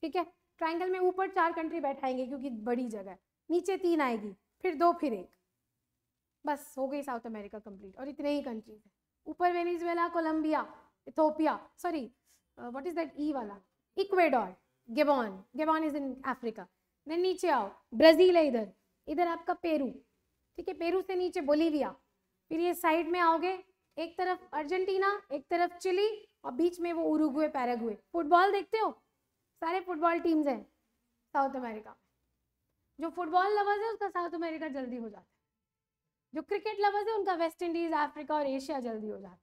S1: ठीक है ट्राइंगल में ऊपर चार कंट्री बैठाएंगे क्योंकि बड़ी जगह है नीचे तीन आएगी फिर दो फिर एक बस हो गई साउथ अमेरिका कंप्लीट और इतने ही कंट्रीज हैं ऊपर Venezuela Colombia Ethiopia sorry what is that E वाला Ecuador Gabon Gabon is in Africa then नीचे आओ ब्राज़ील है इधर इधर आपका पेरू ठीक है पेरू से नीचे बोलीविया फिर ये साइड में आओगे एक तरफ अर्जेंटीना एक तरफ चिली और बीच में वो उरुग्वे पैरागुए फुटबॉल देखते हो सारे फुटबॉल टीम्स हैं साउथ अमेरिका में जो फुटबॉल लवर्स है उसका साउथ अमेरिका जल्दी हो जाता है जो क्रिकेट लवर्स है उनका वेस्ट इंडीज अफ्रीका और एशिया जल्दी हो जाता है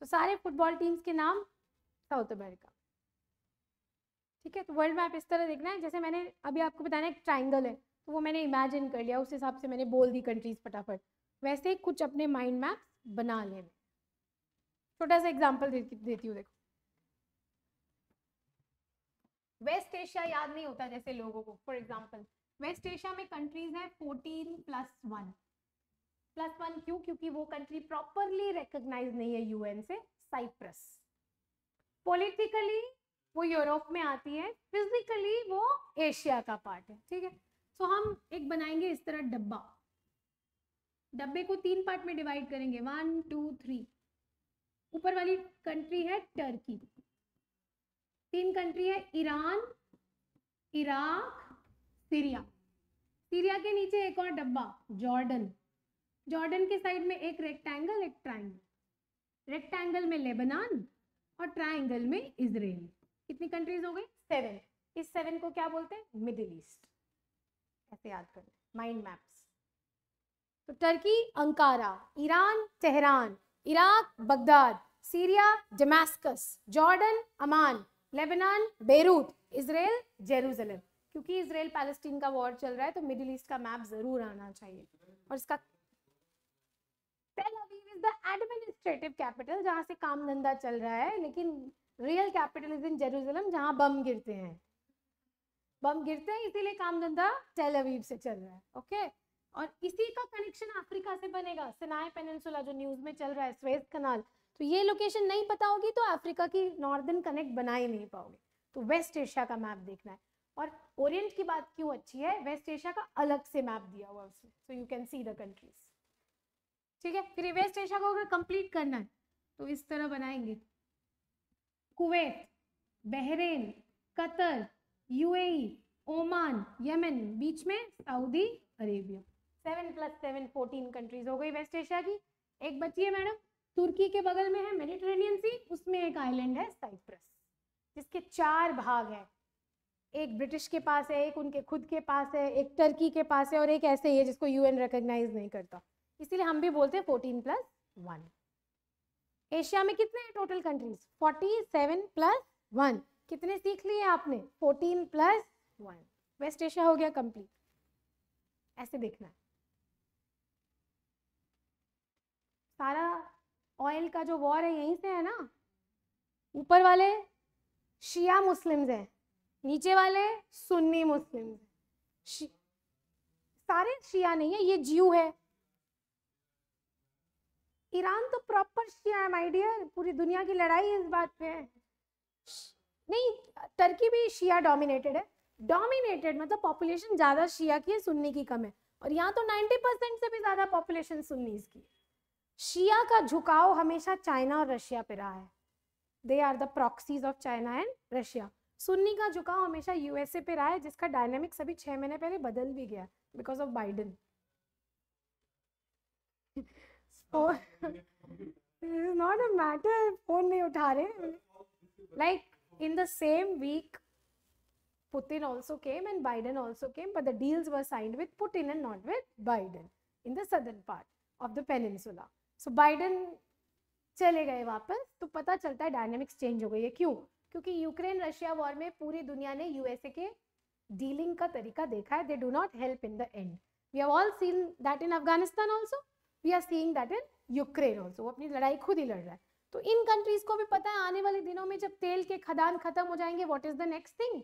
S1: तो सारे फुटबॉल टीम्स के नाम साउथ अमेरिका ठीक है तो वर्ल्ड मैप इस तरह देखना है जैसे मैंने अभी आपको बताया एक ट्राइंगल है तो वो मैंने इमेजिन कर लिया उस हिसाब से मैंने बोल दी कंट्रीज फटाफट वैसे ही कुछ अपने माइंड मैप बना में छोटा सा एग्जाम्पल दे, देती हूँ देखो वेस्ट एशिया याद नहीं होता जैसे लोगों को फॉर एग्जाम्पल वेस्ट एशिया में कंट्रीज है fourteen plus one plus one क्यों क्योंकि वो कंट्री प्रॉपरली रिकोगनाइज नहीं है यूएन से साइप्रस पॉलिटिकली वो यूरोप में आती है फिजिकली वो एशिया का पार्ट है ठीक है सो so, हम एक बनाएंगे इस तरह डब्बा डब्बे को तीन पार्ट में डिवाइड करेंगे वन टू थ्री ऊपर वाली कंट्री है टर्की तीन कंट्री है ईरान इराक सीरिया सीरिया के नीचे एक और डब्बा जॉर्डन जॉर्डन के साइड में एक रेक्टेंगल एक ट्राइंगल रेक्टेंगल में लेबनान और ट्राइंगल में इसराइल कितनी कंट्रीज हो गई सेवन इस सेवन को क्या बोलते हैं मिडिल ईस्ट ऐसे याद करना माइंड मैप्स तो Turkey Ankara Iran Tehran Iraq Baghdad Syria Damascus Jordan Amman Lebanon Beirut Israel Jerusalem क्योंकि इसराइल पैलेस्टीन का वॉर चल रहा है तो मिडिल ईस्ट का मैप जरूर आना चाहिए और इसका एडमिनिस्ट्रेटिव कैपिटल जहाँ से काम धंधा चल रहा है लेकिन real capital is in Jerusalem जहाँ बम गिरते हैं बम गिरते हैं इसीलिए काम धंधा टेल से चल रहा है ओके okay? और इसी का कनेक्शन अफ्रीका से बनेगा सिनाय पेनसुला जो न्यूज में चल रहा है स्वेज कनाल तो ये लोकेशन नहीं पता होगी तो अफ्रीका की नॉर्दर्न कनेक्ट बना ही नहीं पाओगे तो वेस्ट एशिया का मैप देखना है और ओरिएंट की बात क्यों अच्छी है वेस्ट एशिया का अलग से मैप दिया हुआ उसमें so you can see the countries ठीक है फिर वेस्ट एशिया को अगर कंप्लीट करना है तो इस तरह बनाएंगे Kuwait Bahrain Qatar UAE Oman Yemen बीच में Saudi Arabia seven plus seven fourteen countries हो गई वेस्ट एशिया की एक बची है मैडम तुर्की के बगल में है मेडिटेरेनियन सी उसमें एक आइलैंड है साइप्रस जिसके चार भाग हैं एक ब्रिटिश के पास है एक उनके खुद के पास है एक टर्की के पास है और एक ऐसे ही है जिसको यूएन रिकग्नाइज नहीं करता इसीलिए हम भी बोलते हैं फोर्टीन प्लस वन एशिया में कितने हैं total countries forty seven plus one कितने सीख लिए आपने fourteen plus one west Asia हो गया कंप्लीट ऐसे देखना है सारा ऑयल का जो वॉर है यहीं से है ना ऊपर वाले शिया मुस्लिम्स हैं नीचे वाले सुन्नी मुस्लिम्स हैं सारे शिया नहीं है ये जीव है ईरान तो प्रॉपर शिया है माय डियर पूरी दुनिया की लड़ाई इस बात पे है नहीं टर्की भी शिया डोमिनेटेड है डोमिनेटेड मतलब पॉपुलेशन ज़्यादा शिया की है सुन्नी की कम है और यहाँ तो 90 परसेंट से भी ज़्यादा पॉपुलेशन सुन्नी की है शिया का झुकाव हमेशा चाइना और रशिया पे रहा है they are the proxies of China and Russia सुन्नी का झुकाव हमेशा यूएसए पे रहा है जिसका डायनेमिक्स अभी छह महीने पहले बदल भी गया because of Biden not a matter phone नहीं उठा रहे like in the same week Putin also came and Biden also came but the deals were signed with Putin and not with Biden in the southern part of the peninsula so Biden चले गए वापस तो पता चलता है dynamics change हो गई है क्यों क्योंकि यूक्रेन रशिया वॉर में पूरी दुनिया ने यूएसए के डीलिंग का तरीका देखा है they do not help in the end we have all seen that in Afghanistan also we are seeing that in Ukraine also वो अपनी लड़ाई खुद ही लड़ रहा है तो इन कंट्रीज को भी पता है आने वाले दिनों में जब तेल के खदान खत्म हो जाएंगे what is the next thing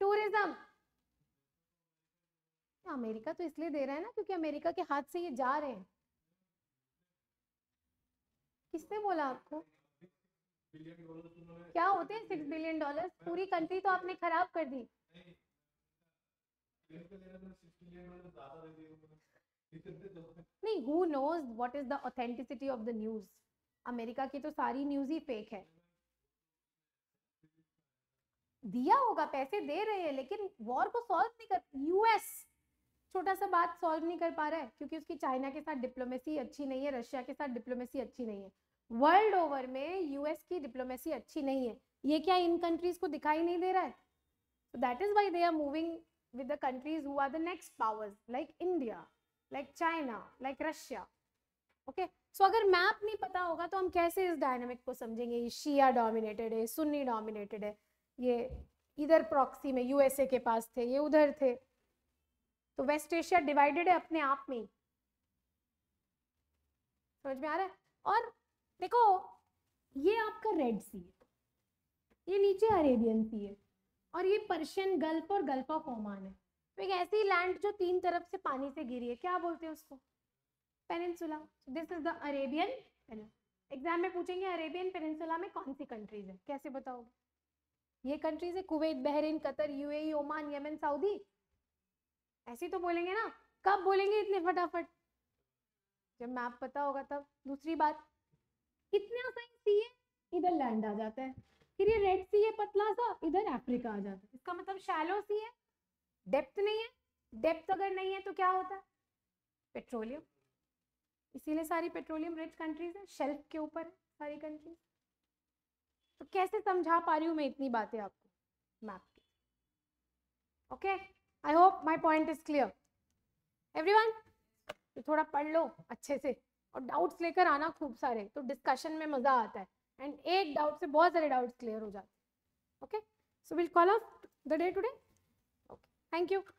S1: tourism America तो इसलिए दे रहा है ना क्योंकि अमेरिका के हाथ से ये जा रहे हैं किसने बोला आपको क्या होते हैं सिक्स बिलियन डॉलर पूरी कंट्री तो आपने खराब कर दी नहीं who knows what is the authenticity of the news America की तो सारी न्यूज ही फेक है दिया होगा पैसे दे रहे हैं लेकिन वॉर को सॉल्व नहीं कर यूएस छोटा सा बात सॉल्व नहीं कर पा रहा है क्योंकि उसकी चाइना के साथ डिप्लोमेसी अच्छी नहीं है रशिया के साथ डिप्लोमेसी अच्छी नहीं है वर्ल्ड ओवर में यूएस की डिप्लोमेसी अच्छी नहीं है ये क्या इन कंट्रीज को दिखाई नहीं दे रहा है that is why they are moving with the countries who are the next powers like India, like China, like Russia. Okay, so अगर मैप नहीं पता होगा तो हम कैसे इस डायनामिक को समझेंगे ये शिया डोमिनेटेड है सुन्नी डोमिनेटेड है ये इधर प्रॉक्सी में यूएसए के पास थे ये उधर थे तो वेस्ट एशिया डिवाइडेड है अपने आप में समझ में आ रहा है और देखो ये आपका रेड सी है ये नीचे अरेबियन सी है और ये पर्शियन गल्फ और गल्फ ऑफ ओमान है तो एक ऐसी लैंड जो तीन तरफ से पानी से घिरी है क्या बोलते हैं उसको peninsula this is the Arabian exam में पूछेंगे अरेबियन पेनिनसुला में कौन सी कंट्रीज है कैसे बताओगे ये कंट्रीज है Kuwait Bahrain Qatar UAE Oman Yemen Saudi ऐसे तो बोलेंगे ना कब बोलेंगे इतने फटाफट जब मैप पता होगा तब दूसरी बात कितने सा सी है इधर लैंड आ जाता है फिर ये रेड सी है पतला सा इधर अफ्रीका आ जाता है इसका मतलब शैलो सी है डेप्थ नहीं है डेप्थ अगर नहीं है तो क्या होता है पेट्रोलियम इसीलिए सारी पेट्रोलियम रिच कंट्रीज है शेल्फ के ऊपर सारी कंट्रीज तो कैसे समझा पा रही हूँ मैं इतनी बातें आपको मैप की okay I hope my point is clear everyone थोड़ा पढ़ लो अच्छे से और डाउट्स लेकर आना खूब सारे तो डिस्कशन में मज़ा आता है एंड एक डाउट से बहुत सारे डाउट्स क्लियर हो जाते हैं okay so will call off the day today okay thank you